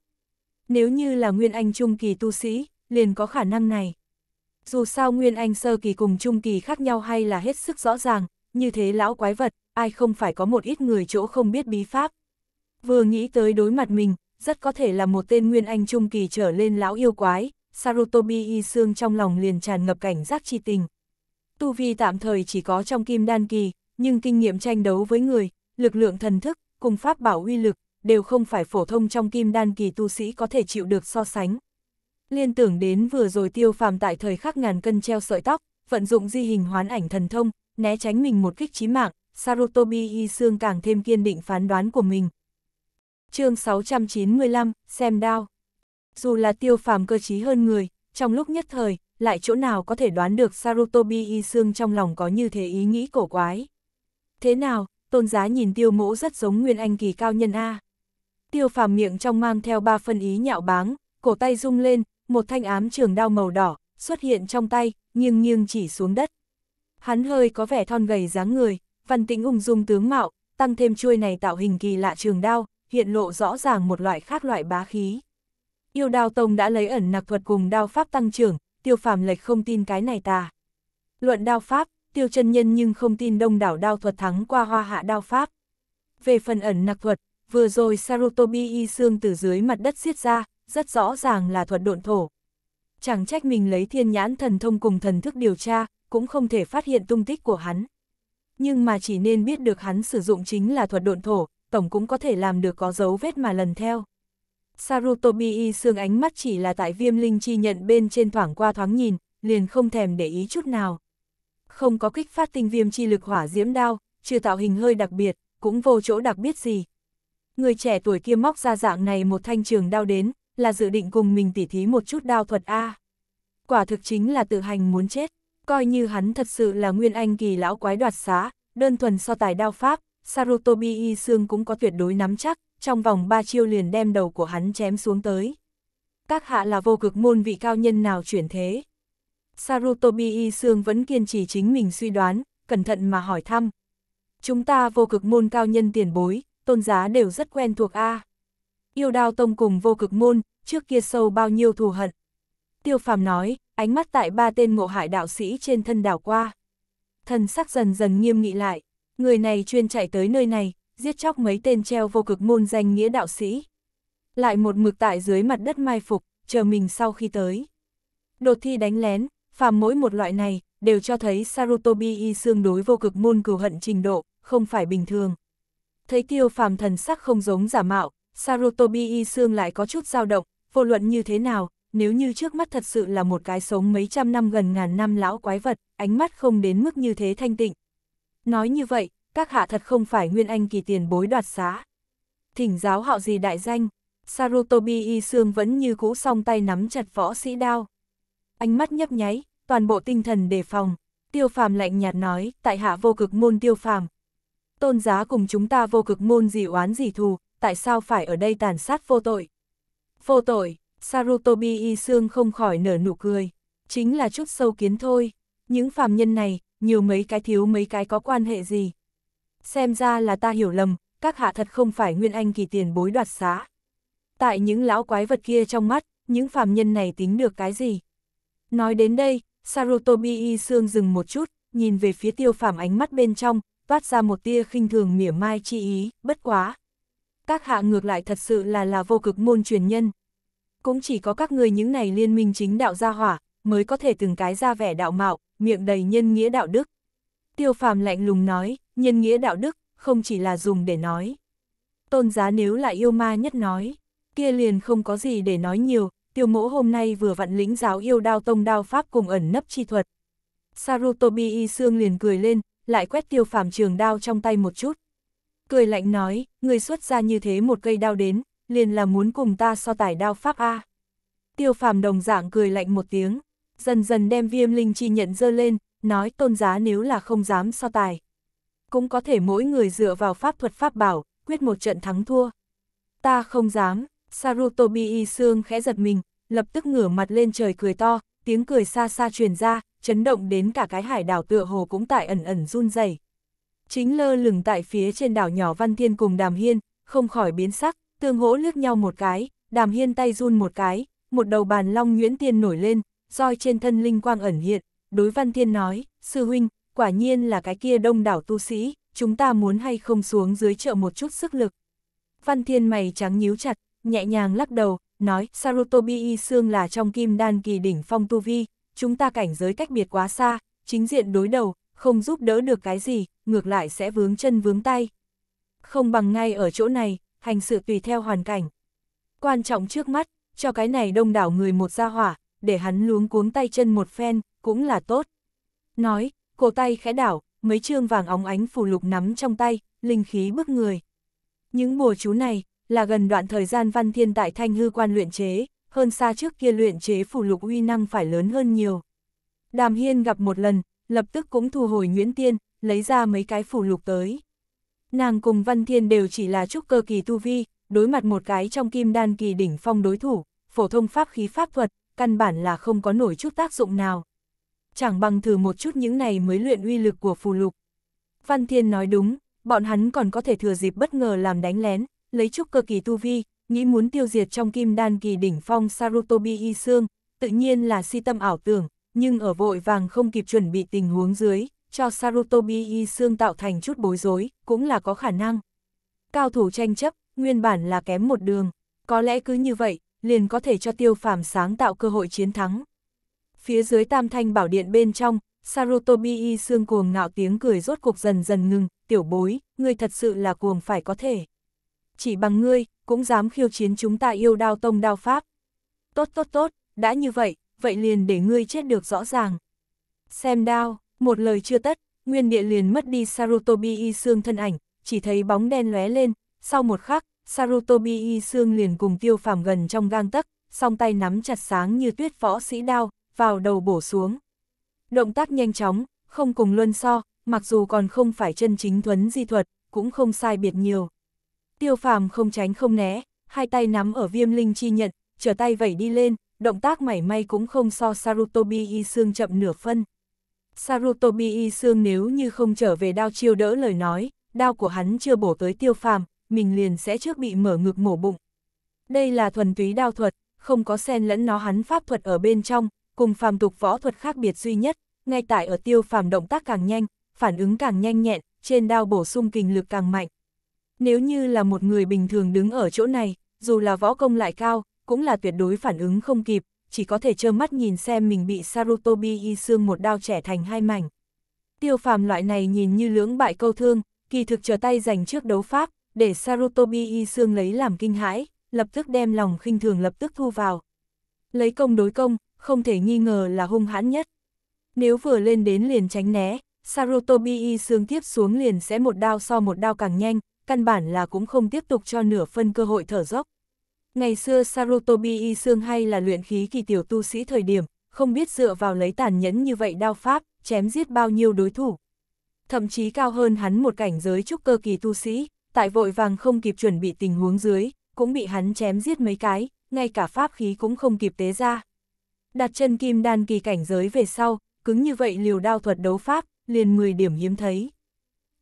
Nếu như là nguyên anh trung kỳ tu sĩ, liền có khả năng này. Dù sao nguyên anh sơ kỳ cùng trung kỳ khác nhau hay là hết sức rõ ràng, như thế lão quái vật, ai không phải có một ít người chỗ không biết bí pháp. Vừa nghĩ tới đối mặt mình, rất có thể là một tên nguyên anh trung kỳ trở lên lão yêu quái, Sarutobi y xương trong lòng liền tràn ngập cảnh giác chi tình tu vi tạm thời chỉ có trong kim đan kỳ, nhưng kinh nghiệm tranh đấu với người, lực lượng thần thức, cùng pháp bảo uy lực, đều không phải phổ thông trong kim đan kỳ tu sĩ có thể chịu được so sánh. Liên tưởng đến vừa rồi tiêu phàm tại thời khắc ngàn cân treo sợi tóc, vận dụng di hình hoán ảnh thần thông, né tránh mình một kích chí mạng, Sarutobi Y Sương càng thêm kiên định phán đoán của mình. chương 695, xem đao. Dù là tiêu phàm cơ trí hơn người, trong lúc nhất thời, lại chỗ nào có thể đoán được Sarutobi Y Sương trong lòng có như thế ý nghĩ cổ quái. Thế nào, tôn giá nhìn tiêu mỗ rất giống Nguyên Anh kỳ cao nhân A. Tiêu phàm miệng trong mang theo ba phân ý nhạo báng, cổ tay rung lên, một thanh ám trường đao màu đỏ, xuất hiện trong tay, nghiêng nghiêng chỉ xuống đất. Hắn hơi có vẻ thon gầy dáng người, văn tĩnh ung dung tướng mạo, tăng thêm chuôi này tạo hình kỳ lạ trường đao, hiện lộ rõ ràng một loại khác loại bá khí. Yêu đao tông đã lấy ẩn nặc thuật cùng đao pháp tăng trưởng, tiêu phàm lệch không tin cái này ta. Luận đao pháp, tiêu chân nhân nhưng không tin đông đảo đao thuật thắng qua hoa hạ đao pháp. Về phần ẩn nặc thuật, vừa rồi Sarutobi y xương từ dưới mặt đất xiết ra, rất rõ ràng là thuật độn thổ. Chẳng trách mình lấy thiên nhãn thần thông cùng thần thức điều tra, cũng không thể phát hiện tung tích của hắn. Nhưng mà chỉ nên biết được hắn sử dụng chính là thuật độn thổ, tổng cũng có thể làm được có dấu vết mà lần theo. Sarutobi y sương ánh mắt chỉ là tại viêm linh chi nhận bên trên thoảng qua thoáng nhìn, liền không thèm để ý chút nào. Không có kích phát tinh viêm chi lực hỏa diễm đao, trừ tạo hình hơi đặc biệt, cũng vô chỗ đặc biệt gì. Người trẻ tuổi kia móc ra dạng này một thanh trường đao đến, là dự định cùng mình tỉ thí một chút đao thuật A. Quả thực chính là tự hành muốn chết, coi như hắn thật sự là nguyên anh kỳ lão quái đoạt xá, đơn thuần so tài đao pháp, Sarutobi y sương cũng có tuyệt đối nắm chắc, trong vòng ba chiêu liền đem đầu của hắn chém xuống tới. Các hạ là vô cực môn vị cao nhân nào chuyển thế? Sarutobi Y Sương vẫn kiên trì chính mình suy đoán, cẩn thận mà hỏi thăm. Chúng ta vô cực môn cao nhân tiền bối, tôn giá đều rất quen thuộc A. Yêu đao tông cùng vô cực môn, trước kia sâu bao nhiêu thù hận. Tiêu phàm nói, ánh mắt tại ba tên ngộ hải đạo sĩ trên thân đảo qua. Thần sắc dần dần nghiêm nghị lại, người này chuyên chạy tới nơi này, giết chóc mấy tên treo vô cực môn danh nghĩa đạo sĩ. Lại một mực tại dưới mặt đất mai phục, chờ mình sau khi tới. Đột thi đánh lén, phàm mỗi một loại này, đều cho thấy Sarutobi y xương đối vô cực môn cửu hận trình độ, không phải bình thường. Thấy tiêu phàm thần sắc không giống giả mạo, Sarutobi y xương lại có chút dao động, vô luận như thế nào, nếu như trước mắt thật sự là một cái sống mấy trăm năm gần ngàn năm lão quái vật, ánh mắt không đến mức như thế thanh tịnh. Nói như vậy, các hạ thật không phải nguyên anh kỳ tiền bối đoạt xá. Thỉnh giáo họ gì đại danh, Sarutobi y xương vẫn như cũ song tay nắm chặt võ sĩ đao. Ánh mắt nhấp nháy, toàn bộ tinh thần đề phòng, tiêu phàm lạnh nhạt nói, tại hạ vô cực môn tiêu phàm. Tôn giá cùng chúng ta vô cực môn gì oán gì thù, tại sao phải ở đây tàn sát vô tội? Vô tội, Sarutobi y xương không khỏi nở nụ cười, chính là chút sâu kiến thôi, những phàm nhân này, nhiều mấy cái thiếu mấy cái có quan hệ gì. Xem ra là ta hiểu lầm, các hạ thật không phải nguyên anh kỳ tiền bối đoạt xá. Tại những lão quái vật kia trong mắt, những phàm nhân này tính được cái gì? Nói đến đây, Sarutobi y xương dừng một chút, nhìn về phía tiêu phàm ánh mắt bên trong, toát ra một tia khinh thường mỉa mai chi ý, bất quá. Các hạ ngược lại thật sự là là vô cực môn truyền nhân. Cũng chỉ có các người những này liên minh chính đạo gia hỏa, mới có thể từng cái ra vẻ đạo mạo, miệng đầy nhân nghĩa đạo đức. Tiêu phàm lạnh lùng nói, Nhân nghĩa đạo đức, không chỉ là dùng để nói. Tôn giá nếu là yêu ma nhất nói, kia liền không có gì để nói nhiều, tiêu mỗ hôm nay vừa vặn lĩnh giáo yêu đao tông đao pháp cùng ẩn nấp chi thuật. Sarutobi y xương liền cười lên, lại quét tiêu phàm trường đao trong tay một chút. Cười lạnh nói, người xuất ra như thế một cây đao đến, liền là muốn cùng ta so tải đao pháp A. Tiêu phàm đồng dạng cười lạnh một tiếng, dần dần đem viêm linh chi nhận dơ lên, nói tôn giá nếu là không dám so tài, cũng có thể mỗi người dựa vào pháp thuật pháp bảo, quyết một trận thắng thua. Ta không dám, Sarutobi y xương khẽ giật mình, lập tức ngửa mặt lên trời cười to, tiếng cười xa xa truyền ra, chấn động đến cả cái hải đảo tựa hồ cũng tại ẩn ẩn run rẩy. Chính lơ lửng tại phía trên đảo nhỏ Văn Thiên cùng Đàm Hiên, không khỏi biến sắc, tương hỗ lướt nhau một cái, Đàm Hiên tay run một cái, một đầu bàn long nhuyễn tiên nổi lên, roi trên thân linh quang ẩn hiện, đối Văn Thiên nói, sư huynh, quả nhiên là cái kia đông đảo tu sĩ, chúng ta muốn hay không xuống dưới chợ một chút sức lực. Văn Thiên mày trắng nhíu chặt, nhẹ nhàng lắc đầu, nói Sarutobi Y Sương là trong kim đan kỳ đỉnh phong tu vi, chúng ta cảnh giới cách biệt quá xa, chính diện đối đầu, không giúp đỡ được cái gì, ngược lại sẽ vướng chân vướng tay. Không bằng ngay ở chỗ này, hành sự tùy theo hoàn cảnh. Quan trọng trước mắt, cho cái này đông đảo người một gia hỏa, để hắn luống cuống tay chân một phen, cũng là tốt. Nói, cổ tay khẽ đảo, mấy chương vàng óng ánh phù lục nắm trong tay, linh khí bức người. Những bùa chú này, là gần đoạn thời gian văn thiên tại thanh hư quan luyện chế, hơn xa trước kia luyện chế phù lục uy năng phải lớn hơn nhiều. Đàm Hiên gặp một lần, lập tức cũng thu hồi Nguyễn Tiên, lấy ra mấy cái phù lục tới. Nàng cùng Văn Thiên đều chỉ là trúc cơ kỳ tu vi, đối mặt một cái trong kim đan kỳ đỉnh phong đối thủ, phổ thông pháp khí pháp thuật, căn bản là không có nổi chút tác dụng nào chẳng bằng thử một chút những này mới luyện uy lực của phù lục. Văn Thiên nói đúng, bọn hắn còn có thể thừa dịp bất ngờ làm đánh lén, lấy chút cơ kỳ tu vi, nghĩ muốn tiêu diệt trong kim đan kỳ đỉnh phong Sarutobi Y Sương, tự nhiên là si tâm ảo tưởng, nhưng ở vội vàng không kịp chuẩn bị tình huống dưới, cho Sarutobi Y Sương tạo thành chút bối rối, cũng là có khả năng. Cao thủ tranh chấp, nguyên bản là kém một đường, có lẽ cứ như vậy, liền có thể cho tiêu phàm sáng tạo cơ hội chiến thắng phía dưới tam thanh bảo điện bên trong, Sarutobi y xương cuồng ngạo tiếng cười rốt cuộc dần dần ngừng, tiểu bối, ngươi thật sự là cuồng phải có thể. Chỉ bằng ngươi, cũng dám khiêu chiến chúng ta yêu đao tông đao pháp. Tốt tốt tốt, đã như vậy, vậy liền để ngươi chết được rõ ràng. Xem đao, một lời chưa tất, nguyên địa liền mất đi Sarutobi y xương thân ảnh, chỉ thấy bóng đen lóe lên, sau một khắc, Sarutobi y xương liền cùng tiêu phàm gần trong gang tấc, song tay nắm chặt sáng như tuyết võ sĩ đao, vào đầu bổ xuống. Động tác nhanh chóng, không cùng luân so, mặc dù còn không phải chân chính thuấn di thuật, cũng không sai biệt nhiều. Tiêu phàm không tránh không né, hai tay nắm ở viêm linh chi nhận, trở tay vẩy đi lên, động tác mảy may cũng không so Sarutobi y xương chậm nửa phân. Sarutobi y xương nếu như không trở về đao chiêu đỡ lời nói, đao của hắn chưa bổ tới tiêu phàm, mình liền sẽ trước bị mở ngực mổ bụng. Đây là thuần túy đao thuật, không có xen lẫn nó hắn pháp thuật ở bên trong, cùng phàm tục võ thuật khác biệt duy nhất, ngay tại ở tiêu phàm động tác càng nhanh, phản ứng càng nhanh nhẹn, trên đao bổ sung kinh lực càng mạnh. Nếu như là một người bình thường đứng ở chỗ này, dù là võ công lại cao, cũng là tuyệt đối phản ứng không kịp, chỉ có thể trơ mắt nhìn xem mình bị Sarutobi y xương một đao trẻ thành hai mảnh. Tiêu phàm loại này nhìn như lưỡng bại câu thương, kỳ thực trở tay giành trước đấu pháp, để Sarutobi y xương lấy làm kinh hãi, lập tức đem lòng khinh thường lập tức thu vào. Lấy công đối công, không thể nghi ngờ là hung hãn nhất. Nếu vừa lên đến liền tránh né, Sarutobi y xương tiếp xuống liền sẽ một đao so một đao càng nhanh, căn bản là cũng không tiếp tục cho nửa phân cơ hội thở dốc. Ngày xưa Sarutobi y xương hay là luyện khí kỳ tiểu tu sĩ thời điểm, không biết dựa vào lấy tàn nhẫn như vậy đao pháp, chém giết bao nhiêu đối thủ. Thậm chí cao hơn hắn một cảnh giới trúc cơ kỳ tu sĩ, tại vội vàng không kịp chuẩn bị tình huống dưới, cũng bị hắn chém giết mấy cái, ngay cả pháp khí cũng không kịp tế ra đặt chân kim đan kỳ cảnh giới về sau, cứng như vậy liều đao thuật đấu pháp, liền 10 điểm hiếm thấy.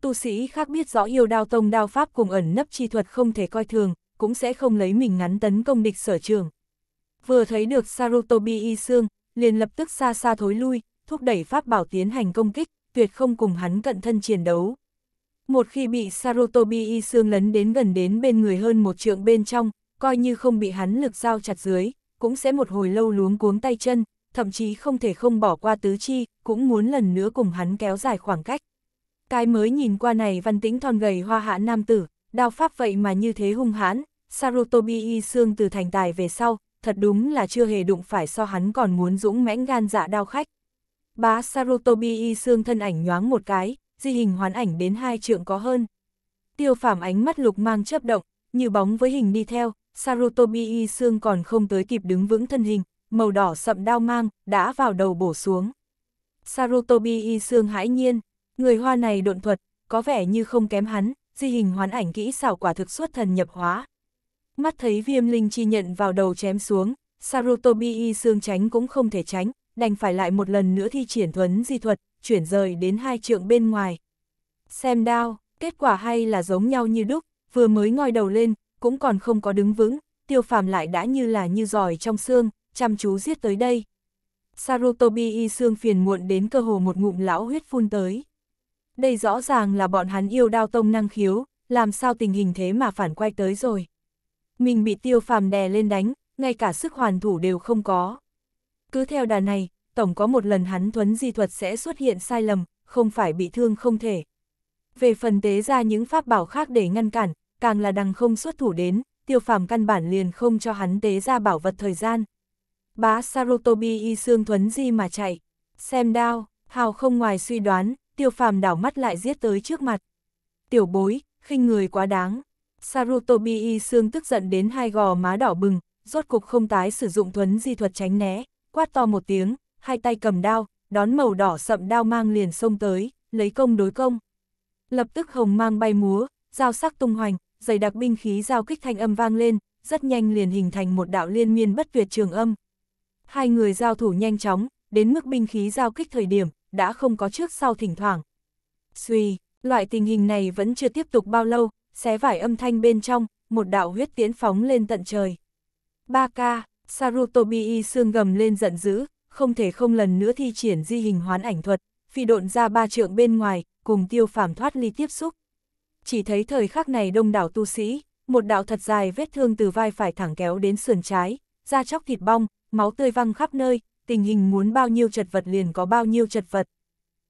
Tu sĩ khác biết rõ yêu đao tông đao pháp cùng ẩn nấp chi thuật không thể coi thường, cũng sẽ không lấy mình ngắn tấn công địch sở trường. Vừa thấy được Sarutobi y xương, liền lập tức xa xa thối lui, thúc đẩy pháp bảo tiến hành công kích, tuyệt không cùng hắn cận thân chiến đấu. Một khi bị Sarutobi y xương lấn đến gần đến bên người hơn một trượng bên trong, coi như không bị hắn lực dao chặt dưới, cũng sẽ một hồi lâu luống cuống tay chân, thậm chí không thể không bỏ qua tứ chi, cũng muốn lần nữa cùng hắn kéo dài khoảng cách. Cái mới nhìn qua này văn tĩnh thon gầy hoa hạ nam tử, đao pháp vậy mà như thế hung hãn, Sarutobi y xương từ thành tài về sau, thật đúng là chưa hề đụng phải so hắn còn muốn dũng mãnh gan dạ đao khách. Bá Sarutobi y xương thân ảnh nhoáng một cái, di hình hoán ảnh đến hai trượng có hơn. Tiêu phảm ánh mắt lục mang chớp động, như bóng với hình đi theo, Sarutobi y xương còn không tới kịp đứng vững thân hình, màu đỏ sậm đao mang, đã vào đầu bổ xuống. Sarutobi y xương hãi nhiên, người hoa này độn thuật, có vẻ như không kém hắn, di hình hoán ảnh kỹ xảo quả thực xuất thần nhập hóa. Mắt thấy viêm linh chi nhận vào đầu chém xuống, Sarutobi y xương tránh cũng không thể tránh, đành phải lại một lần nữa thi triển thuấn di thuật, chuyển rời đến hai trượng bên ngoài. Xem đao, kết quả hay là giống nhau như đúc, vừa mới ngoi đầu lên, cũng còn không có đứng vững, tiêu phàm lại đã như là như giỏi trong xương, chăm chú giết tới đây. Sarutobi y xương phiền muộn đến cơ hồ một ngụm lão huyết phun tới. Đây rõ ràng là bọn hắn yêu đao tông năng khiếu, làm sao tình hình thế mà phản quay tới rồi. Mình bị tiêu phàm đè lên đánh, ngay cả sức hoàn thủ đều không có. Cứ theo đà này, tổng có một lần hắn thuấn di thuật sẽ xuất hiện sai lầm, không phải bị thương không thể. Về phần tế ra những pháp bảo khác để ngăn cản, càng là đằng không xuất thủ đến, tiêu phàm căn bản liền không cho hắn tế ra bảo vật thời gian. Bá Sarutobi y xương thuấn di mà chạy, xem đao, hào không ngoài suy đoán, tiêu phàm đảo mắt lại giết tới trước mặt. Tiểu bối, khinh người quá đáng. Sarutobi y xương tức giận đến hai gò má đỏ bừng, rốt cục không tái sử dụng thuấn di thuật tránh né, quát to một tiếng, hai tay cầm đao, đón màu đỏ sậm đao mang liền xông tới, lấy công đối công. Lập tức hồng mang bay múa, dao sắc tung hoành, dày đặc binh khí giao kích thanh âm vang lên, rất nhanh liền hình thành một đạo liên miên bất tuyệt trường âm. Hai người giao thủ nhanh chóng, đến mức binh khí giao kích thời điểm, đã không có trước sau thỉnh thoảng. Suy, loại tình hình này vẫn chưa tiếp tục bao lâu, xé vải âm thanh bên trong, một đạo huyết tiễn phóng lên tận trời. Ba ca, Sarutobi xương gầm lên giận dữ, không thể không lần nữa thi triển di hình hoán ảnh thuật, phi độn ra ba trượng bên ngoài, cùng tiêu phàm thoát ly tiếp xúc chỉ thấy thời khắc này đông đảo tu sĩ, một đạo thật dài vết thương từ vai phải thẳng kéo đến sườn trái, da chóc thịt bong, máu tươi văng khắp nơi, tình hình muốn bao nhiêu chật vật liền có bao nhiêu chật vật.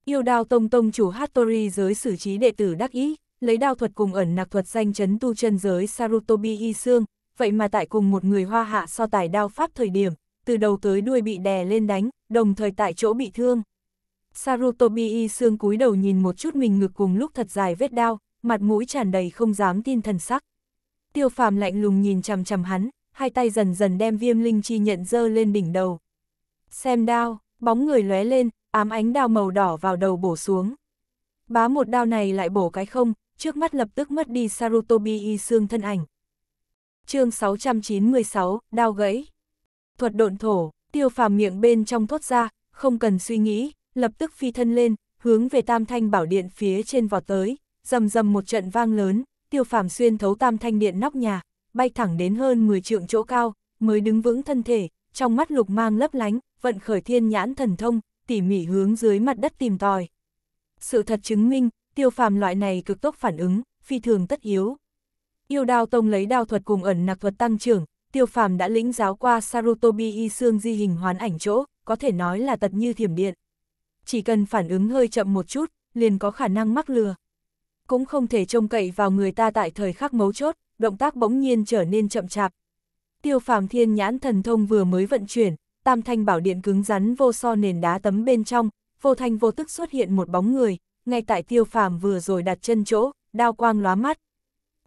Yêu đao tông tông chủ Hattori giới xử trí đệ tử đắc ý, lấy đao thuật cùng ẩn nạc thuật danh chấn tu chân giới Sarutobi Y xương vậy mà tại cùng một người hoa hạ so tài đao pháp thời điểm, từ đầu tới đuôi bị đè lên đánh, đồng thời tại chỗ bị thương. Sarutobi Y xương cúi đầu nhìn một chút mình ngực cùng lúc thật dài vết đao, mặt mũi tràn đầy không dám tin thần sắc. Tiêu phàm lạnh lùng nhìn chằm chằm hắn, hai tay dần dần đem viêm linh chi nhận dơ lên đỉnh đầu. Xem đao, bóng người lóe lên, ám ánh đao màu đỏ vào đầu bổ xuống. Bá một đao này lại bổ cái không, trước mắt lập tức mất đi Sarutobi y xương thân ảnh. chương 696, đao gãy. Thuật độn thổ, tiêu phàm miệng bên trong thốt ra, không cần suy nghĩ, lập tức phi thân lên, hướng về tam thanh bảo điện phía trên vọt tới, rầm rầm một trận vang lớn, tiêu phàm xuyên thấu tam thanh điện nóc nhà, bay thẳng đến hơn 10 trượng chỗ cao, mới đứng vững thân thể, trong mắt lục mang lấp lánh, vận khởi thiên nhãn thần thông, tỉ mỉ hướng dưới mặt đất tìm tòi. Sự thật chứng minh, tiêu phàm loại này cực tốc phản ứng, phi thường tất yếu. Yêu đao tông lấy đao thuật cùng ẩn nặc thuật tăng trưởng, tiêu phàm đã lĩnh giáo qua Sarutobi y xương di hình hoán ảnh chỗ, có thể nói là tật như thiểm điện. Chỉ cần phản ứng hơi chậm một chút, liền có khả năng mắc lừa cũng không thể trông cậy vào người ta tại thời khắc mấu chốt, động tác bỗng nhiên trở nên chậm chạp. Tiêu phàm thiên nhãn thần thông vừa mới vận chuyển, tam thanh bảo điện cứng rắn vô so nền đá tấm bên trong, vô thanh vô tức xuất hiện một bóng người, ngay tại tiêu phàm vừa rồi đặt chân chỗ, đao quang lóa mắt.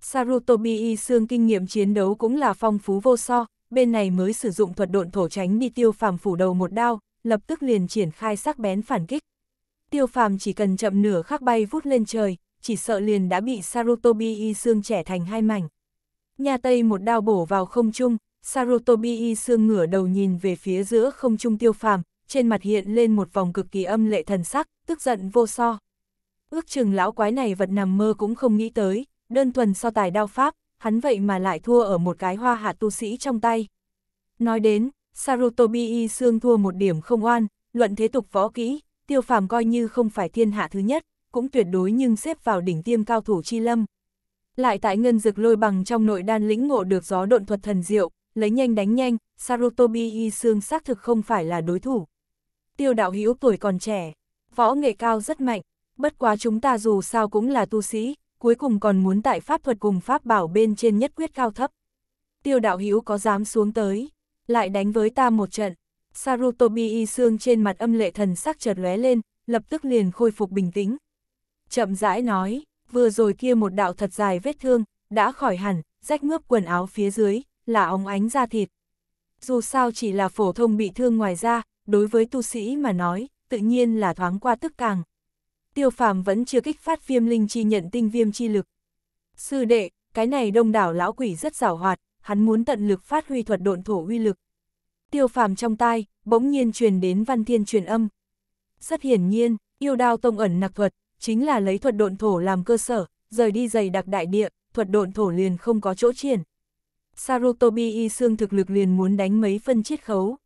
Sarutobi y xương kinh nghiệm chiến đấu cũng là phong phú vô so, bên này mới sử dụng thuật độn thổ tránh đi tiêu phàm phủ đầu một đao, lập tức liền triển khai sắc bén phản kích. Tiêu phàm chỉ cần chậm nửa khắc bay vút lên trời, chỉ sợ liền đã bị Sarutobi y xương trẻ thành hai mảnh. Nhà Tây một đao bổ vào không trung, Sarutobi y xương ngửa đầu nhìn về phía giữa không trung tiêu phàm, trên mặt hiện lên một vòng cực kỳ âm lệ thần sắc, tức giận vô so. Ước chừng lão quái này vật nằm mơ cũng không nghĩ tới, đơn thuần so tài đao pháp, hắn vậy mà lại thua ở một cái hoa hạ tu sĩ trong tay. Nói đến, Sarutobi y xương thua một điểm không oan, luận thế tục võ kỹ, tiêu phàm coi như không phải thiên hạ thứ nhất cũng tuyệt đối nhưng xếp vào đỉnh tiêm cao thủ chi lâm. Lại tại ngân dực lôi bằng trong nội đan lĩnh ngộ được gió độn thuật thần diệu, lấy nhanh đánh nhanh, Sarutobi y xương xác thực không phải là đối thủ. Tiêu đạo hữu tuổi còn trẻ, võ nghệ cao rất mạnh, bất quá chúng ta dù sao cũng là tu sĩ, cuối cùng còn muốn tại pháp thuật cùng pháp bảo bên trên nhất quyết cao thấp. Tiêu đạo hữu có dám xuống tới, lại đánh với ta một trận. Sarutobi y xương trên mặt âm lệ thần sắc chợt lóe lên, lập tức liền khôi phục bình tĩnh, chậm rãi nói, vừa rồi kia một đạo thật dài vết thương, đã khỏi hẳn, rách ngướp quần áo phía dưới, là óng ánh da thịt. Dù sao chỉ là phổ thông bị thương ngoài da, đối với tu sĩ mà nói, tự nhiên là thoáng qua tức càng. Tiêu phàm vẫn chưa kích phát viêm linh chi nhận tinh viêm chi lực. Sư đệ, cái này đông đảo lão quỷ rất rào hoạt, hắn muốn tận lực phát huy thuật độn thổ uy lực. Tiêu phàm trong tai, bỗng nhiên truyền đến văn thiên truyền âm. Rất hiển nhiên, yêu đao tông ẩn nặc thuật, chính là lấy thuật độn thổ làm cơ sở, rời đi dày đặc đại địa, thuật độn thổ liền không có chỗ triển. Sarutobi y xương thực lực liền muốn đánh mấy phân chiết khấu.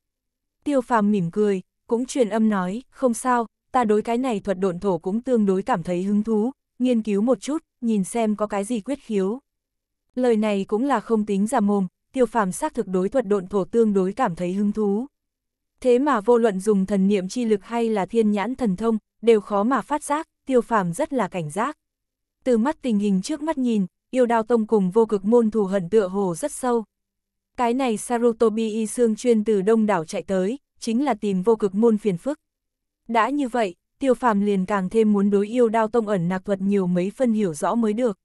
Tiêu phàm mỉm cười, cũng truyền âm nói, không sao, ta đối cái này thuật độn thổ cũng tương đối cảm thấy hứng thú, nghiên cứu một chút, nhìn xem có cái gì quyết khiếu. Lời này cũng là không tính giả mồm, tiêu phàm xác thực đối thuật độn thổ tương đối cảm thấy hứng thú. Thế mà vô luận dùng thần niệm chi lực hay là thiên nhãn thần thông, đều khó mà phát giác, tiêu phàm rất là cảnh giác. Từ mắt tình hình trước mắt nhìn, yêu đao tông cùng vô cực môn thù hận tựa hồ rất sâu. Cái này Sarutobi y xương chuyên từ đông đảo chạy tới, chính là tìm vô cực môn phiền phức. Đã như vậy, tiêu phàm liền càng thêm muốn đối yêu đao tông ẩn nạc thuật nhiều mấy phân hiểu rõ mới được.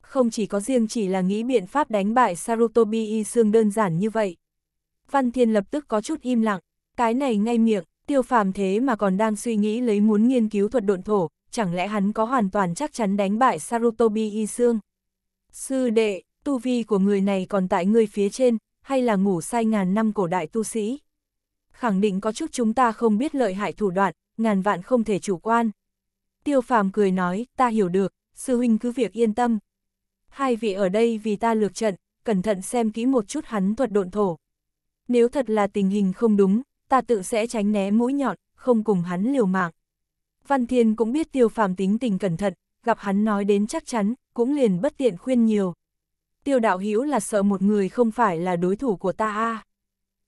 Không chỉ có riêng chỉ là nghĩ biện pháp đánh bại Sarutobi y xương đơn giản như vậy. Văn Thiên lập tức có chút im lặng, cái này ngay miệng, tiêu phàm thế mà còn đang suy nghĩ lấy muốn nghiên cứu thuật độn thổ, chẳng lẽ hắn có hoàn toàn chắc chắn đánh bại Sarutobi Y Sương? Sư đệ, tu vi của người này còn tại người phía trên, hay là ngủ sai ngàn năm cổ đại tu sĩ? Khẳng định có chút chúng ta không biết lợi hại thủ đoạn, ngàn vạn không thể chủ quan. Tiêu phàm cười nói, ta hiểu được, sư huynh cứ việc yên tâm. Hai vị ở đây vì ta lược trận, cẩn thận xem kỹ một chút hắn thuật độn thổ. Nếu thật là tình hình không đúng, ta tự sẽ tránh né mũi nhọn, không cùng hắn liều mạng. Văn Thiên cũng biết tiêu phàm tính tình cẩn thận, gặp hắn nói đến chắc chắn, cũng liền bất tiện khuyên nhiều. Tiêu đạo Hữu là sợ một người không phải là đối thủ của ta a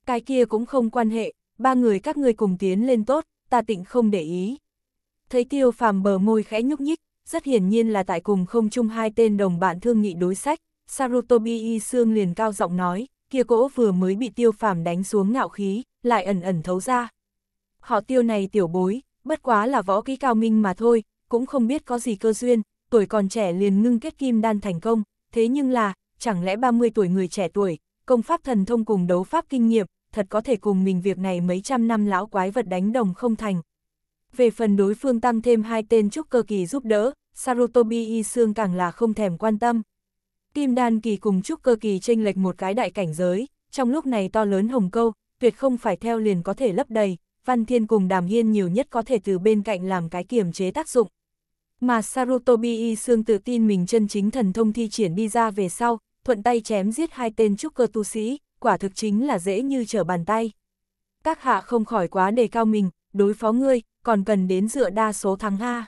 Cái kia cũng không quan hệ, ba người các ngươi cùng tiến lên tốt, ta tịnh không để ý. Thấy tiêu phàm bờ môi khẽ nhúc nhích, rất hiển nhiên là tại cùng không chung hai tên đồng bạn thương nghị đối sách, Sarutobi Y Sương liền cao giọng nói, kia cỗ vừa mới bị tiêu phàm đánh xuống ngạo khí, lại ẩn ẩn thấu ra. Họ tiêu này tiểu bối, bất quá là võ kỹ cao minh mà thôi, cũng không biết có gì cơ duyên, tuổi còn trẻ liền ngưng kết kim đan thành công, thế nhưng là, chẳng lẽ 30 tuổi người trẻ tuổi, công pháp thần thông cùng đấu pháp kinh nghiệm, thật có thể cùng mình việc này mấy trăm năm lão quái vật đánh đồng không thành. Về phần đối phương tăng thêm hai tên trúc cơ kỳ giúp đỡ, Sarutobi y xương càng là không thèm quan tâm. Kim đan kỳ cùng trúc cơ kỳ tranh lệch một cái đại cảnh giới, trong lúc này to lớn hồng câu, tuyệt không phải theo liền có thể lấp đầy, Văn Thiên cùng Đàm Hiên nhiều nhất có thể từ bên cạnh làm cái kiểm chế tác dụng. Mà Sarutobi Y Sương tự tin mình chân chính thần thông thi triển đi ra về sau, thuận tay chém giết hai tên trúc cơ tu sĩ, quả thực chính là dễ như trở bàn tay. Các hạ không khỏi quá đề cao mình, đối phó ngươi, còn cần đến dựa đa số thắng ha.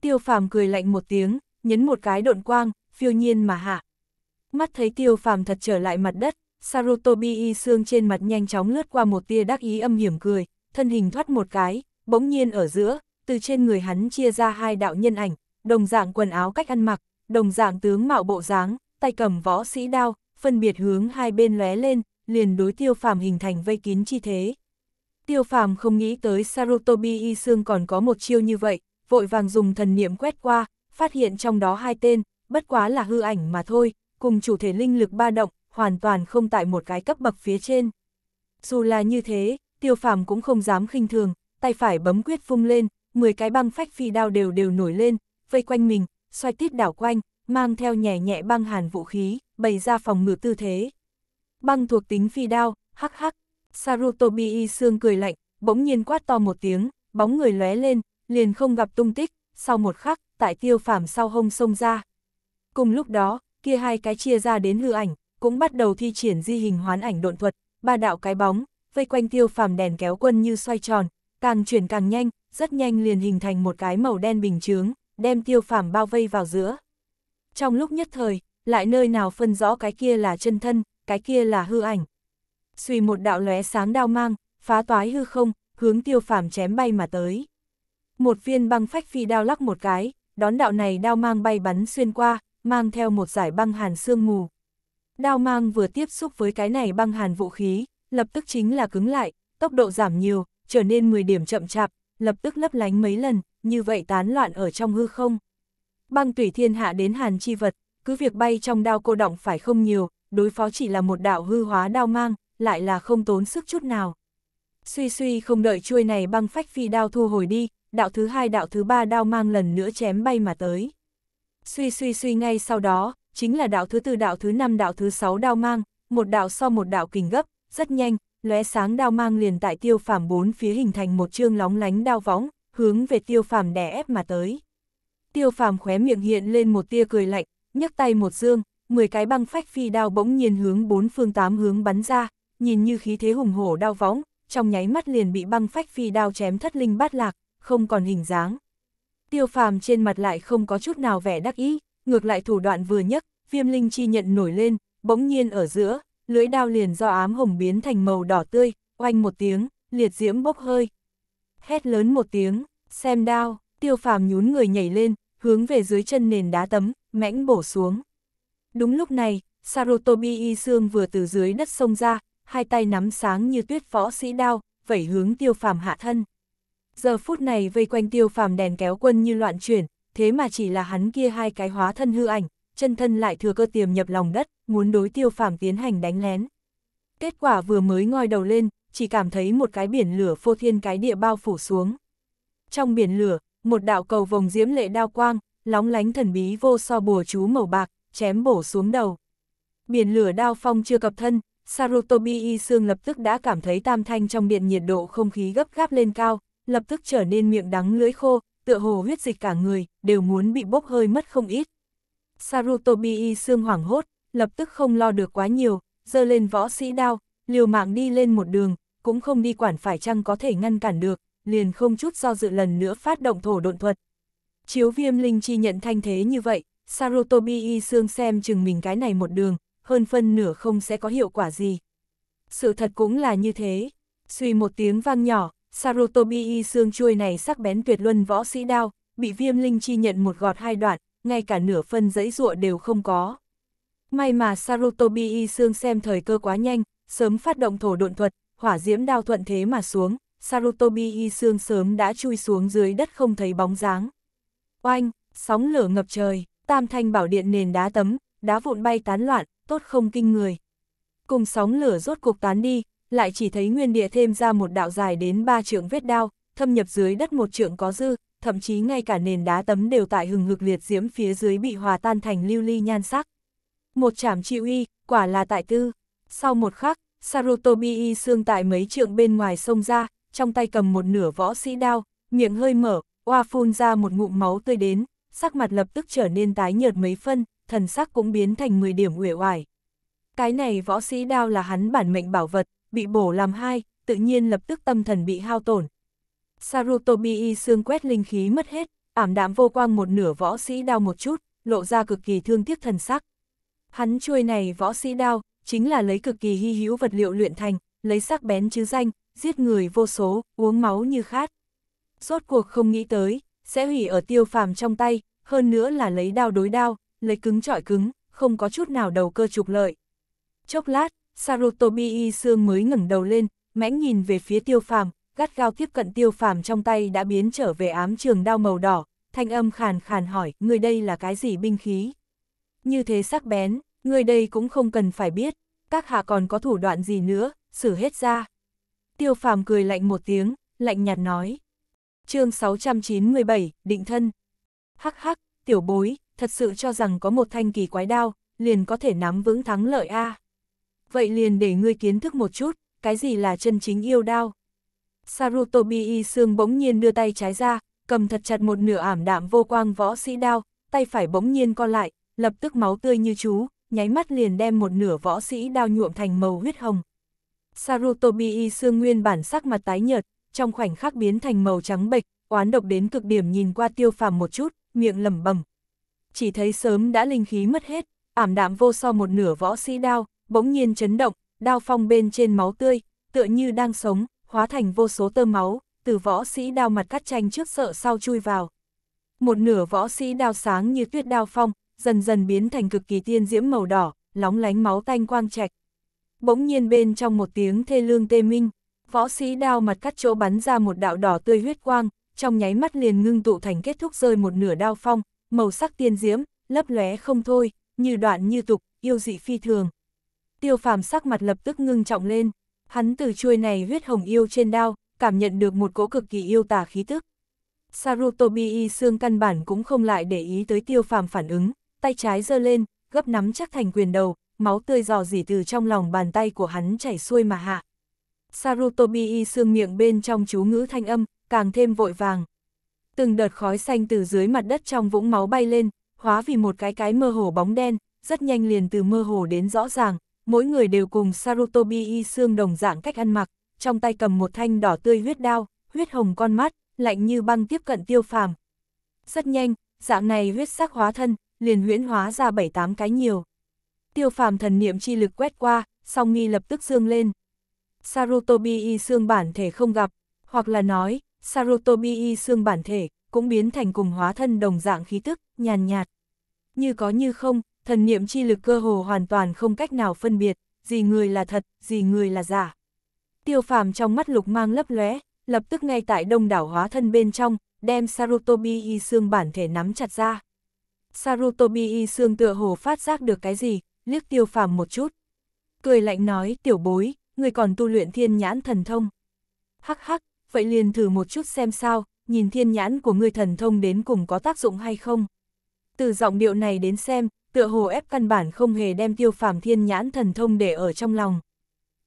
Tiêu phàm cười lạnh một tiếng, nhấn một cái độn quang, phiêu nhiên mà hạ. Mắt thấy tiêu phàm thật trở lại mặt đất, Sarutobi Y Sương trên mặt nhanh chóng lướt qua một tia đắc ý âm hiểm cười, thân hình thoát một cái, bỗng nhiên ở giữa, từ trên người hắn chia ra hai đạo nhân ảnh, đồng dạng quần áo cách ăn mặc, đồng dạng tướng mạo bộ dáng, tay cầm võ sĩ đao, phân biệt hướng hai bên lóe lên, liền đối tiêu phàm hình thành vây kín chi thế. Tiêu phàm không nghĩ tới Sarutobi Y Sương còn có một chiêu như vậy, vội vàng dùng thần niệm quét qua, phát hiện trong đó hai tên, bất quá là hư ảnh mà thôi, cùng chủ thể linh lực ba động, hoàn toàn không tại một cái cấp bậc phía trên. Dù là như thế, tiêu phàm cũng không dám khinh thường, tay phải bấm quyết phung lên, 10 cái băng phách phi đao đều đều nổi lên, vây quanh mình, xoay tít đảo quanh, mang theo nhẹ nhẹ băng hàn vũ khí, bày ra phòng ngự tư thế. Băng thuộc tính phi đao, hắc hắc, Sarutobi y sương cười lạnh, bỗng nhiên quát to một tiếng, bóng người lóe lên, liền không gặp tung tích, sau một khắc, tại tiêu phàm sau hông sông ra. Cùng lúc đó, kia hai cái chia ra đến hư ảnh, cũng bắt đầu thi triển di hình hoán ảnh độn thuật, ba đạo cái bóng, vây quanh tiêu phàm đèn kéo quân như xoay tròn, càng chuyển càng nhanh, rất nhanh liền hình thành một cái màu đen bình chướng, đem tiêu phàm bao vây vào giữa. Trong lúc nhất thời, lại nơi nào phân rõ cái kia là chân thân, cái kia là hư ảnh. Xùy một đạo lóe sáng đao mang, phá toái hư không, hướng tiêu phàm chém bay mà tới. Một viên băng phách phi đao lắc một cái, đón đạo này đao mang bay bắn xuyên qua, mang theo một giải băng hàn sương mù. Đao mang vừa tiếp xúc với cái này băng hàn vũ khí, lập tức chính là cứng lại, tốc độ giảm nhiều, trở nên 10 điểm chậm chạp, lập tức lấp lánh mấy lần, như vậy tán loạn ở trong hư không. Băng tủy thiên hạ đến hàn chi vật, cứ việc bay trong đao cô động phải không nhiều, đối phó chỉ là một đạo hư hóa đao mang, lại là không tốn sức chút nào. Suy suy không đợi chuôi này băng phách phi đao thu hồi đi, đạo thứ hai đạo thứ ba đao mang lần nữa chém bay mà tới. Suy suy suy ngay sau đó, chính là đạo thứ tư đạo thứ năm đạo thứ sáu đao mang, một đạo so một đạo kình gấp, rất nhanh, lóe sáng đao mang liền tại tiêu phàm bốn phía hình thành một chương lóng lánh đao võng, hướng về tiêu phàm đè ép mà tới. Tiêu phàm khóe miệng hiện lên một tia cười lạnh, nhấc tay một dương, 10 cái băng phách phi đao bỗng nhiên hướng bốn phương tám hướng bắn ra, nhìn như khí thế hùng hổ đao võng, trong nháy mắt liền bị băng phách phi đao chém thất linh bát lạc, không còn hình dáng. Tiêu phàm trên mặt lại không có chút nào vẻ đắc ý, ngược lại thủ đoạn vừa nhấc, viêm linh chi nhận nổi lên, bỗng nhiên ở giữa, lưỡi đao liền do ám hồng biến thành màu đỏ tươi, oanh một tiếng, liệt diễm bốc hơi. Hét lớn một tiếng, xem đao, tiêu phàm nhún người nhảy lên, hướng về dưới chân nền đá tấm, mãnh bổ xuống. Đúng lúc này, Sarutobi Y Sương vừa từ dưới đất sông ra, hai tay nắm sáng như tuyết võ sĩ đao, vẩy hướng tiêu phàm hạ thân. Giờ phút này vây quanh tiêu phàm đèn kéo quân như loạn chuyển, thế mà chỉ là hắn kia hai cái hóa thân hư ảnh, chân thân lại thừa cơ tiềm nhập lòng đất, muốn đối tiêu phàm tiến hành đánh lén. Kết quả vừa mới ngoi đầu lên, chỉ cảm thấy một cái biển lửa phô thiên cái địa bao phủ xuống. Trong biển lửa, một đạo cầu vồng diễm lệ đao quang, lóng lánh thần bí vô so bùa chú màu bạc, chém bổ xuống đầu. Biển lửa đao phong chưa cập thân, Sarutobi Y xương lập tức đã cảm thấy tam thanh trong điện nhiệt độ không khí gấp gáp lên cao, lập tức trở nên miệng đắng lưỡi khô, tựa hồ huyết dịch cả người, đều muốn bị bốc hơi mất không ít. Sarutobi y xương hoảng hốt, lập tức không lo được quá nhiều, dơ lên võ sĩ đao, liều mạng đi lên một đường, cũng không đi quản phải chăng có thể ngăn cản được, liền không chút do dự lần nữa phát động thổ độn thuật. Chiếu viêm linh chi nhận thanh thế như vậy, Sarutobi y xương xem chừng mình cái này một đường, hơn phân nửa không sẽ có hiệu quả gì. Sự thật cũng là như thế. Suy một tiếng vang nhỏ, Sarutobi y xương chuôi này sắc bén tuyệt luân võ sĩ đao, bị viêm linh chi nhận một gọt hai đoạn, ngay cả nửa phân dãy ruộng đều không có. May mà Sarutobi y xương xem thời cơ quá nhanh, sớm phát động thổ độn thuật, hỏa diễm đao thuận thế mà xuống, Sarutobi y xương sớm đã chui xuống dưới đất không thấy bóng dáng. Oanh, sóng lửa ngập trời, tam thanh bảo điện nền đá tấm, đá vụn bay tán loạn, tốt không kinh người. Cùng sóng lửa rốt cuộc tán đi, lại chỉ thấy nguyên địa thêm ra một đạo dài đến ba trượng vết đao, thâm nhập dưới đất một trượng có dư, thậm chí ngay cả nền đá tấm đều tại hừng hực liệt diễm phía dưới bị hòa tan thành lưu ly nhan sắc. Một chảm chi uy quả là tại tư. Sau một khắc, Sarutobi y xương tại mấy trượng bên ngoài sông ra, trong tay cầm một nửa võ sĩ đao, miệng hơi mở, oa phun ra một ngụm máu tươi đến, sắc mặt lập tức trở nên tái nhợt mấy phân, thần sắc cũng biến thành 10 điểm uể oải. Cái này võ sĩ đao là hắn bản mệnh bảo vật, bị bổ làm hai, tự nhiên lập tức tâm thần bị hao tổn, Sarutobi y xương quét linh khí mất hết, ảm đạm vô quang một nửa võ sĩ đao một chút, lộ ra cực kỳ thương tiếc thần sắc. Hắn chuôi này võ sĩ đao, chính là lấy cực kỳ hy hữu vật liệu luyện thành, lấy sắc bén chứ danh, giết người vô số, uống máu như khát. Rốt cuộc không nghĩ tới, sẽ hủy ở tiêu phàm trong tay, hơn nữa là lấy đao đối đao, lấy cứng trọi cứng, không có chút nào đầu cơ trục lợi. Chốc lát, Sarutobi y xương mới ngẩng đầu lên, mãnh nhìn về phía tiêu phàm, gắt gao tiếp cận tiêu phàm trong tay đã biến trở về ám trường đao màu đỏ, thanh âm khàn khàn hỏi, người đây là cái gì binh khí? Như thế sắc bén, người đây cũng không cần phải biết, các hạ còn có thủ đoạn gì nữa, xử hết ra. Tiêu phàm cười lạnh một tiếng, lạnh nhạt nói. chương 697, định thân. Hắc hắc, tiểu bối, thật sự cho rằng có một thanh kỳ quái đao, liền có thể nắm vững thắng lợi a. Vậy liền để ngươi kiến thức một chút, cái gì là chân chính yêu đao. Sarutobi Y Sương bỗng nhiên đưa tay trái ra, cầm thật chặt một nửa ảm đạm vô quang võ sĩ đao, tay phải bỗng nhiên co lại, lập tức máu tươi như chú, nháy mắt liền đem một nửa võ sĩ đao nhuộm thành màu huyết hồng. Sarutobi Y Sương nguyên bản sắc mặt tái nhợt, trong khoảnh khắc biến thành màu trắng bệch, oán độc đến cực điểm nhìn qua tiêu phàm một chút, miệng lẩm bẩm. Chỉ thấy sớm đã linh khí mất hết, ảm đạm vô so một nửa võ sĩ đao, bỗng nhiên chấn động, đao phong bên trên máu tươi, tựa như đang sống, hóa thành vô số tơ máu, từ võ sĩ đao mặt cắt tranh trước sợ sau chui vào. Một nửa võ sĩ đao sáng như tuyết đao phong, dần dần biến thành cực kỳ tiên diễm màu đỏ, lóng lánh máu tanh quang trạch. Bỗng nhiên bên trong một tiếng thê lương tê minh, võ sĩ đao mặt cắt chỗ bắn ra một đạo đỏ tươi huyết quang, trong nháy mắt liền ngưng tụ thành kết thúc rơi một nửa đao phong, màu sắc tiên diễm, lấp lóe không thôi, như đoạn như tục, yêu dị phi thường. Tiêu phàm sắc mặt lập tức ngưng trọng lên. Hắn từ chuôi này huyết hồng yêu trên đao, cảm nhận được một cỗ cực kỳ yêu tả khí tức. Sarutobi y xương căn bản cũng không lại để ý tới tiêu phàm phản ứng, tay trái giơ lên, gấp nắm chắc thành quyền đầu, máu tươi giò dỉ từ trong lòng bàn tay của hắn chảy xuôi mà hạ. Sarutobi y xương miệng bên trong chú ngữ thanh âm, càng thêm vội vàng. Từng đợt khói xanh từ dưới mặt đất trong vũng máu bay lên, hóa vì một cái cái mơ hồ bóng đen, rất nhanh liền từ mơ hồ đến rõ ràng, mỗi người đều cùng Sarutobi y xương đồng dạng cách ăn mặc, trong tay cầm một thanh đỏ tươi huyết đao, huyết hồng con mắt, lạnh như băng tiếp cận tiêu phàm. Rất nhanh, dạng này huyết sắc hóa thân, liền huyễn hóa ra bảy tám cái nhiều. Tiêu phàm thần niệm chi lực quét qua, song nghi lập tức dương lên. Sarutobi y xương bản thể không gặp, hoặc là nói, Sarutobi y xương bản thể, cũng biến thành cùng hóa thân đồng dạng khí tức, nhàn nhạt. Như có như không, thần niệm chi lực cơ hồ hoàn toàn không cách nào phân biệt, gì người là thật, gì người là giả. Tiêu phàm trong mắt lục mang lấp lóe, lập tức ngay tại đông đảo hóa thân bên trong, đem Sarutobi y xương bản thể nắm chặt ra. Sarutobi y xương tựa hồ phát giác được cái gì, liếc tiêu phàm một chút. Cười lạnh nói, tiểu bối, người còn tu luyện thiên nhãn thần thông. Hắc hắc, vậy liền thử một chút xem sao, nhìn thiên nhãn của người thần thông đến cùng có tác dụng hay không. Từ giọng điệu này đến xem, tựa hồ ép căn bản không hề đem tiêu phàm thiên nhãn thần thông để ở trong lòng.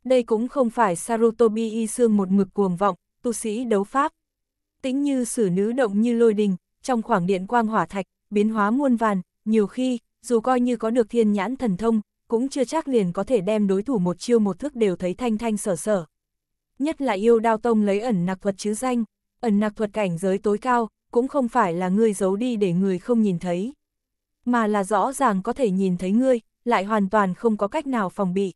Đây cũng không phải Sarutobi y xương một mực cuồng vọng, tu sĩ đấu pháp. Tính như sử nữ động như lôi đình, trong khoảng điện quang hỏa thạch, biến hóa muôn vàn, nhiều khi, dù coi như có được thiên nhãn thần thông, cũng chưa chắc liền có thể đem đối thủ một chiêu một thước đều thấy thanh thanh sở sở. Nhất là yêu đao tông lấy ẩn nặc thuật chứ danh, ẩn nặc thuật cảnh giới tối cao, cũng không phải là người giấu đi để người không nhìn thấy mà là rõ ràng có thể nhìn thấy ngươi, lại hoàn toàn không có cách nào phòng bị.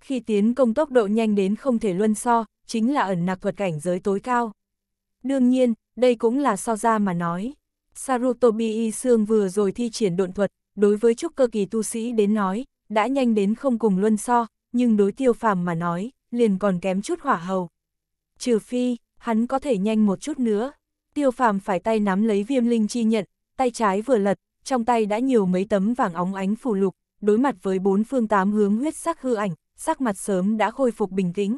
Khi tiến công tốc độ nhanh đến không thể luân so, chính là ẩn nặc thuật cảnh giới tối cao. Đương nhiên, đây cũng là so ra mà nói. Sarutobi Y Sương vừa rồi thi triển độn thuật, đối với trúc cơ kỳ tu sĩ đến nói, đã nhanh đến không cùng luân so, nhưng đối tiêu phàm mà nói, liền còn kém chút hỏa hầu. Trừ phi, hắn có thể nhanh một chút nữa. Tiêu phàm phải tay nắm lấy viêm linh chi nhận, tay trái vừa lật, trong tay đã nhiều mấy tấm vàng óng ánh phù lục, đối mặt với bốn phương tám hướng huyết sắc hư ảnh, sắc mặt sớm đã khôi phục bình tĩnh.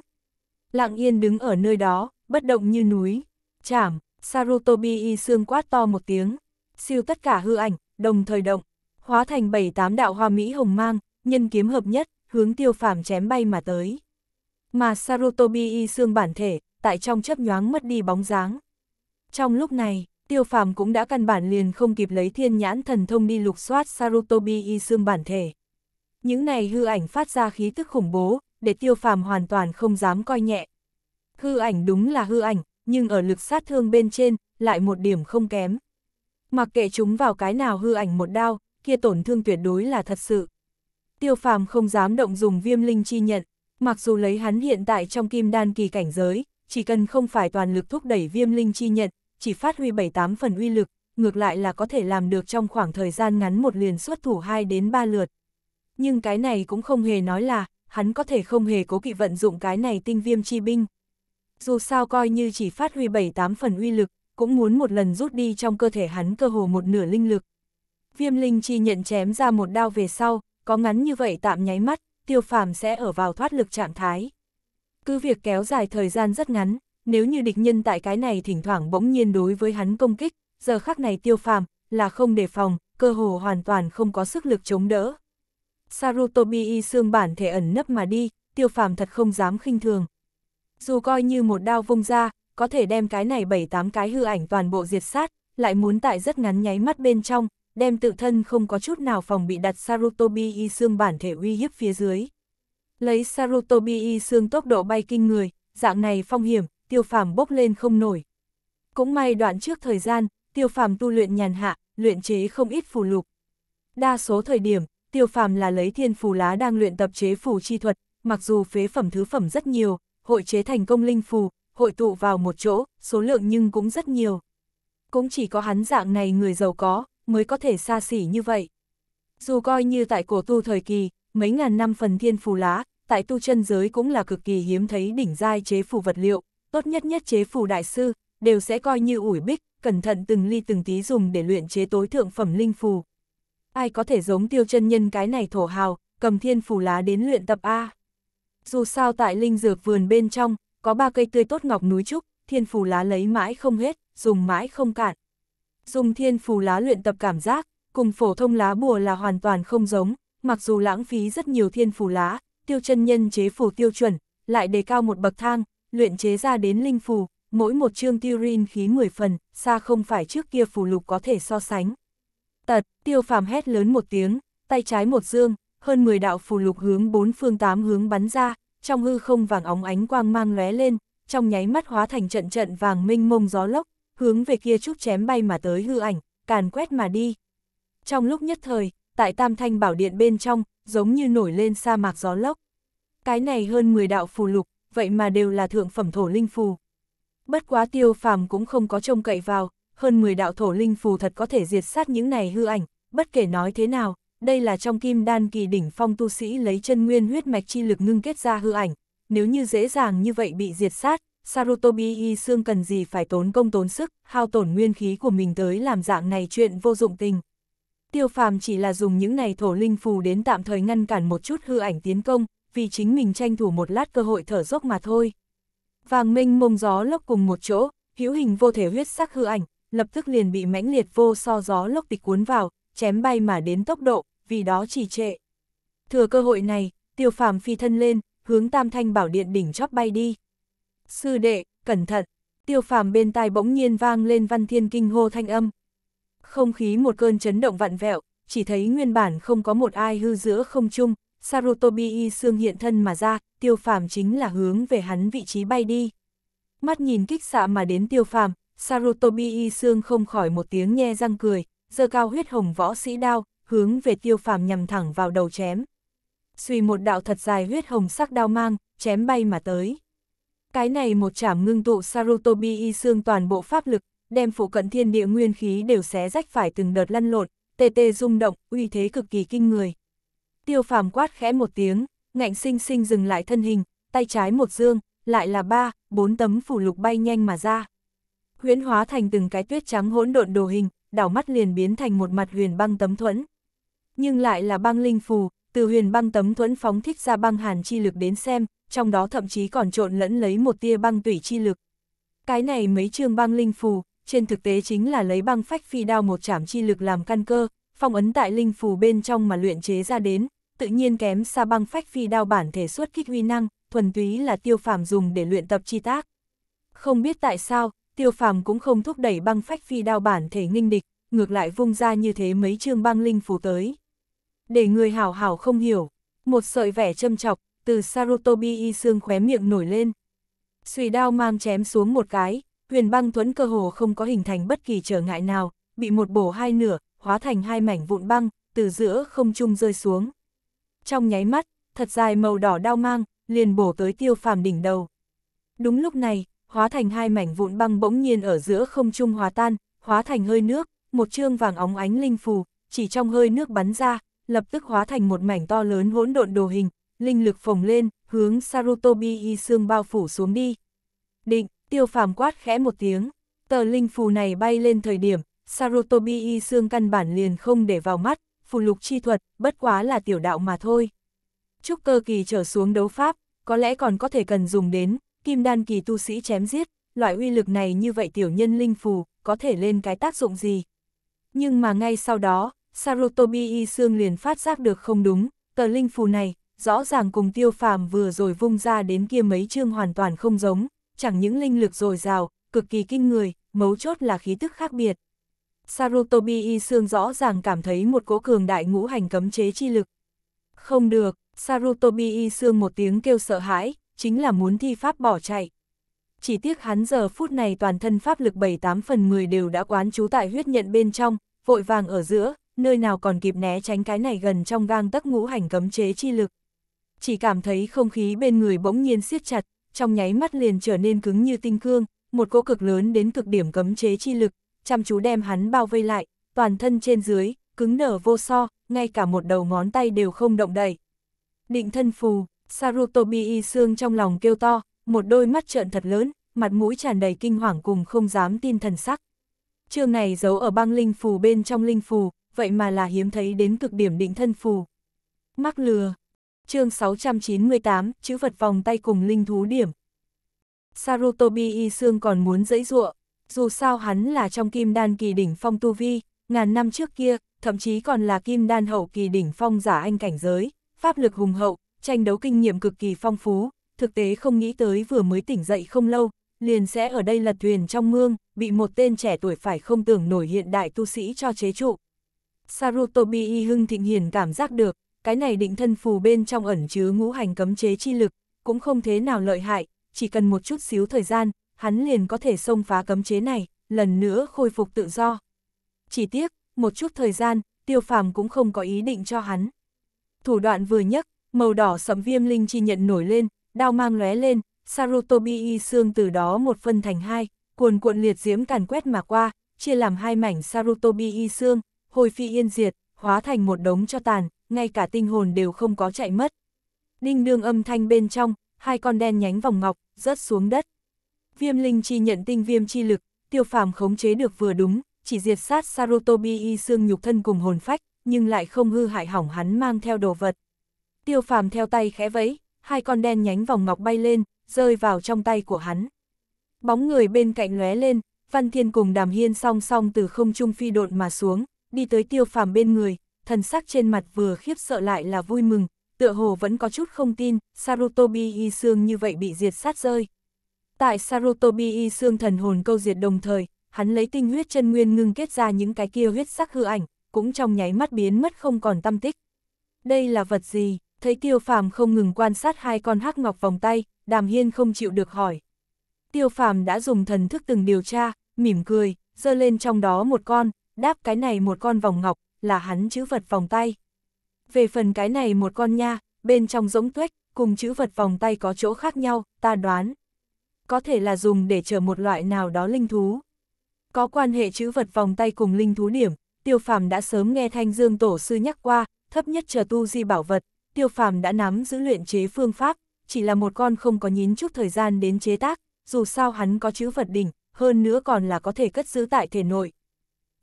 Lặng yên đứng ở nơi đó, bất động như núi. Chảm, Sarutobi y xương quát to một tiếng. Siêu tất cả hư ảnh, đồng thời động, hóa thành bảy tám đạo hoa mỹ hồng mang, nhân kiếm hợp nhất, hướng tiêu phàm chém bay mà tới. Mà Sarutobi y xương bản thể, tại trong chấp nhoáng mất đi bóng dáng. Trong lúc này, tiêu phàm cũng đã căn bản liền không kịp lấy thiên nhãn thần thông đi lục soát Sarutobi y xương bản thể. Những này hư ảnh phát ra khí tức khủng bố, để tiêu phàm hoàn toàn không dám coi nhẹ. Hư ảnh đúng là hư ảnh, nhưng ở lực sát thương bên trên, lại một điểm không kém. Mặc kệ chúng vào cái nào hư ảnh một đao, kia tổn thương tuyệt đối là thật sự. Tiêu phàm không dám động dùng viêm linh chi nhận, mặc dù lấy hắn hiện tại trong kim đan kỳ cảnh giới, chỉ cần không phải toàn lực thúc đẩy viêm linh chi nhận, chỉ phát huy 7-8 phần uy lực, ngược lại là có thể làm được trong khoảng thời gian ngắn một liền xuất thủ 2 đến 3 lượt. Nhưng cái này cũng không hề nói là, hắn có thể không hề cố kỵ vận dụng cái này tinh viêm chi binh. Dù sao coi như chỉ phát huy 7-8 phần uy lực, cũng muốn một lần rút đi trong cơ thể hắn cơ hồ một nửa linh lực. Viêm linh chi nhận chém ra một đao về sau, có ngắn như vậy tạm nháy mắt, tiêu phàm sẽ ở vào thoát lực trạng thái. Cứ việc kéo dài thời gian rất ngắn, nếu như địch nhân tại cái này thỉnh thoảng bỗng nhiên đối với hắn công kích, giờ khắc này tiêu phàm, là không đề phòng, cơ hồ hoàn toàn không có sức lực chống đỡ. Sarutobi y xương bản thể ẩn nấp mà đi, tiêu phàm thật không dám khinh thường. Dù coi như một đao vung ra, có thể đem cái này bảy tám cái hư ảnh toàn bộ diệt sát, lại muốn tại rất ngắn nháy mắt bên trong, đem tự thân không có chút nào phòng bị đặt Sarutobi y xương bản thể uy hiếp phía dưới. Lấy Sarutobi y xương tốc độ bay kinh người, dạng này phong hiểm, tiêu phàm bốc lên không nổi. Cũng may đoạn trước thời gian, tiêu phàm tu luyện nhàn hạ, luyện chế không ít phù lục. Đa số thời điểm, tiêu phàm là lấy thiên phù lá đang luyện tập chế phù chi thuật, mặc dù phế phẩm thứ phẩm rất nhiều, hội chế thành công linh phù, hội tụ vào một chỗ, số lượng nhưng cũng rất nhiều. Cũng chỉ có hắn dạng này người giàu có, mới có thể xa xỉ như vậy. Dù coi như tại cổ tu thời kỳ, mấy ngàn năm phần thiên phù lá, tại tu chân giới cũng là cực kỳ hiếm thấy đỉnh giai chế phù vật liệu, tốt nhất nhất chế phù đại sư, đều sẽ coi như ủi bích, cẩn thận từng ly từng tí dùng để luyện chế tối thượng phẩm linh phù. Ai có thể giống tiêu chân nhân cái này thổ hào, cầm thiên phù lá đến luyện tập A. Dù sao tại linh dược vườn bên trong, có ba cây tươi tốt ngọc núi trúc, thiên phù lá lấy mãi không hết, dùng mãi không cạn. Dùng thiên phù lá luyện tập cảm giác, cùng phổ thông lá bùa là hoàn toàn không giống, mặc dù lãng phí rất nhiều thiên phù lá, tiêu chân nhân chế phù tiêu chuẩn, lại đề cao một bậc thang, luyện chế ra đến linh phù, mỗi một chương tiêu rin khí 10 phần, xa không phải trước kia phù lục có thể so sánh. Tật, tiêu phàm hét lớn một tiếng, tay trái một dương, hơn 10 đạo phù lục hướng bốn phương tám hướng bắn ra, trong hư không vàng óng ánh quang mang lóe lên, trong nháy mắt hóa thành trận trận vàng minh mông gió lốc, hướng về kia chút chém bay mà tới hư ảnh, càn quét mà đi. Trong lúc nhất thời, tại Tam Thanh Bảo Điện bên trong, giống như nổi lên sa mạc gió lốc. Cái này hơn 10 đạo phù lục, vậy mà đều là thượng phẩm thổ linh phù. Bất quá tiêu phàm cũng không có trông cậy vào, hơn 10 đạo thổ linh phù thật có thể diệt sát những này hư ảnh, bất kể nói thế nào, đây là trong kim đan kỳ đỉnh phong tu sĩ lấy chân nguyên huyết mạch chi lực ngưng kết ra hư ảnh, nếu như dễ dàng như vậy bị diệt sát, Sarutobi y xương cần gì phải tốn công tốn sức, hao tổn nguyên khí của mình tới làm dạng này chuyện vô dụng tình. Tiêu phàm chỉ là dùng những này thổ linh phù đến tạm thời ngăn cản một chút hư ảnh tiến công, vì chính mình tranh thủ một lát cơ hội thở dốc mà thôi. Vàng minh mông gió lốc cùng một chỗ, hữu hình vô thể huyết sắc hư ảnh, lập tức liền bị mãnh liệt vô so gió lốc tịch cuốn vào, chém bay mà đến tốc độ, vì đó trì trệ. Thừa cơ hội này, tiêu phàm phi thân lên, hướng tam thanh bảo điện đỉnh chóp bay đi. Sư đệ, cẩn thận, tiêu phàm bên tai bỗng nhiên vang lên văn thiên kinh hô thanh âm. Không khí một cơn chấn động vặn vẹo, chỉ thấy nguyên bản không có một ai hư giữa không chung, Sarutobi y xương hiện thân mà ra, tiêu phàm chính là hướng về hắn vị trí bay đi. Mắt nhìn kích xạ mà đến tiêu phàm, Sarutobi y xương không khỏi một tiếng nhe răng cười, giơ cao huyết hồng võ sĩ đao, hướng về tiêu phàm nhằm thẳng vào đầu chém. Suy một đạo thật dài huyết hồng sắc đao mang, chém bay mà tới. Cái này một chảm ngưng tụ Sarutobi y xương toàn bộ pháp lực, đem phụ cận thiên địa nguyên khí đều xé rách phải từng đợt lăn lộn, tê tê rung động, uy thế cực kỳ kinh người. Tiêu phàm quát khẽ một tiếng, ngạnh sinh sinh dừng lại thân hình, tay trái một dương, lại là ba, bốn tấm phủ lục bay nhanh mà ra. Huyễn hóa thành từng cái tuyết trắng hỗn độn đồ hình, đảo mắt liền biến thành một mặt huyền băng tấm thuẫn. Nhưng lại là băng linh phù, từ huyền băng tấm thuẫn phóng thích ra băng hàn chi lực đến xem, trong đó thậm chí còn trộn lẫn lấy một tia băng tủy chi lực. Cái này mấy chương băng linh phù, trên thực tế chính là lấy băng phách phi đao một chảm chi lực làm căn cơ, phong ấn tại linh phù bên trong mà luyện chế ra đến, tự nhiên kém xa băng phách phi đao bản thể xuất kích huy năng, thuần túy là tiêu phàm dùng để luyện tập chi tác. Không biết tại sao, tiêu phàm cũng không thúc đẩy băng phách phi đao bản thể nghinh địch, ngược lại vung ra như thế mấy chương băng linh phù tới. Để người hảo hảo không hiểu, một sợi vẻ châm chọc, từ Sarutobi y xương khóe miệng nổi lên. Xùy đao mang chém xuống một cái, huyền băng thuẫn cơ hồ không có hình thành bất kỳ trở ngại nào, bị một bổ hai nửa, hóa thành hai mảnh vụn băng, từ giữa không trung rơi xuống trong nháy mắt, thật dài màu đỏ đao mang, liền bổ tới tiêu phàm đỉnh đầu. Đúng lúc này, hóa thành hai mảnh vụn băng bỗng nhiên ở giữa không trung hòa tan, hóa thành hơi nước, một trương vàng óng ánh linh phù, chỉ trong hơi nước bắn ra, lập tức hóa thành một mảnh to lớn hỗn độn đồ hình, linh lực phồng lên, hướng Sarutobi y xương bao phủ xuống đi. Định, tiêu phàm quát khẽ một tiếng, tờ linh phù này bay lên thời điểm, Sarutobi y xương căn bản liền không để vào mắt, phù lục chi thuật, bất quá là tiểu đạo mà thôi. Trúc cơ kỳ trở xuống đấu pháp, có lẽ còn có thể cần dùng đến, kim đan kỳ tu sĩ chém giết, loại uy lực này như vậy tiểu nhân linh phù, có thể lên cái tác dụng gì. Nhưng mà ngay sau đó, Sarutobi Y xương liền phát giác được không đúng, tờ linh phù này, rõ ràng cùng tiêu phàm vừa rồi vung ra đến kia mấy chương hoàn toàn không giống, chẳng những linh lực dồi dào, cực kỳ kinh người, mấu chốt là khí tức khác biệt. Sarutobi Y Sương rõ ràng cảm thấy một cỗ cường đại ngũ hành cấm chế chi lực. Không được, Sarutobi Y Sương một tiếng kêu sợ hãi, chính là muốn thi pháp bỏ chạy. Chỉ tiếc hắn giờ phút này toàn thân pháp lực 7-8 phần 10 đều đã quán trú tại huyết nhận bên trong, vội vàng ở giữa, nơi nào còn kịp né tránh cái này gần trong gang tấc ngũ hành cấm chế chi lực. Chỉ cảm thấy không khí bên người bỗng nhiên siết chặt, trong nháy mắt liền trở nên cứng như tinh cương, một cỗ cực lớn đến cực điểm cấm chế chi lực, chăm chú đem hắn bao vây lại, toàn thân trên dưới, cứng nở vô so, ngay cả một đầu ngón tay đều không động đậy. Định thân phù, Sarutobi y xương trong lòng kêu to, một đôi mắt trợn thật lớn, mặt mũi tràn đầy kinh hoàng cùng không dám tin thần sắc. Chương này giấu ở băng linh phù bên trong linh phù, vậy mà là hiếm thấy đến cực điểm định thân phù. Mắc lừa. Chương 698, chữ vật vòng tay cùng linh thú điểm. Sarutobi y xương còn muốn dẫy ruộng, dù sao hắn là trong kim đan kỳ đỉnh phong tu vi, ngàn năm trước kia, thậm chí còn là kim đan hậu kỳ đỉnh phong giả anh cảnh giới, pháp lực hùng hậu, tranh đấu kinh nghiệm cực kỳ phong phú, thực tế không nghĩ tới vừa mới tỉnh dậy không lâu, liền sẽ ở đây lật thuyền trong mương, bị một tên trẻ tuổi phải không tưởng nổi hiện đại tu sĩ cho chế trụ. Sarutobi y hưng thịnh hiền cảm giác được, cái này định thân phù bên trong ẩn chứa ngũ hành cấm chế chi lực, cũng không thế nào lợi hại, chỉ cần một chút xíu thời gian, hắn liền có thể xông phá cấm chế này, lần nữa khôi phục tự do. Chỉ tiếc, một chút thời gian, tiêu phàm cũng không có ý định cho hắn. Thủ đoạn vừa nhấc, màu đỏ sẫm viêm linh chi nhận nổi lên, đao mang lóe lên, Sarutobi y xương từ đó một phân thành hai, cuồn cuộn liệt diễm càn quét mà qua, chia làm hai mảnh Sarutobi y xương, hồi phi yên diệt, hóa thành một đống cho tàn, ngay cả tinh hồn đều không có chạy mất. Đinh đương âm thanh bên trong, hai con đen nhánh vòng ngọc, rớt xuống đất. Viêm linh chi nhận tinh viêm chi lực, tiêu phàm khống chế được vừa đúng, chỉ diệt sát Sarutobi y xương nhục thân cùng hồn phách, nhưng lại không hư hại hỏng hắn mang theo đồ vật. Tiêu phàm theo tay khẽ vẫy, hai con đen nhánh vòng ngọc bay lên, rơi vào trong tay của hắn. Bóng người bên cạnh lóe lên, Văn Thiên cùng Đàm Hiên song song từ không trung phi độn mà xuống, đi tới tiêu phàm bên người, thần sắc trên mặt vừa khiếp sợ lại là vui mừng, tựa hồ vẫn có chút không tin, Sarutobi y xương như vậy bị diệt sát rơi, Tại Sarutobi y xương thần hồn câu diệt đồng thời, hắn lấy tinh huyết chân nguyên ngưng kết ra những cái kia huyết sắc hư ảnh, cũng trong nháy mắt biến mất không còn tâm tích. Đây là vật gì? Thấy tiêu phàm không ngừng quan sát hai con hắc ngọc vòng tay, đàm hiên không chịu được hỏi. Tiêu phàm đã dùng thần thức từng điều tra, mỉm cười, giơ lên trong đó một con, đáp cái này một con vòng ngọc, là hắn chữ vật vòng tay. Về phần cái này một con nha, bên trong giống tuếch, cùng chữ vật vòng tay có chỗ khác nhau, ta đoán, có thể là dùng để chờ một loại nào đó linh thú. Có quan hệ chữ vật vòng tay cùng linh thú điểm, tiêu phàm đã sớm nghe thanh dương tổ sư nhắc qua, thấp nhất chờ tu di bảo vật, tiêu phàm đã nắm giữ luyện chế phương pháp, chỉ là một con không có nhín chút thời gian đến chế tác, dù sao hắn có chữ vật đỉnh, hơn nữa còn là có thể cất giữ tại thể nội.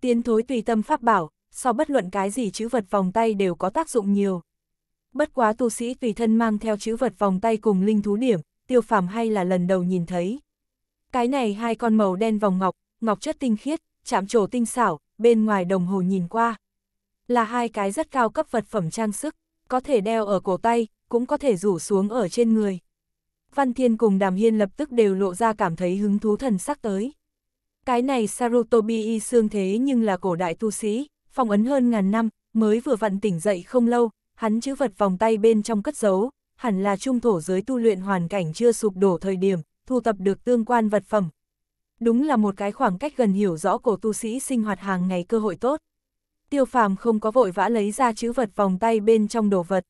Tiến thối tùy tâm pháp bảo, so bất luận cái gì chữ vật vòng tay đều có tác dụng nhiều. Bất quá tu sĩ tùy thân mang theo chữ vật vòng tay cùng linh thú điểm, tiêu phàm hay là lần đầu nhìn thấy. Cái này hai con màu đen vòng ngọc, ngọc chất tinh khiết, chạm trổ tinh xảo, bên ngoài đồng hồ nhìn qua. Là hai cái rất cao cấp vật phẩm trang sức, có thể đeo ở cổ tay, cũng có thể rủ xuống ở trên người. Văn Thiên cùng Đàm Hiên lập tức đều lộ ra cảm thấy hứng thú thần sắc tới. Cái này Sarutobi y xương thế nhưng là cổ đại tu sĩ, phong ấn hơn ngàn năm, mới vừa vặn tỉnh dậy không lâu, hắn chữ vật vòng tay bên trong cất giấu, hẳn là trung thổ giới tu luyện hoàn cảnh chưa sụp đổ thời điểm, thu tập được tương quan vật phẩm. Đúng là một cái khoảng cách gần hiểu rõ cổ tu sĩ sinh hoạt hàng ngày cơ hội tốt. Tiêu phàm không có vội vã lấy ra chữ vật vòng tay bên trong đồ vật.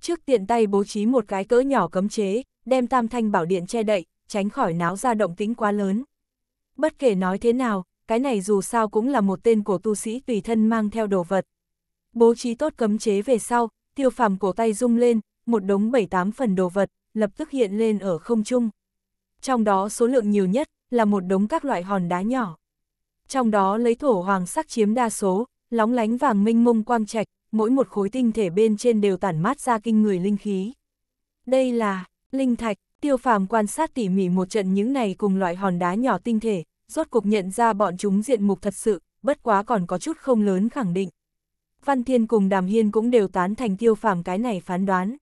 Trước tiện tay bố trí một cái cỡ nhỏ cấm chế, đem tam thanh bảo điện che đậy, tránh khỏi náo ra động tính quá lớn. Bất kể nói thế nào, cái này dù sao cũng là một tên cổ tu sĩ tùy thân mang theo đồ vật. Bố trí tốt cấm chế về sau, tiêu phàm cổ tay rung lên, một đống bảy tám phần đồ vật, lập tức hiện lên ở không trung. Trong đó số lượng nhiều nhất là một đống các loại hòn đá nhỏ. Trong đó lấy thổ hoàng sắc chiếm đa số, lóng lánh vàng minh mông quang trạch, mỗi một khối tinh thể bên trên đều tản mát ra kinh người linh khí. Đây là linh thạch, tiêu phàm quan sát tỉ mỉ một trận những này cùng loại hòn đá nhỏ tinh thể, rốt cục nhận ra bọn chúng diện mục thật sự, bất quá còn có chút không lớn khẳng định. Văn Thiên cùng Đàm Hiên cũng đều tán thành tiêu phàm cái này phán đoán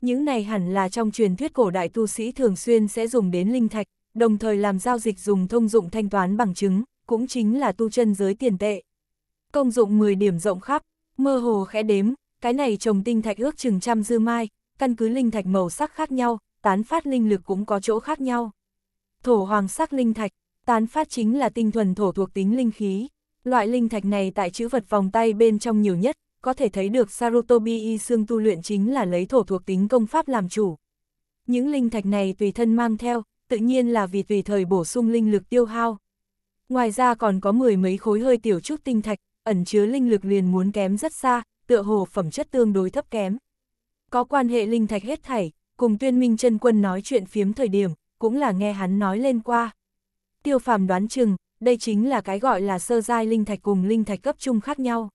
những này hẳn là trong truyền thuyết cổ đại tu sĩ thường xuyên sẽ dùng đến linh thạch, đồng thời làm giao dịch dùng thông dụng thanh toán bằng chứng, cũng chính là tu chân giới tiền tệ. Công dụng 10 điểm rộng khắp, mơ hồ khẽ đếm, cái này trồng tinh thạch ước chừng trăm dư mai, căn cứ linh thạch màu sắc khác nhau, tán phát linh lực cũng có chỗ khác nhau. Thổ hoàng sắc linh thạch, tán phát chính là tinh thuần thổ thuộc tính linh khí. Loại linh thạch này tại chữ vật vòng tay bên trong nhiều nhất, có thể thấy được Sarutobi y xương tu luyện chính là lấy thổ thuộc tính công pháp làm chủ. Những linh thạch này tùy thân mang theo, tự nhiên là vì tùy thời bổ sung linh lực tiêu hao. Ngoài ra còn có mười mấy khối hơi tiểu chút tinh thạch, ẩn chứa linh lực liền muốn kém rất xa, tựa hồ phẩm chất tương đối thấp kém. Có quan hệ linh thạch hết thảy, cùng tuyên minh chân quân nói chuyện phiếm thời điểm, cũng là nghe hắn nói lên qua. Tiêu phàm đoán chừng, đây chính là cái gọi là sơ giai linh thạch cùng linh thạch cấp chung khác nhau.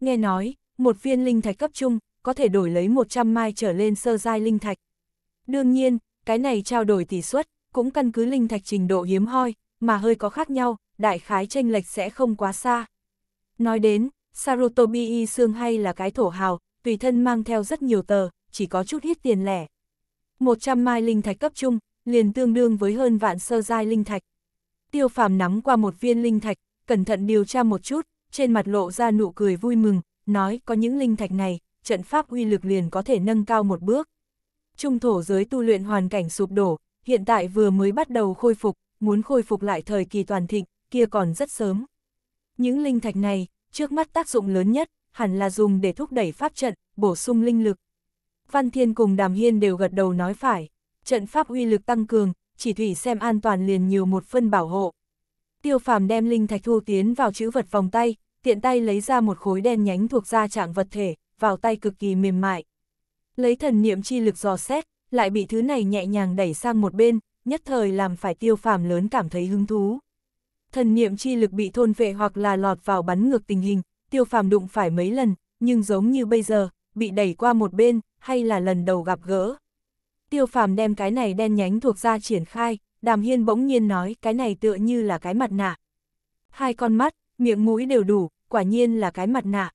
Nghe nói, một viên linh thạch cấp trung, có thể đổi lấy 100 mai trở lên sơ giai linh thạch. Đương nhiên, cái này trao đổi tỷ suất, cũng căn cứ linh thạch trình độ hiếm hoi, mà hơi có khác nhau, đại khái tranh lệch sẽ không quá xa. Nói đến, Sarutobi y xương hay là cái thổ hào, tùy thân mang theo rất nhiều tờ, chỉ có chút ít tiền lẻ. 100 mai linh thạch cấp trung, liền tương đương với hơn vạn sơ giai linh thạch. Tiêu phàm nắm qua một viên linh thạch, cẩn thận điều tra một chút, trên mặt lộ ra nụ cười vui mừng, nói có những linh thạch này, trận pháp uy lực liền có thể nâng cao một bước. Trung thổ giới tu luyện hoàn cảnh sụp đổ, hiện tại vừa mới bắt đầu khôi phục, muốn khôi phục lại thời kỳ toàn thịnh, kia còn rất sớm. Những linh thạch này, trước mắt tác dụng lớn nhất, hẳn là dùng để thúc đẩy pháp trận, bổ sung linh lực. Văn Thiên cùng Đàm Hiên đều gật đầu nói phải, trận pháp uy lực tăng cường, chỉ thủy xem an toàn liền nhiều một phân bảo hộ. Tiêu phàm đem linh thạch thu tiến vào chữ vật vòng tay, tiện tay lấy ra một khối đen nhánh thuộc ra trạng vật thể, vào tay cực kỳ mềm mại. Lấy thần niệm chi lực dò xét, lại bị thứ này nhẹ nhàng đẩy sang một bên, nhất thời làm phải tiêu phàm lớn cảm thấy hứng thú. Thần niệm chi lực bị thôn vệ hoặc là lọt vào bắn ngược tình hình, tiêu phàm đụng phải mấy lần, nhưng giống như bây giờ, bị đẩy qua một bên, hay là lần đầu gặp gỡ. Tiêu phàm đem cái này đen nhánh thuộc ra triển khai, đàm hiên bỗng nhiên nói cái này tựa như là cái mặt nạ. Hai con mắt, miệng mũi đều đủ, quả nhiên là cái mặt nạ.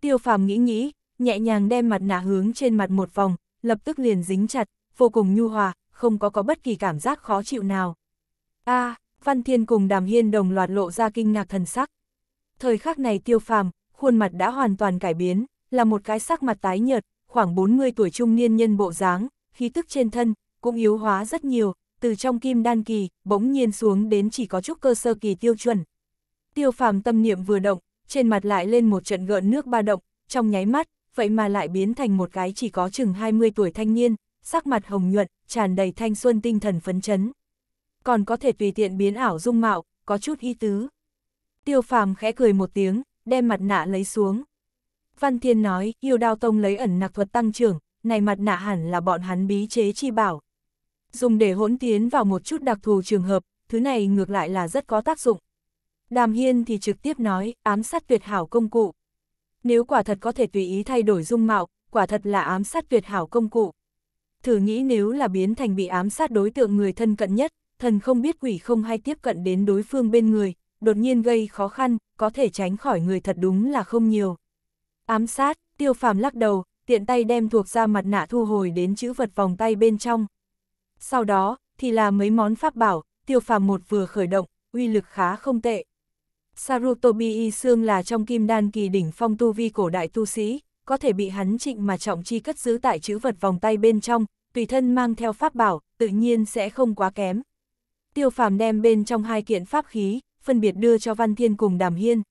Tiêu phàm nghĩ nghĩ, nhẹ nhàng đem mặt nạ hướng trên mặt một vòng, lập tức liền dính chặt, vô cùng nhu hòa, không có có bất kỳ cảm giác khó chịu nào. a Văn Thiên cùng Đàm Hiên đồng loạt lộ ra kinh ngạc thần sắc. Thời khắc này tiêu phàm, khuôn mặt đã hoàn toàn cải biến, là một cái sắc mặt tái nhợt, khoảng 40 tuổi trung niên nhân bộ dáng, khí tức trên thân, cũng yếu hóa rất nhiều, từ trong kim đan kỳ, bỗng nhiên xuống đến chỉ có chút cơ sơ kỳ tiêu chuẩn. Tiêu phàm tâm niệm vừa động, trên mặt lại lên một trận gợn nước ba động, trong nháy mắt, vậy mà lại biến thành một cái chỉ có chừng 20 tuổi thanh niên, sắc mặt hồng nhuận, tràn đầy thanh xuân tinh thần phấn chấn. Còn có thể tùy tiện biến ảo dung mạo, có chút y tứ. Tiêu phàm khẽ cười một tiếng, đem mặt nạ lấy xuống. Văn Thiên nói, yêu đao tông lấy ẩn nạc thuật tăng trưởng, này mặt nạ hẳn là bọn hắn bí chế chi bảo, Dùng để hỗn tiến vào một chút đặc thù trường hợp, thứ này ngược lại là rất có tác dụng. Đàm Hiên thì trực tiếp nói, ám sát tuyệt hảo công cụ. Nếu quả thật có thể tùy ý thay đổi dung mạo, quả thật là ám sát tuyệt hảo công cụ. Thử nghĩ nếu là biến thành bị ám sát đối tượng người thân cận nhất, thần không biết quỷ không hay tiếp cận đến đối phương bên người, đột nhiên gây khó khăn, có thể tránh khỏi người thật đúng là không nhiều. Ám sát, tiêu phàm lắc đầu, tiện tay đem thuộc ra mặt nạ thu hồi đến chữ vật vòng tay bên trong, sau đó, thì là mấy món pháp bảo, tiêu phàm một vừa khởi động, uy lực khá không tệ. Sarutobi Y xương là trong kim đan kỳ đỉnh phong tu vi cổ đại tu sĩ, có thể bị hắn trịnh mà trọng chi cất giữ tại chữ vật vòng tay bên trong, tùy thân mang theo pháp bảo, tự nhiên sẽ không quá kém. Tiêu phàm đem bên trong hai kiện pháp khí, phân biệt đưa cho Văn Thiên cùng Đàm Hiên.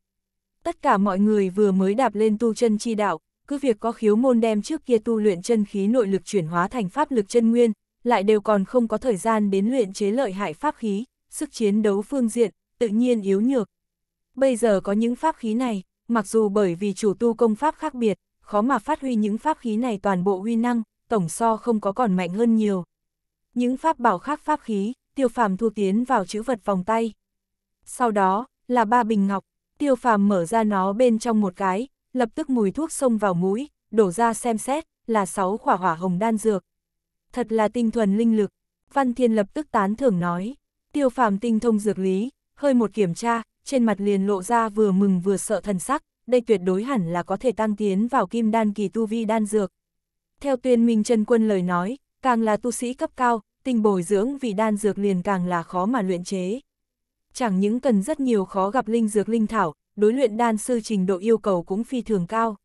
Tất cả mọi người vừa mới đạp lên tu chân chi đạo, cứ việc có khiếu môn đem trước kia tu luyện chân khí nội lực chuyển hóa thành pháp lực chân nguyên, lại đều còn không có thời gian đến luyện chế lợi hại pháp khí, sức chiến đấu phương diện, tự nhiên yếu nhược. Bây giờ có những pháp khí này, mặc dù bởi vì chủ tu công pháp khác biệt, khó mà phát huy những pháp khí này toàn bộ huy năng, tổng so không có còn mạnh hơn nhiều. Những pháp bảo khác pháp khí, tiêu phàm thu tiến vào chữ vật vòng tay. Sau đó, là ba bình ngọc, tiêu phàm mở ra nó bên trong một cái, lập tức mùi thuốc xông vào mũi, đổ ra xem xét, là sáu quả hỏa hồng đan dược, thật là tinh thuần linh lực. Văn Thiên lập tức tán thưởng nói, tiêu phàm tinh thông dược lý, hơi một kiểm tra, trên mặt liền lộ ra vừa mừng vừa sợ thần sắc, đây tuyệt đối hẳn là có thể tăng tiến vào kim đan kỳ tu vi đan dược. Theo tuyên minh chân quân lời nói, càng là tu sĩ cấp cao, tinh bồi dưỡng vì đan dược liền càng là khó mà luyện chế. Chẳng những cần rất nhiều khó gặp linh dược linh thảo, đối luyện đan sư trình độ yêu cầu cũng phi thường cao.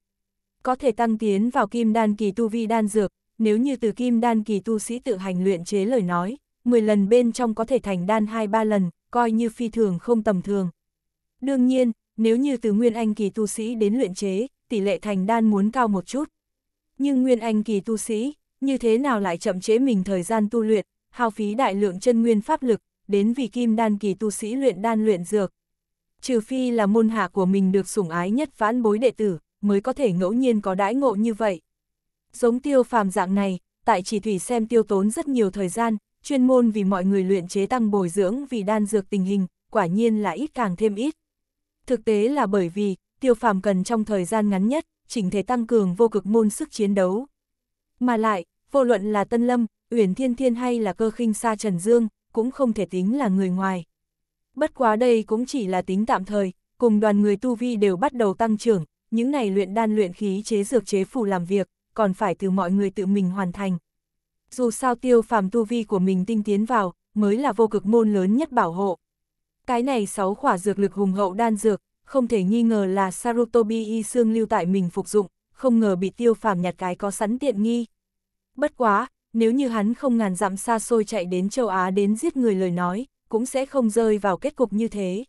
Có thể tăng tiến vào kim đan kỳ tu vi đan dược, nếu như từ kim đan kỳ tu sĩ tự hành luyện chế lời nói, 10 lần bên trong có thể thành đan 2-3 lần, coi như phi thường không tầm thường. Đương nhiên, nếu như từ nguyên anh kỳ tu sĩ đến luyện chế, tỷ lệ thành đan muốn cao một chút. Nhưng nguyên anh kỳ tu sĩ, như thế nào lại chậm chế mình thời gian tu luyện, hao phí đại lượng chân nguyên pháp lực, đến vì kim đan kỳ tu sĩ luyện đan luyện dược. Trừ phi là môn hạ của mình được sủng ái nhất vãn bối đệ tử, mới có thể ngẫu nhiên có đãi ngộ như vậy. Giống tiêu phàm dạng này, tại chỉ thủy xem tiêu tốn rất nhiều thời gian, chuyên môn vì mọi người luyện chế tăng bồi dưỡng vì đan dược tình hình, quả nhiên là ít càng thêm ít. Thực tế là bởi vì, tiêu phàm cần trong thời gian ngắn nhất, chỉnh thể tăng cường vô cực môn sức chiến đấu. Mà lại, vô luận là Tân Lâm, Uyển Thiên Thiên hay là cơ khinh xa Trần Dương, cũng không thể tính là người ngoài. Bất quá đây cũng chỉ là tính tạm thời, cùng đoàn người tu vi đều bắt đầu tăng trưởng, những này luyện đan luyện khí chế dược chế phù làm việc, còn phải từ mọi người tự mình hoàn thành. Dù sao tiêu phàm tu vi của mình tinh tiến vào, mới là vô cực môn lớn nhất bảo hộ. Cái này sáu khỏa dược lực hùng hậu đan dược, không thể nghi ngờ là Sarutobi y xương lưu tại mình phục dụng, không ngờ bị tiêu phàm nhặt cái có sẵn tiện nghi. Bất quá, nếu như hắn không ngàn dặm xa xôi chạy đến châu Á đến giết người lời nói, cũng sẽ không rơi vào kết cục như thế.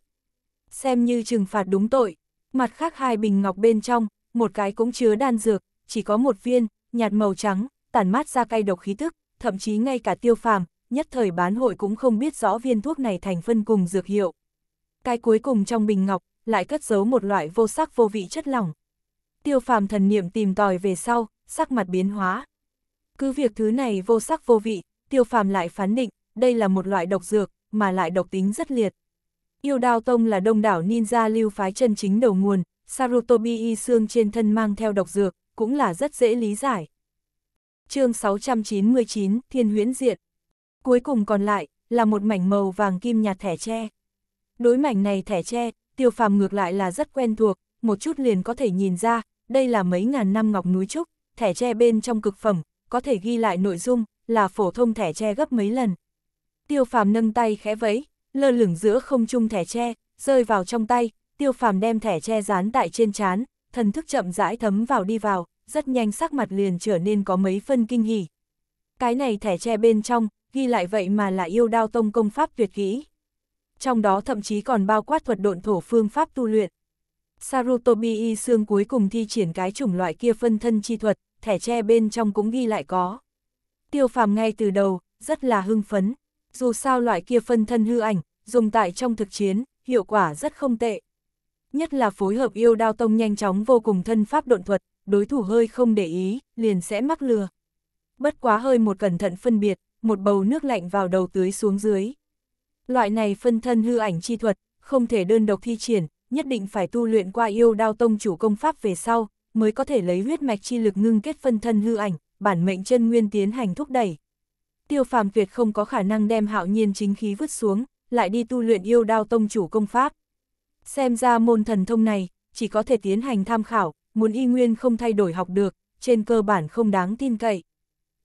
Xem như trừng phạt đúng tội, mặt khác hai bình ngọc bên trong, một cái cũng chứa đan dược, chỉ có một viên, nhạt màu trắng, tản mát ra cay độc khí tức, thậm chí ngay cả tiêu phàm, nhất thời bán hội cũng không biết rõ viên thuốc này thành phân cùng dược hiệu. Cái cuối cùng trong bình ngọc, lại cất giấu một loại vô sắc vô vị chất lỏng. Tiêu phàm thần niệm tìm tòi về sau, sắc mặt biến hóa. Cứ việc thứ này vô sắc vô vị, tiêu phàm lại phán định, đây là một loại độc dược, mà lại độc tính rất liệt. Yêu Đao Tông là đông đảo ninja lưu phái chân chính đầu nguồn, Sarutobi y xương trên thân mang theo độc dược, cũng là rất dễ lý giải. chương 699, Thiên huyễn diệt Cuối cùng còn lại, là một mảnh màu vàng kim nhạt thẻ tre. Đối mảnh này thẻ tre, tiêu phàm ngược lại là rất quen thuộc, một chút liền có thể nhìn ra, đây là mấy ngàn năm ngọc núi trúc, thẻ tre bên trong cực phẩm, có thể ghi lại nội dung, là phổ thông thẻ tre gấp mấy lần. Tiêu phàm nâng tay khẽ vẫy, lơ lửng giữa không trung thẻ tre, rơi vào trong tay, tiêu phàm đem thẻ tre dán tại trên chán, thần thức chậm rãi thấm vào đi vào, rất nhanh sắc mặt liền trở nên có mấy phân kinh hỉ. Cái này thẻ tre bên trong, ghi lại vậy mà là yêu đao tông công pháp tuyệt kỹ. Trong đó thậm chí còn bao quát thuật độn thổ phương pháp tu luyện. Sarutobi y xương cuối cùng thi triển cái chủng loại kia phân thân chi thuật, thẻ tre bên trong cũng ghi lại có. Tiêu phàm ngay từ đầu, rất là hưng phấn. Dù sao loại kia phân thân hư ảnh, dùng tại trong thực chiến, hiệu quả rất không tệ nhất là phối hợp yêu đao tông nhanh chóng vô cùng thân pháp độn thuật, đối thủ hơi không để ý, liền sẽ mắc lừa. Bất quá hơi một cẩn thận phân biệt, một bầu nước lạnh vào đầu tưới xuống dưới. Loại này phân thân hư ảnh chi thuật, không thể đơn độc thi triển, nhất định phải tu luyện qua yêu đao tông chủ công pháp về sau, mới có thể lấy huyết mạch chi lực ngưng kết phân thân hư ảnh, bản mệnh chân nguyên tiến hành thúc đẩy. Tiêu phàm tuyệt không có khả năng đem hạo nhiên chính khí vứt xuống, lại đi tu luyện yêu đao tông chủ công pháp. Xem ra môn thần thông này, chỉ có thể tiến hành tham khảo, muốn y nguyên không thay đổi học được, trên cơ bản không đáng tin cậy.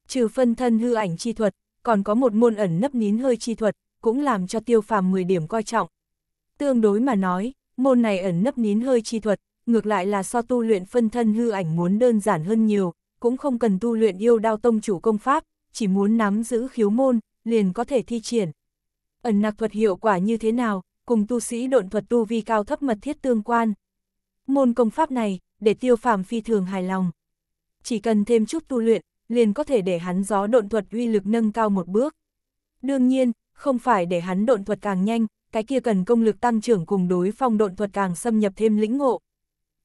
Trừ phân thân hư ảnh chi thuật, còn có một môn ẩn nấp nín hơi chi thuật, cũng làm cho tiêu phàm 10 điểm coi trọng. Tương đối mà nói, môn này ẩn nấp nín hơi chi thuật, ngược lại là so tu luyện phân thân hư ảnh muốn đơn giản hơn nhiều, cũng không cần tu luyện yêu đao tông chủ công pháp, chỉ muốn nắm giữ khiếu môn, liền có thể thi triển. Ẩn nặc thuật hiệu quả như thế nào, cùng tu sĩ độn thuật tu vi cao thấp mật thiết tương quan. Môn công pháp này, để tiêu phàm phi thường hài lòng. Chỉ cần thêm chút tu luyện, liền có thể để hắn gió độn thuật uy lực nâng cao một bước. Đương nhiên, không phải để hắn độn thuật càng nhanh, cái kia cần công lực tăng trưởng cùng đối phong độn thuật càng xâm nhập thêm lĩnh ngộ.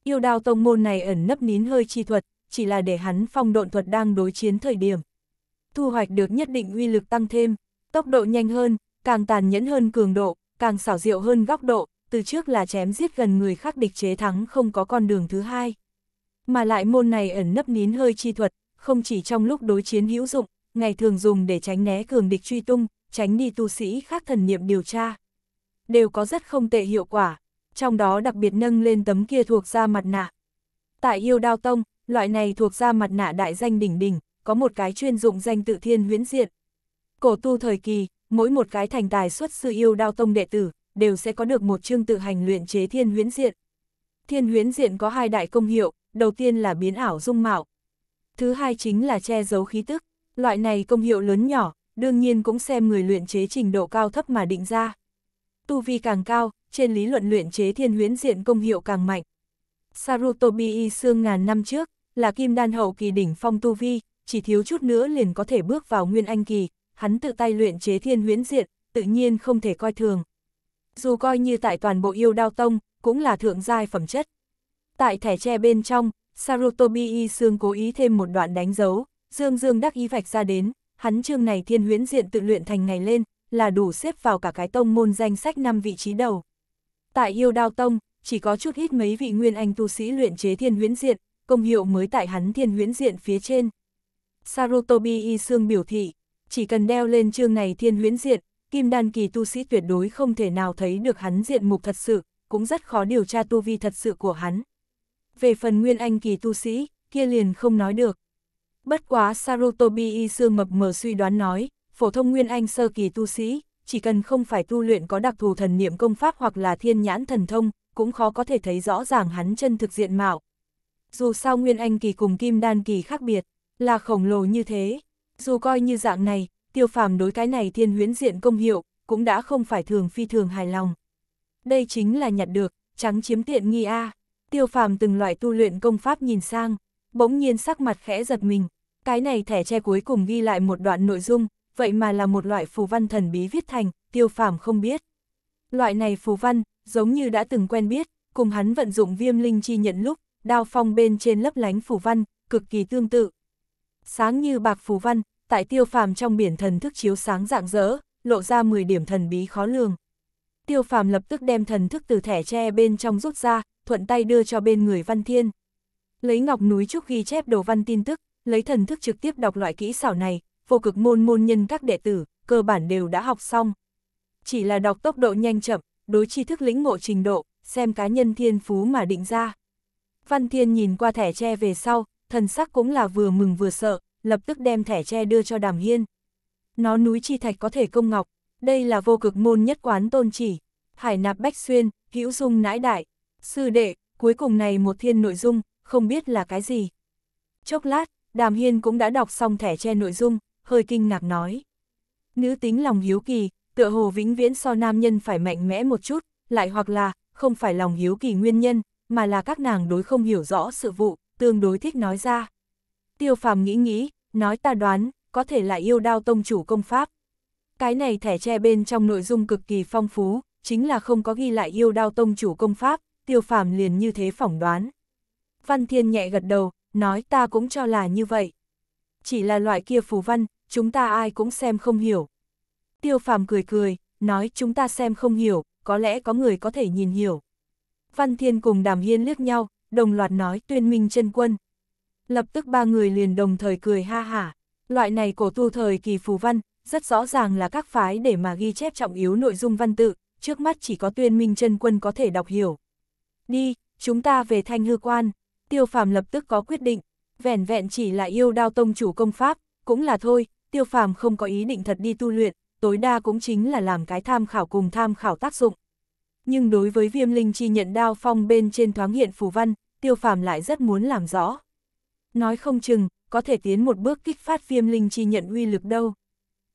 Yêu đao tông môn này ẩn nấp nín hơi chi thuật, chỉ là để hắn phong độn thuật đang đối chiến thời điểm. Thu hoạch được nhất định uy lực tăng thêm, tốc độ nhanh hơn, càng tàn nhẫn hơn cường độ, càng xảo diệu hơn góc độ, từ trước là chém giết gần người khác địch chế thắng không có con đường thứ hai. Mà lại môn này ẩn nấp nín hơi chi thuật, không chỉ trong lúc đối chiến hữu dụng, ngày thường dùng để tránh né cường địch truy tung, tránh đi tu sĩ khác thần niệm điều tra. Đều có rất không tệ hiệu quả, trong đó đặc biệt nâng lên tấm kia thuộc ra mặt nạ. Tại yêu đao tông, loại này thuộc ra mặt nạ đại danh đỉnh đỉnh, có một cái chuyên dụng danh tự thiên huyễn diện. Cổ tu thời kỳ, mỗi một cái thành tài xuất sư yêu đao tông đệ tử, đều sẽ có được một chương tự hành luyện chế thiên huyễn diện. Thiên huyễn diện có hai đại công hiệu, đầu tiên là biến ảo dung mạo. Thứ hai chính là che giấu khí tức, loại này công hiệu lớn nhỏ, đương nhiên cũng xem người luyện chế trình độ cao thấp mà định ra. Tu vi càng cao, trên lý luận luyện chế thiên huyễn diện công hiệu càng mạnh. Sarutobi y xương ngàn năm trước, là kim đan hậu kỳ đỉnh phong tu vi, chỉ thiếu chút nữa liền có thể bước vào nguyên anh kỳ, hắn tự tay luyện chế thiên huyễn diện, tự nhiên không thể coi thường. Dù coi như tại toàn bộ yêu đao tông, cũng là thượng giai phẩm chất. Tại thẻ tre bên trong, Sarutobi y xương cố ý thêm một đoạn đánh dấu, dương dương đắc Y vạch ra đến, hắn trương này thiên huyễn diện tự luyện thành ngày lên, là đủ xếp vào cả cái tông môn danh sách năm vị trí đầu. Tại yêu đao tông, chỉ có chút ít mấy vị nguyên anh tu sĩ luyện chế thiên huyễn diện, công hiệu mới tại hắn thiên huyễn diện phía trên. Sarutobi y xương biểu thị, chỉ cần đeo lên chương này thiên huyễn diện, kim đan kỳ tu sĩ tuyệt đối không thể nào thấy được hắn diện mục thật sự, cũng rất khó điều tra tu vi thật sự của hắn. Về phần nguyên anh kỳ tu sĩ, kia liền không nói được. Bất quá Sarutobi y xương mập mờ suy đoán nói, phổ thông nguyên anh sơ kỳ tu sĩ, chỉ cần không phải tu luyện có đặc thù thần niệm công pháp hoặc là thiên nhãn thần thông, cũng khó có thể thấy rõ ràng hắn chân thực diện mạo. Dù sao nguyên anh kỳ cùng kim đan kỳ khác biệt, là khổng lồ như thế, dù coi như dạng này, tiêu phàm đối cái này thiên huyễn diện công hiệu, cũng đã không phải thường phi thường hài lòng. Đây chính là nhặt được, trắng chiếm tiện nghi A. Tiêu phàm từng loại tu luyện công pháp nhìn sang, bỗng nhiên sắc mặt khẽ giật mình. Cái này thẻ che cuối cùng ghi lại một đoạn nội dung, vậy mà là một loại phù văn thần bí viết thành, tiêu phàm không biết. Loại này phù văn, giống như đã từng quen biết, cùng hắn vận dụng viêm linh chi nhận lúc, đao phong bên trên lấp lánh phù văn, cực kỳ tương tự, sáng như bạc phù văn, tại tiêu phàm trong biển thần thức chiếu sáng rạng rỡ, lộ ra 10 điểm thần bí khó lường. Tiêu phàm lập tức đem thần thức từ thẻ tre bên trong rút ra, thuận tay đưa cho bên người văn thiên. Lấy ngọc núi trúc ghi chép đồ văn tin tức, lấy thần thức trực tiếp đọc loại kỹ xảo này, vô cực môn môn nhân các đệ tử, cơ bản đều đã học xong. Chỉ là đọc tốc độ nhanh chậm, đối tri thức lĩnh ngộ trình độ, xem cá nhân thiên phú mà định ra. Văn thiên nhìn qua thẻ tre về sau, thần sắc cũng là vừa mừng vừa sợ, lập tức đem thẻ tre đưa cho đàm hiên. Nó núi chi thạch có thể công ngọc, đây là vô cực môn nhất quán tôn chỉ, hải nạp bách xuyên, hữu dung nãi đại, sư đệ, cuối cùng này một thiên nội dung, không biết là cái gì. Chốc lát, đàm hiên cũng đã đọc xong thẻ tre nội dung, hơi kinh ngạc nói. Nữ tính lòng hiếu kỳ, tựa hồ vĩnh viễn so nam nhân phải mạnh mẽ một chút, lại hoặc là, không phải lòng hiếu kỳ nguyên nhân, mà là các nàng đối không hiểu rõ sự vụ tương đối thích nói ra. Tiêu phàm nghĩ nghĩ, nói ta đoán, có thể là yêu đao tông chủ công pháp. Cái này thẻ che bên trong nội dung cực kỳ phong phú, chính là không có ghi lại yêu đao tông chủ công pháp, tiêu phàm liền như thế phỏng đoán. Văn Thiên nhẹ gật đầu, nói ta cũng cho là như vậy. Chỉ là loại kia phù văn, chúng ta ai cũng xem không hiểu. Tiêu phàm cười cười, nói chúng ta xem không hiểu, có lẽ có người có thể nhìn hiểu. Văn Thiên cùng Đàm Hiên liếc nhau, đồng loạt nói tuyên minh chân quân. Lập tức ba người liền đồng thời cười ha hả, loại này cổ tu thời kỳ phù văn, rất rõ ràng là các phái để mà ghi chép trọng yếu nội dung văn tự, trước mắt chỉ có tuyên minh chân quân có thể đọc hiểu. Đi, chúng ta về thanh hư quan, tiêu phàm lập tức có quyết định, vẻn vẹn chỉ là yêu đao tông chủ công pháp, cũng là thôi, tiêu phàm không có ý định thật đi tu luyện, tối đa cũng chính là làm cái tham khảo cùng tham khảo tác dụng. Nhưng đối với viêm linh chi nhận đao phong bên trên thoáng hiện phù văn, tiêu phàm lại rất muốn làm rõ. Nói không chừng, có thể tiến một bước kích phát viêm linh chi nhận uy lực đâu.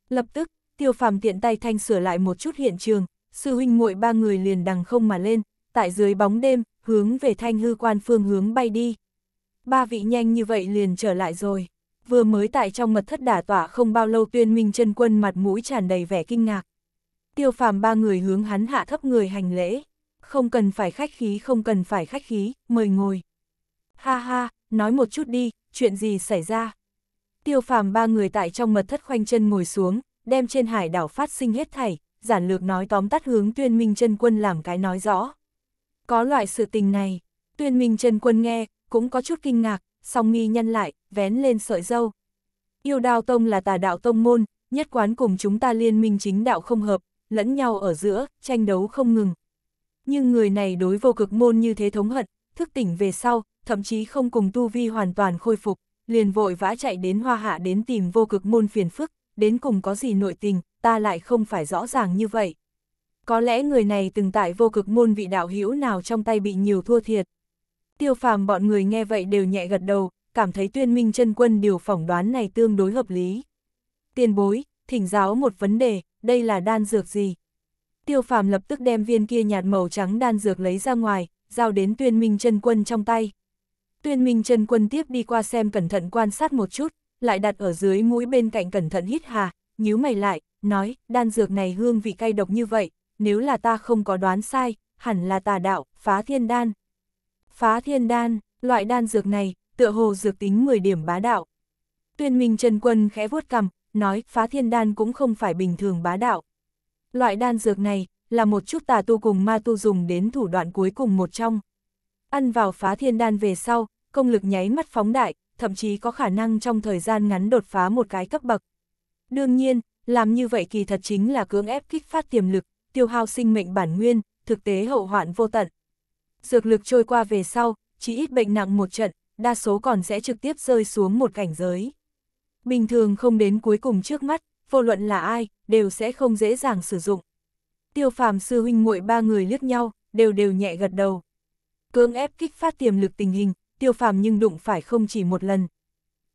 Lập tức, tiêu phàm tiện tay thanh sửa lại một chút hiện trường, sư huynh muội ba người liền đằng không mà lên, tại dưới bóng đêm, hướng về thanh hư quan phương hướng bay đi. Ba vị nhanh như vậy liền trở lại rồi. Vừa mới tại trong mật thất đả tỏa không bao lâu tuyên minh chân quân mặt mũi tràn đầy vẻ kinh ngạc. Tiêu phàm ba người hướng hắn hạ thấp người hành lễ không cần phải khách khí không cần phải khách khí, mời ngồi. Ha ha, nói một chút đi, chuyện gì xảy ra? Tiêu phàm ba người tại trong mật thất khoanh chân ngồi xuống, đem trên hải đảo phát sinh hết thảy, giản lược nói tóm tắt hướng tuyên minh chân quân làm cái nói rõ. Có loại sự tình này, tuyên minh chân quân nghe, cũng có chút kinh ngạc, song mi nhăn lại, vén lên sợi dâu. Yêu đao tông là tà đạo tông môn, nhất quán cùng chúng ta liên minh chính đạo không hợp, lẫn nhau ở giữa, tranh đấu không ngừng, nhưng người này đối vô cực môn như thế thống hận, thức tỉnh về sau, thậm chí không cùng tu vi hoàn toàn khôi phục, liền vội vã chạy đến hoa hạ đến tìm vô cực môn phiền phức, đến cùng có gì nội tình, ta lại không phải rõ ràng như vậy. Có lẽ người này từng tại vô cực môn vị đạo hữu nào trong tay bị nhiều thua thiệt. Tiêu phàm bọn người nghe vậy đều nhẹ gật đầu, cảm thấy tuyên minh chân quân điều phỏng đoán này tương đối hợp lý. Tiền bối, thỉnh giáo một vấn đề, đây là đan dược gì? Tiêu phàm lập tức đem viên kia nhạt màu trắng đan dược lấy ra ngoài, giao đến tuyên minh chân quân trong tay. Tuyên minh chân quân tiếp đi qua xem cẩn thận quan sát một chút, lại đặt ở dưới mũi bên cạnh cẩn thận hít hà, nhíu mày lại, nói, đan dược này hương vị cay độc như vậy, nếu là ta không có đoán sai, hẳn là tà đạo, phá thiên đan. Phá thiên đan, loại đan dược này, tựa hồ dược tính 10 điểm bá đạo. Tuyên minh chân quân khẽ vuốt cằm, nói, phá thiên đan cũng không phải bình thường bá đạo, Loại đan dược này, là một chút tà tu cùng ma tu dùng đến thủ đoạn cuối cùng một trong. Ăn vào phá thiên đan về sau, công lực nháy mắt phóng đại, thậm chí có khả năng trong thời gian ngắn đột phá một cái cấp bậc. Đương nhiên, làm như vậy kỳ thật chính là cưỡng ép kích phát tiềm lực, tiêu hao sinh mệnh bản nguyên, thực tế hậu hoạn vô tận. Dược lực trôi qua về sau, chỉ ít bệnh nặng một trận, đa số còn sẽ trực tiếp rơi xuống một cảnh giới. Bình thường không đến cuối cùng trước mắt, vô luận là ai, đều sẽ không dễ dàng sử dụng. Tiêu phàm sư huynh muội ba người liếc nhau, đều đều nhẹ gật đầu. Cưỡng ép kích phát tiềm lực tình hình, tiêu phàm nhưng đụng phải không chỉ một lần.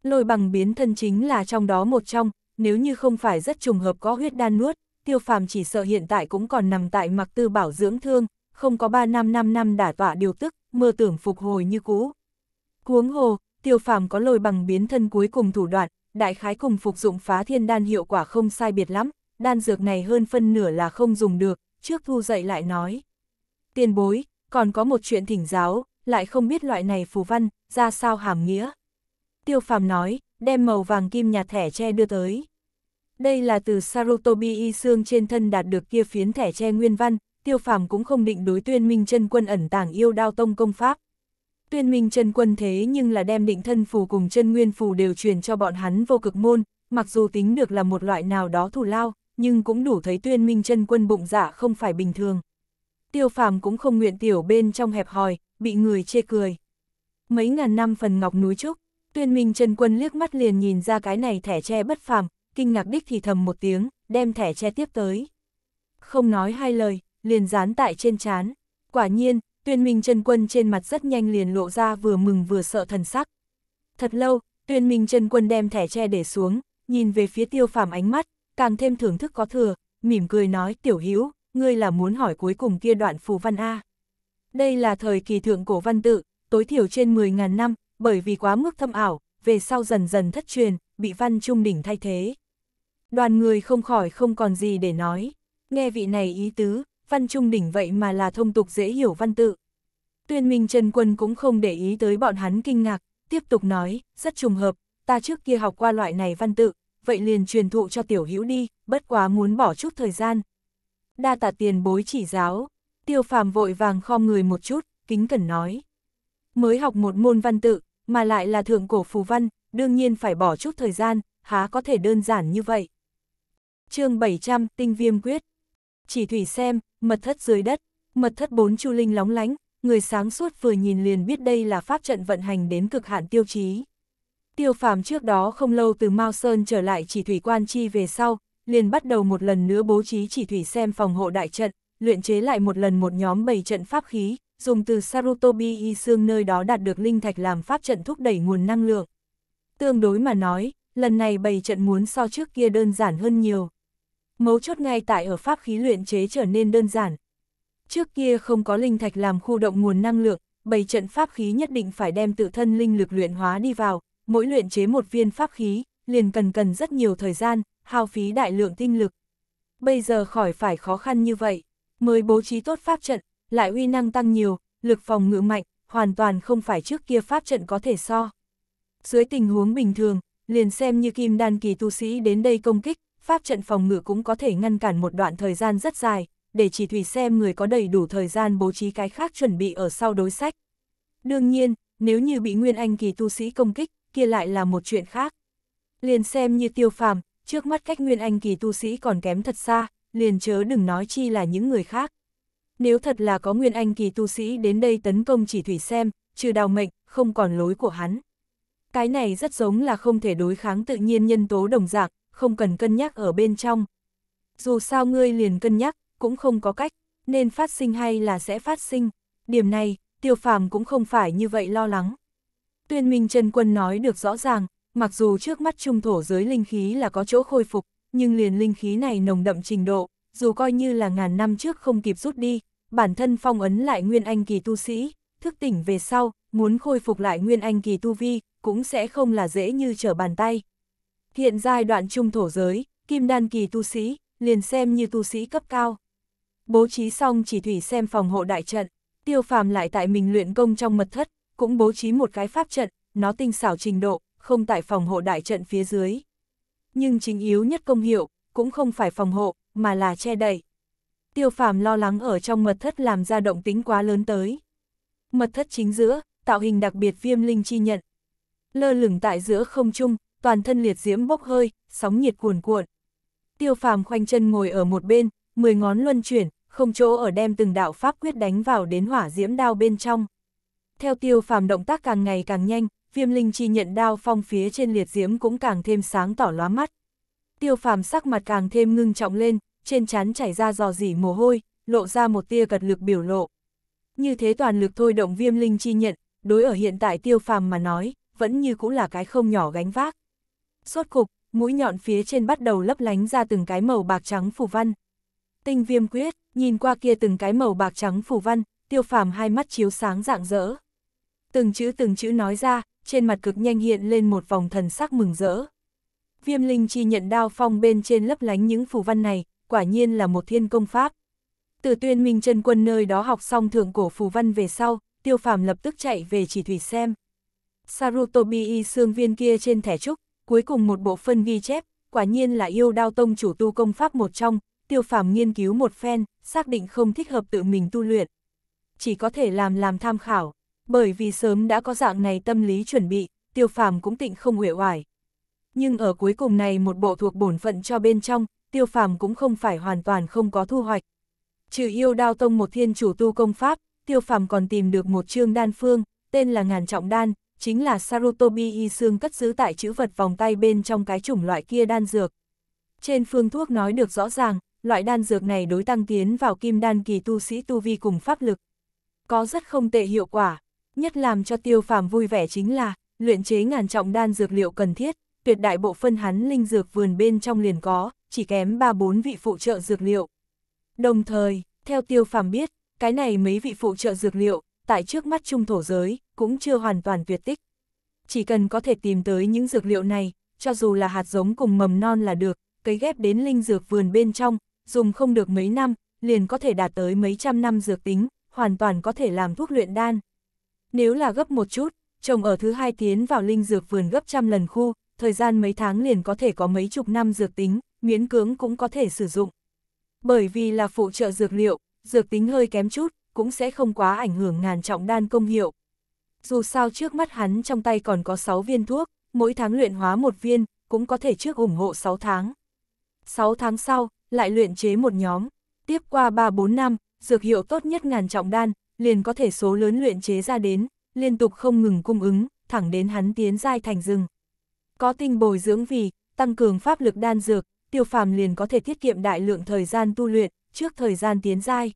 Lôi bằng biến thân chính là trong đó một trong, nếu như không phải rất trùng hợp có huyết đan nuốt, tiêu phàm chỉ sợ hiện tại cũng còn nằm tại mặc tư bảo dưỡng thương, không có 3 năm 5 năm đả tỏa điều tức, mơ tưởng phục hồi như cũ. Cuống hồ, tiêu phàm có lôi bằng biến thân cuối cùng thủ đoạn, đại khái cùng phục dụng phá thiên đan hiệu quả không sai biệt lắm, đan dược này hơn phân nửa là không dùng được, trước thu dậy lại nói. Tiền bối, còn có một chuyện thỉnh giáo, lại không biết loại này phù văn, ra sao hàm nghĩa. Tiêu phàm nói, đem màu vàng kim nhà thẻ tre đưa tới. Đây là từ Sarutobi y xương trên thân đạt được kia phiến thẻ tre nguyên văn, tiêu phàm cũng không định đối tuyên minh chân quân ẩn tàng yêu đao tông công pháp, Tuyên minh chân quân thế nhưng là đem định thân phù cùng chân nguyên phù đều truyền cho bọn hắn vô cực môn, mặc dù tính được là một loại nào đó thù lao, nhưng cũng đủ thấy tuyên minh chân quân bụng dạ không phải bình thường. Tiêu phàm cũng không nguyện tiểu bên trong hẹp hòi, bị người chê cười. Mấy ngàn năm phần ngọc núi trúc, tuyên minh chân quân liếc mắt liền nhìn ra cái này thẻ che bất phàm, kinh ngạc đích thì thầm một tiếng, đem thẻ che tiếp tới. Không nói hai lời, liền dán tại trên chán. Quả nhiên, Tuyên Minh Trần quân trên mặt rất nhanh liền lộ ra vừa mừng vừa sợ thần sắc. Thật lâu, Tuyên Minh Trần quân đem thẻ che để xuống, nhìn về phía Tiêu Phàm ánh mắt, càng thêm thưởng thức có thừa, mỉm cười nói: "Tiểu Hữu, ngươi là muốn hỏi cuối cùng kia đoạn phù văn a?" Đây là thời kỳ thượng cổ văn tự, tối thiểu trên 10.000 năm, bởi vì quá mức thâm ảo, về sau dần dần thất truyền, bị văn trung đỉnh thay thế. Đoàn người không khỏi không còn gì để nói. Nghe vị này ý tứ, văn trung đỉnh vậy mà là thông tục dễ hiểu văn tự. Tuyên Minh Trần Quân cũng không để ý tới bọn hắn kinh ngạc, tiếp tục nói, rất trùng hợp, ta trước kia học qua loại này văn tự, vậy liền truyền thụ cho tiểu hữu đi, bất quá muốn bỏ chút thời gian. Đa tạ tiền bối chỉ giáo, tiêu phàm vội vàng khom người một chút, kính cẩn nói. Mới học một môn văn tự, mà lại là thượng cổ phù văn, đương nhiên phải bỏ chút thời gian, há có thể đơn giản như vậy. chương 700, Tinh Viêm Quyết Chỉ thủy xem, mật thất dưới đất, mật thất bốn chu linh lóng lánh, người sáng suốt vừa nhìn liền biết đây là pháp trận vận hành đến cực hạn tiêu chí. Tiêu phàm trước đó không lâu từ Mao Sơn trở lại chỉ thủy quan chi về sau, liền bắt đầu một lần nữa bố trí chỉ thủy xem phòng hộ đại trận, luyện chế lại một lần một nhóm bảy trận pháp khí, dùng từ Sarutobi y xương nơi đó đạt được linh thạch làm pháp trận thúc đẩy nguồn năng lượng. Tương đối mà nói, lần này bảy trận muốn so trước kia đơn giản hơn nhiều. Mấu chốt ngay tại ở pháp khí luyện chế trở nên đơn giản. Trước kia không có linh thạch làm khu động nguồn năng lượng, bảy trận pháp khí nhất định phải đem tự thân linh lực luyện hóa đi vào, mỗi luyện chế một viên pháp khí, liền cần cần rất nhiều thời gian, hao phí đại lượng tinh lực. Bây giờ khỏi phải khó khăn như vậy, mới bố trí tốt pháp trận, lại uy năng tăng nhiều, lực phòng ngự mạnh, hoàn toàn không phải trước kia pháp trận có thể so. Dưới tình huống bình thường, liền xem như kim đan kỳ tu sĩ đến đây công kích, pháp trận phòng ngự cũng có thể ngăn cản một đoạn thời gian rất dài, để chỉ thủy xem người có đầy đủ thời gian bố trí cái khác chuẩn bị ở sau đối sách. Đương nhiên, nếu như bị nguyên anh kỳ tu sĩ công kích, kia lại là một chuyện khác. Liền xem như tiêu phàm, trước mắt cách nguyên anh kỳ tu sĩ còn kém thật xa, liền chớ đừng nói chi là những người khác. Nếu thật là có nguyên anh kỳ tu sĩ đến đây tấn công chỉ thủy xem, trừ đào mệnh, không còn lối của hắn. Cái này rất giống là không thể đối kháng tự nhiên nhân tố đồng dạng, không cần cân nhắc ở bên trong. Dù sao ngươi liền cân nhắc, cũng không có cách, nên phát sinh hay là sẽ phát sinh. Điểm này, tiêu phàm cũng không phải như vậy lo lắng. Tuyên Minh Trần Quân nói được rõ ràng, mặc dù trước mắt trung thổ giới linh khí là có chỗ khôi phục, nhưng liền linh khí này nồng đậm trình độ, dù coi như là ngàn năm trước không kịp rút đi, bản thân phong ấn lại nguyên anh kỳ tu sĩ, thức tỉnh về sau, muốn khôi phục lại nguyên anh kỳ tu vi, cũng sẽ không là dễ như trở bàn tay. Hiện giai đoạn trung thổ giới, kim đan kỳ tu sĩ, liền xem như tu sĩ cấp cao. Bố trí xong chỉ thủy xem phòng hộ đại trận, tiêu phàm lại tại mình luyện công trong mật thất, cũng bố trí một cái pháp trận, nó tinh xảo trình độ, không tại phòng hộ đại trận phía dưới. Nhưng chính yếu nhất công hiệu, cũng không phải phòng hộ, mà là che đậy. Tiêu phàm lo lắng ở trong mật thất làm ra động tính quá lớn tới. Mật thất chính giữa, tạo hình đặc biệt viêm linh chi nhận. Lơ lửng tại giữa không trung, toàn thân liệt diễm bốc hơi, sóng nhiệt cuồn cuộn. Tiêu phàm khoanh chân ngồi ở một bên, mười ngón luân chuyển, không chỗ ở đem từng đạo pháp quyết đánh vào đến hỏa diễm đao bên trong. Theo tiêu phàm động tác càng ngày càng nhanh, viêm linh chi nhận đao phong phía trên liệt diễm cũng càng thêm sáng tỏ lóa mắt. Tiêu phàm sắc mặt càng thêm ngưng trọng lên, trên trán chảy ra giò dỉ mồ hôi, lộ ra một tia gật lực biểu lộ. Như thế toàn lực thôi động viêm linh chi nhận, đối ở hiện tại tiêu phàm mà nói, vẫn như cũng là cái không nhỏ gánh vác. Suốt cục, mũi nhọn phía trên bắt đầu lấp lánh ra từng cái màu bạc trắng phủ văn. Tinh viêm quyết, nhìn qua kia từng cái màu bạc trắng phủ văn, tiêu phàm hai mắt chiếu sáng rạng rỡ. Từng chữ từng chữ nói ra, trên mặt cực nhanh hiện lên một vòng thần sắc mừng rỡ. Viêm linh chi nhận đao phong bên trên lấp lánh những phù văn này, quả nhiên là một thiên công pháp. Từ tuyên minh chân quân nơi đó học xong thượng cổ phù văn về sau, tiêu phàm lập tức chạy về chỉ thủy xem. Sarutobi y xương viên kia trên thẻ trúc, cuối cùng một bộ phân ghi chép, quả nhiên là yêu đao tông chủ tu công pháp một trong, tiêu phàm nghiên cứu một phen, xác định không thích hợp tự mình tu luyện. Chỉ có thể làm làm tham khảo, bởi vì sớm đã có dạng này tâm lý chuẩn bị, tiêu phàm cũng tịnh không uể hoài. Nhưng ở cuối cùng này một bộ thuộc bổn phận cho bên trong, tiêu phàm cũng không phải hoàn toàn không có thu hoạch. Trừ yêu đao tông một thiên chủ tu công pháp, tiêu phàm còn tìm được một chương đan phương, tên là ngàn trọng đan, chính là Sarutobi y xương cất giữ tại chữ vật vòng tay bên trong cái chủng loại kia đan dược. Trên phương thuốc nói được rõ ràng, loại đan dược này đối tăng tiến vào kim đan kỳ tu sĩ tu vi cùng pháp lực. Có rất không tệ hiệu quả, nhất làm cho tiêu phàm vui vẻ chính là, luyện chế ngàn trọng đan dược liệu cần thiết, tuyệt đại bộ phân hắn linh dược vườn bên trong liền có, chỉ kém 3-4 vị phụ trợ dược liệu. Đồng thời, theo tiêu phàm biết, cái này mấy vị phụ trợ dược liệu, tại trước mắt trung thổ giới, cũng chưa hoàn toàn việt tích. Chỉ cần có thể tìm tới những dược liệu này, cho dù là hạt giống cùng mầm non là được, cấy ghép đến linh dược vườn bên trong, dùng không được mấy năm, liền có thể đạt tới mấy trăm năm dược tính, hoàn toàn có thể làm thuốc luyện đan. Nếu là gấp một chút, trồng ở thứ hai tiến vào linh dược vườn gấp trăm lần khu, thời gian mấy tháng liền có thể có mấy chục năm dược tính, miễn cưỡng cũng có thể sử dụng. Bởi vì là phụ trợ dược liệu, dược tính hơi kém chút, cũng sẽ không quá ảnh hưởng ngàn trọng đan công hiệu, dù sao trước mắt hắn trong tay còn có 6 viên thuốc, mỗi tháng luyện hóa một viên, cũng có thể trước ủng hộ 6 tháng. 6 tháng sau, lại luyện chế một nhóm, tiếp qua 3-4 năm, dược hiệu tốt nhất ngàn trọng đan, liền có thể số lớn luyện chế ra đến, liên tục không ngừng cung ứng, thẳng đến hắn tiến giai thành rừng. Có tinh bồi dưỡng vì, tăng cường pháp lực đan dược, tiêu phàm liền có thể tiết kiệm đại lượng thời gian tu luyện, trước thời gian tiến giai.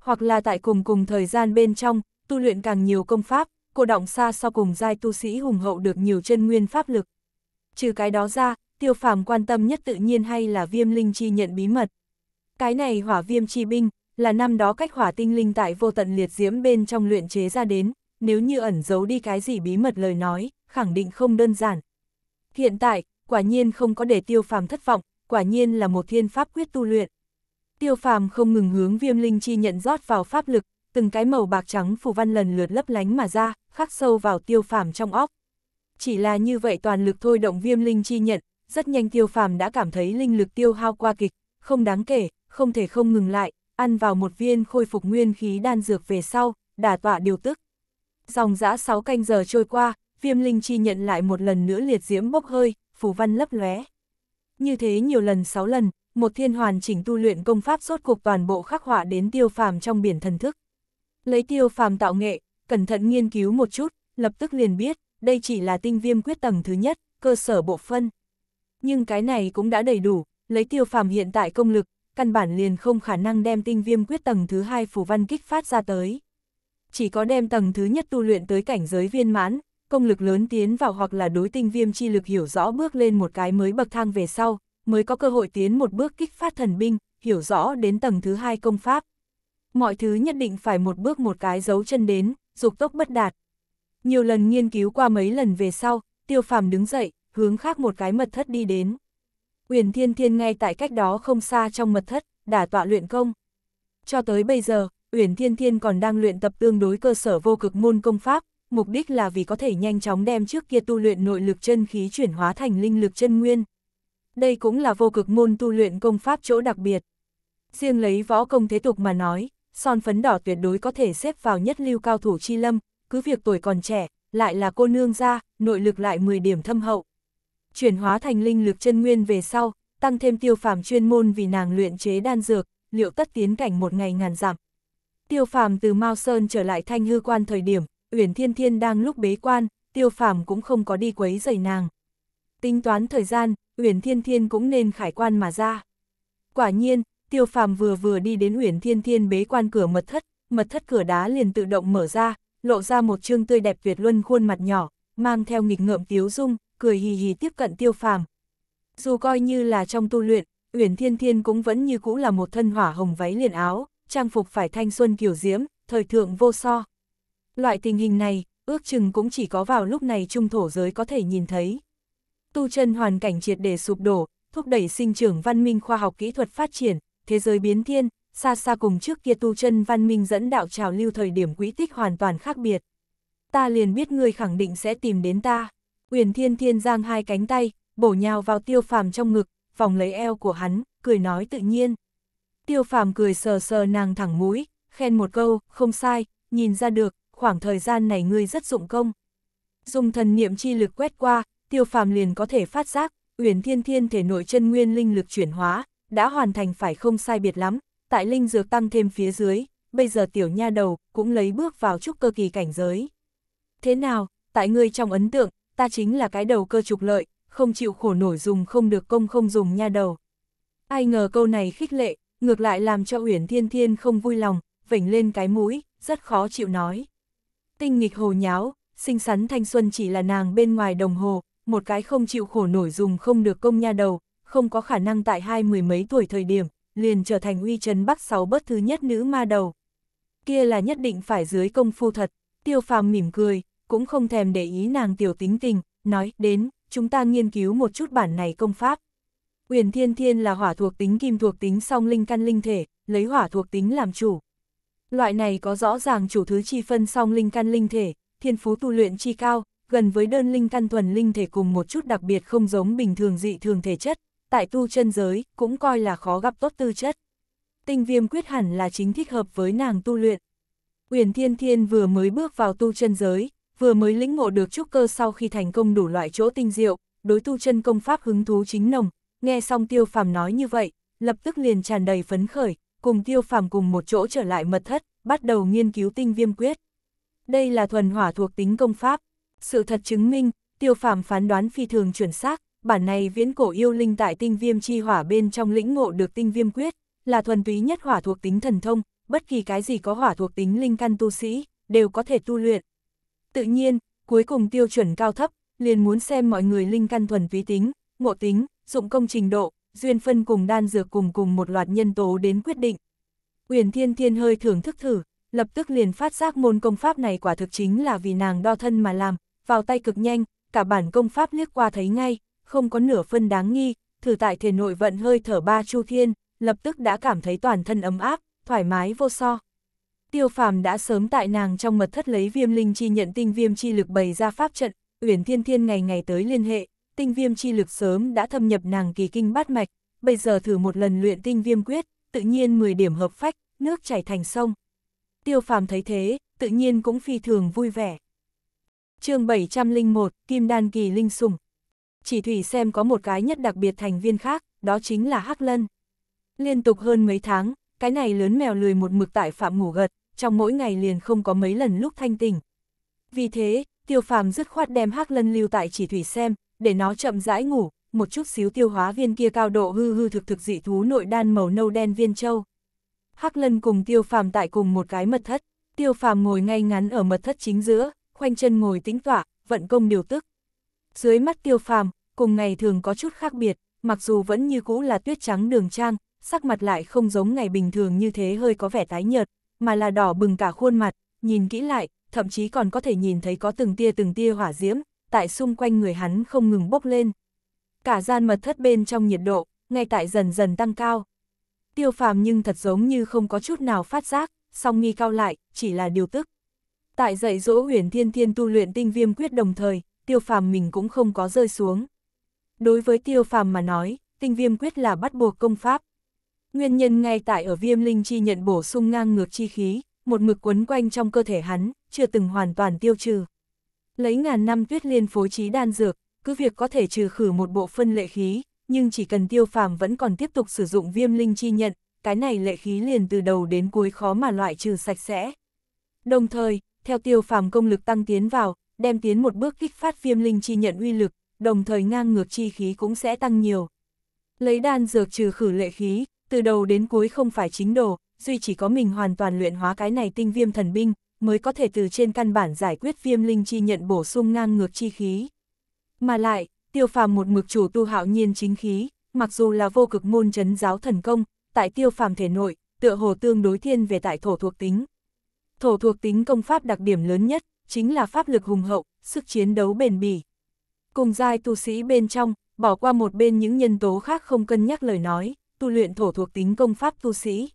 Hoặc là tại cùng cùng thời gian bên trong, tu luyện càng nhiều công pháp, cô động xa sau cùng giai tu sĩ hùng hậu được nhiều chân nguyên pháp lực. Trừ cái đó ra, tiêu phàm quan tâm nhất tự nhiên hay là viêm linh chi nhận bí mật. Cái này hỏa viêm chi binh, là năm đó cách hỏa tinh linh tại vô tận liệt diễm bên trong luyện chế ra đến, nếu như ẩn giấu đi cái gì bí mật lời nói, khẳng định không đơn giản. Hiện tại, quả nhiên không có để tiêu phàm thất vọng, quả nhiên là một thiên pháp quyết tu luyện. Tiêu phàm không ngừng hướng viêm linh chi nhận rót vào pháp lực, từng cái màu bạc trắng phù văn lần lượt lấp lánh mà ra, khắc sâu vào tiêu phàm trong óc. Chỉ là như vậy toàn lực thôi động viêm linh chi nhận, rất nhanh tiêu phàm đã cảm thấy linh lực tiêu hao qua kịch, không đáng kể, không thể không ngừng lại, ăn vào một viên khôi phục nguyên khí đan dược về sau, đà tọa điều tức. Dòng dã 6 canh giờ trôi qua, viêm linh chi nhận lại một lần nữa liệt diễm bốc hơi, phù văn lấp lóe. Như thế nhiều lần 6 lần, một thiên hoàn chỉnh tu luyện công pháp rốt cuộc toàn bộ khắc họa đến tiêu phàm trong biển thần thức. Lấy tiêu phàm tạo nghệ, cẩn thận nghiên cứu một chút, lập tức liền biết, đây chỉ là tinh viêm quyết tầng thứ nhất, cơ sở bộ phân. Nhưng cái này cũng đã đầy đủ, lấy tiêu phàm hiện tại công lực, căn bản liền không khả năng đem tinh viêm quyết tầng thứ hai phù văn kích phát ra tới. Chỉ có đem tầng thứ nhất tu luyện tới cảnh giới viên mãn, công lực lớn tiến vào hoặc là đối tinh viêm chi lực hiểu rõ bước lên một cái mới bậc thang về sau, mới có cơ hội tiến một bước kích phát thần binh, hiểu rõ đến tầng thứ hai công pháp mọi thứ nhất định phải một bước một cái dấu chân đến, dục tốc bất đạt. Nhiều lần nghiên cứu qua mấy lần về sau, tiêu phàm đứng dậy, hướng khác một cái mật thất đi đến. Uyển Thiên Thiên ngay tại cách đó không xa trong mật thất, đã tọa luyện công. Cho tới bây giờ, Uyển Thiên Thiên còn đang luyện tập tương đối cơ sở vô cực môn công pháp, mục đích là vì có thể nhanh chóng đem trước kia tu luyện nội lực chân khí chuyển hóa thành linh lực chân nguyên. Đây cũng là vô cực môn tu luyện công pháp chỗ đặc biệt. Riêng lấy võ công thế tục mà nói, son phấn đỏ tuyệt đối có thể xếp vào nhất lưu cao thủ chi lâm, cứ việc tuổi còn trẻ, lại là cô nương ra, nội lực lại 10 điểm thâm hậu. Chuyển hóa thành linh lực chân nguyên về sau, tăng thêm tiêu phàm chuyên môn vì nàng luyện chế đan dược, liệu tất tiến cảnh một ngày ngàn giảm. Tiêu phàm từ Mao Sơn trở lại thanh hư quan thời điểm, Uyển Thiên Thiên đang lúc bế quan, tiêu phàm cũng không có đi quấy giày nàng. Tính toán thời gian, Uyển Thiên Thiên cũng nên khải quan mà ra. Quả nhiên, tiêu phàm vừa vừa đi đến Uyển Thiên Thiên bế quan cửa mật thất, mật thất cửa đá liền tự động mở ra, lộ ra một trương tươi đẹp tuyệt luân khuôn mặt nhỏ, mang theo nghịch ngợm tiếu dung, cười hì hì tiếp cận tiêu phàm. Dù coi như là trong tu luyện, Uyển Thiên Thiên cũng vẫn như cũ là một thân hỏa hồng váy liền áo, trang phục phải thanh xuân kiểu diễm, thời thượng vô so. Loại tình hình này, ước chừng cũng chỉ có vào lúc này trung thổ giới có thể nhìn thấy. Tu chân hoàn cảnh triệt để sụp đổ, thúc đẩy sinh trưởng văn minh khoa học kỹ thuật phát triển, thế giới biến thiên, xa xa cùng trước kia tu chân văn minh dẫn đạo trào lưu thời điểm quỹ tích hoàn toàn khác biệt. Ta liền biết ngươi khẳng định sẽ tìm đến ta. Uyển Thiên Thiên giang hai cánh tay, bổ nhào vào Tiêu Phàm trong ngực, vòng lấy eo của hắn, cười nói tự nhiên. Tiêu Phàm cười sờ sờ nàng thẳng mũi, khen một câu, không sai, nhìn ra được, khoảng thời gian này ngươi rất dụng công. Dùng thần niệm chi lực quét qua, Tiêu Phàm liền có thể phát giác, Uyển Thiên Thiên thể nội chân nguyên linh lực chuyển hóa, đã hoàn thành phải không sai biệt lắm, tại linh dược tăng thêm phía dưới, bây giờ tiểu nha đầu cũng lấy bước vào trúc cơ kỳ cảnh giới. Thế nào, tại ngươi trong ấn tượng, ta chính là cái đầu cơ trục lợi, không chịu khổ nổi dùng không được công không dùng nha đầu. Ai ngờ câu này khích lệ, ngược lại làm cho Uyển Thiên Thiên không vui lòng, vểnh lên cái mũi, rất khó chịu nói. Tinh nghịch hồ nháo, xinh xắn thanh xuân chỉ là nàng bên ngoài đồng hồ, một cái không chịu khổ nổi dùng không được công nha đầu, không có khả năng tại hai mười mấy tuổi thời điểm, liền trở thành uy chấn bắc sáu bất thứ nhất nữ ma đầu. Kia là nhất định phải dưới công phu thật, tiêu phàm mỉm cười, cũng không thèm để ý nàng tiểu tính tình, nói, đến, chúng ta nghiên cứu một chút bản này công pháp. Uyển Thiên Thiên là hỏa thuộc tính kim thuộc tính song linh căn linh thể, lấy hỏa thuộc tính làm chủ. Loại này có rõ ràng chủ thứ chi phân song linh căn linh thể, thiên phú tu luyện chi cao, gần với đơn linh căn thuần linh thể cùng một chút đặc biệt không giống bình thường dị thường thể chất, tại tu chân giới cũng coi là khó gặp tốt tư chất. Tinh viêm quyết hẳn là chính thích hợp với nàng tu luyện. Uyển Thiên Thiên vừa mới bước vào tu chân giới, vừa mới lĩnh ngộ được trúc cơ sau khi thành công đủ loại chỗ tinh diệu, đối tu chân công pháp hứng thú chính nồng, nghe xong Tiêu Phàm nói như vậy, lập tức liền tràn đầy phấn khởi, cùng Tiêu Phàm cùng một chỗ trở lại mật thất, bắt đầu nghiên cứu tinh viêm quyết. Đây là thuần hỏa thuộc tính công pháp. Sự thật chứng minh, Tiêu Phàm phán đoán phi thường chuẩn xác, bản này viễn cổ yêu linh tại tinh viêm chi hỏa bên trong lĩnh ngộ được tinh viêm quyết, là thuần túy nhất hỏa thuộc tính thần thông, bất kỳ cái gì có hỏa thuộc tính linh căn tu sĩ, đều có thể tu luyện. Tự nhiên, cuối cùng tiêu chuẩn cao thấp, liền muốn xem mọi người linh căn thuần túy tính, ngộ tính, dụng công trình độ, duyên phân cùng đan dược cùng cùng một loạt nhân tố đến quyết định. Uyển Thiên Thiên hơi thưởng thức thử, lập tức liền phát giác môn công pháp này quả thực chính là vì nàng đo thân mà làm, vào tay cực nhanh, cả bản công pháp liếc qua thấy ngay, không có nửa phân đáng nghi, thử tại thể nội vận hơi thở ba chu thiên, lập tức đã cảm thấy toàn thân ấm áp, thoải mái vô so. Tiêu phàm đã sớm tại nàng trong mật thất lấy viêm linh chi nhận tinh viêm chi lực bày ra pháp trận, uyển thiên thiên ngày ngày tới liên hệ, tinh viêm chi lực sớm đã thâm nhập nàng kỳ kinh bát mạch, bây giờ thử một lần luyện tinh viêm quyết, tự nhiên 10 điểm hợp phách, nước chảy thành sông. Tiêu phàm thấy thế, tự nhiên cũng phi thường vui vẻ. chương 701, Kim Đan Kỳ Linh Sùng chỉ thủy xem có một cái nhất đặc biệt thành viên khác, đó chính là Hắc Lân. Liên tục hơn mấy tháng, cái này lớn mèo lười một mực tại phạm ngủ gật, trong mỗi ngày liền không có mấy lần lúc thanh tỉnh. Vì thế, tiêu phàm dứt khoát đem Hắc Lân lưu tại chỉ thủy xem, để nó chậm rãi ngủ, một chút xíu tiêu hóa viên kia cao độ hư hư thực thực dị thú nội đan màu nâu đen viên châu. Hắc Lân cùng Tiêu Phàm tại cùng một cái mật thất, Tiêu Phàm ngồi ngay ngắn ở mật thất chính giữa, khoanh chân ngồi tĩnh tọa, vận công điều tức. Dưới mắt tiêu phàm, cùng ngày thường có chút khác biệt, mặc dù vẫn như cũ là tuyết trắng đường trang, sắc mặt lại không giống ngày bình thường như thế hơi có vẻ tái nhợt, mà là đỏ bừng cả khuôn mặt, nhìn kỹ lại, thậm chí còn có thể nhìn thấy có từng tia từng tia hỏa diễm, tại xung quanh người hắn không ngừng bốc lên. Cả gian mật thất bên trong nhiệt độ, ngay tại dần dần tăng cao. Tiêu phàm nhưng thật giống như không có chút nào phát giác, song nghi cao lại, chỉ là điều tức. Tại dạy dỗ huyền thiên thiên tu luyện tinh viêm quyết đồng thời, tiêu phàm mình cũng không có rơi xuống. Đối với tiêu phàm mà nói, tinh viêm quyết là bắt buộc công pháp. Nguyên nhân ngay tại ở viêm linh chi nhận bổ sung ngang ngược chi khí, một mực quấn quanh trong cơ thể hắn, chưa từng hoàn toàn tiêu trừ. Lấy ngàn năm tuyết liên phối trí đan dược, cứ việc có thể trừ khử một bộ phân lệ khí, nhưng chỉ cần tiêu phàm vẫn còn tiếp tục sử dụng viêm linh chi nhận, cái này lệ khí liền từ đầu đến cuối khó mà loại trừ sạch sẽ. Đồng thời, theo tiêu phàm công lực tăng tiến vào, đem tiến một bước kích phát viêm linh chi nhận uy lực, đồng thời ngang ngược chi khí cũng sẽ tăng nhiều. Lấy đan dược trừ khử lệ khí, từ đầu đến cuối không phải chính đồ, duy chỉ có mình hoàn toàn luyện hóa cái này tinh viêm thần binh, mới có thể từ trên căn bản giải quyết viêm linh chi nhận bổ sung ngang ngược chi khí. Mà lại, tiêu phàm một mực chủ tu hạo nhiên chính khí, mặc dù là vô cực môn chấn giáo thần công, tại tiêu phàm thể nội, tựa hồ tương đối thiên về tại thổ thuộc tính. Thổ thuộc tính công pháp đặc điểm lớn nhất chính là pháp lực hùng hậu, sức chiến đấu bền bỉ. Cùng giai tu sĩ bên trong, bỏ qua một bên những nhân tố khác không cân nhắc lời nói, tu luyện thổ thuộc tính công pháp tu sĩ.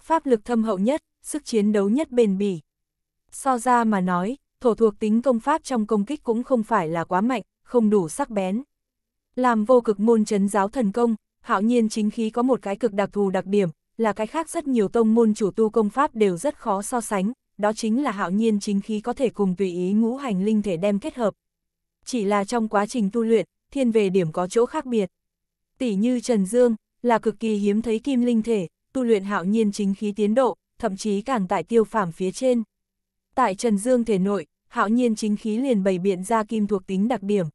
Pháp lực thâm hậu nhất, sức chiến đấu nhất bền bỉ. So ra mà nói, thổ thuộc tính công pháp trong công kích cũng không phải là quá mạnh, không đủ sắc bén. Làm vô cực môn chấn giáo thần công, hạo nhiên chính khí có một cái cực đặc thù đặc điểm, là cái khác rất nhiều tông môn chủ tu công pháp đều rất khó so sánh, đó chính là hạo nhiên chính khí có thể cùng tùy ý ngũ hành linh thể đem kết hợp. Chỉ là trong quá trình tu luyện, thiên về điểm có chỗ khác biệt. Tỷ như Trần Dương, là cực kỳ hiếm thấy kim linh thể, tu luyện hạo nhiên chính khí tiến độ, thậm chí càng tại tiêu phàm phía trên. Tại Trần Dương thể nội, hạo nhiên chính khí liền bày biện ra kim thuộc tính đặc điểm.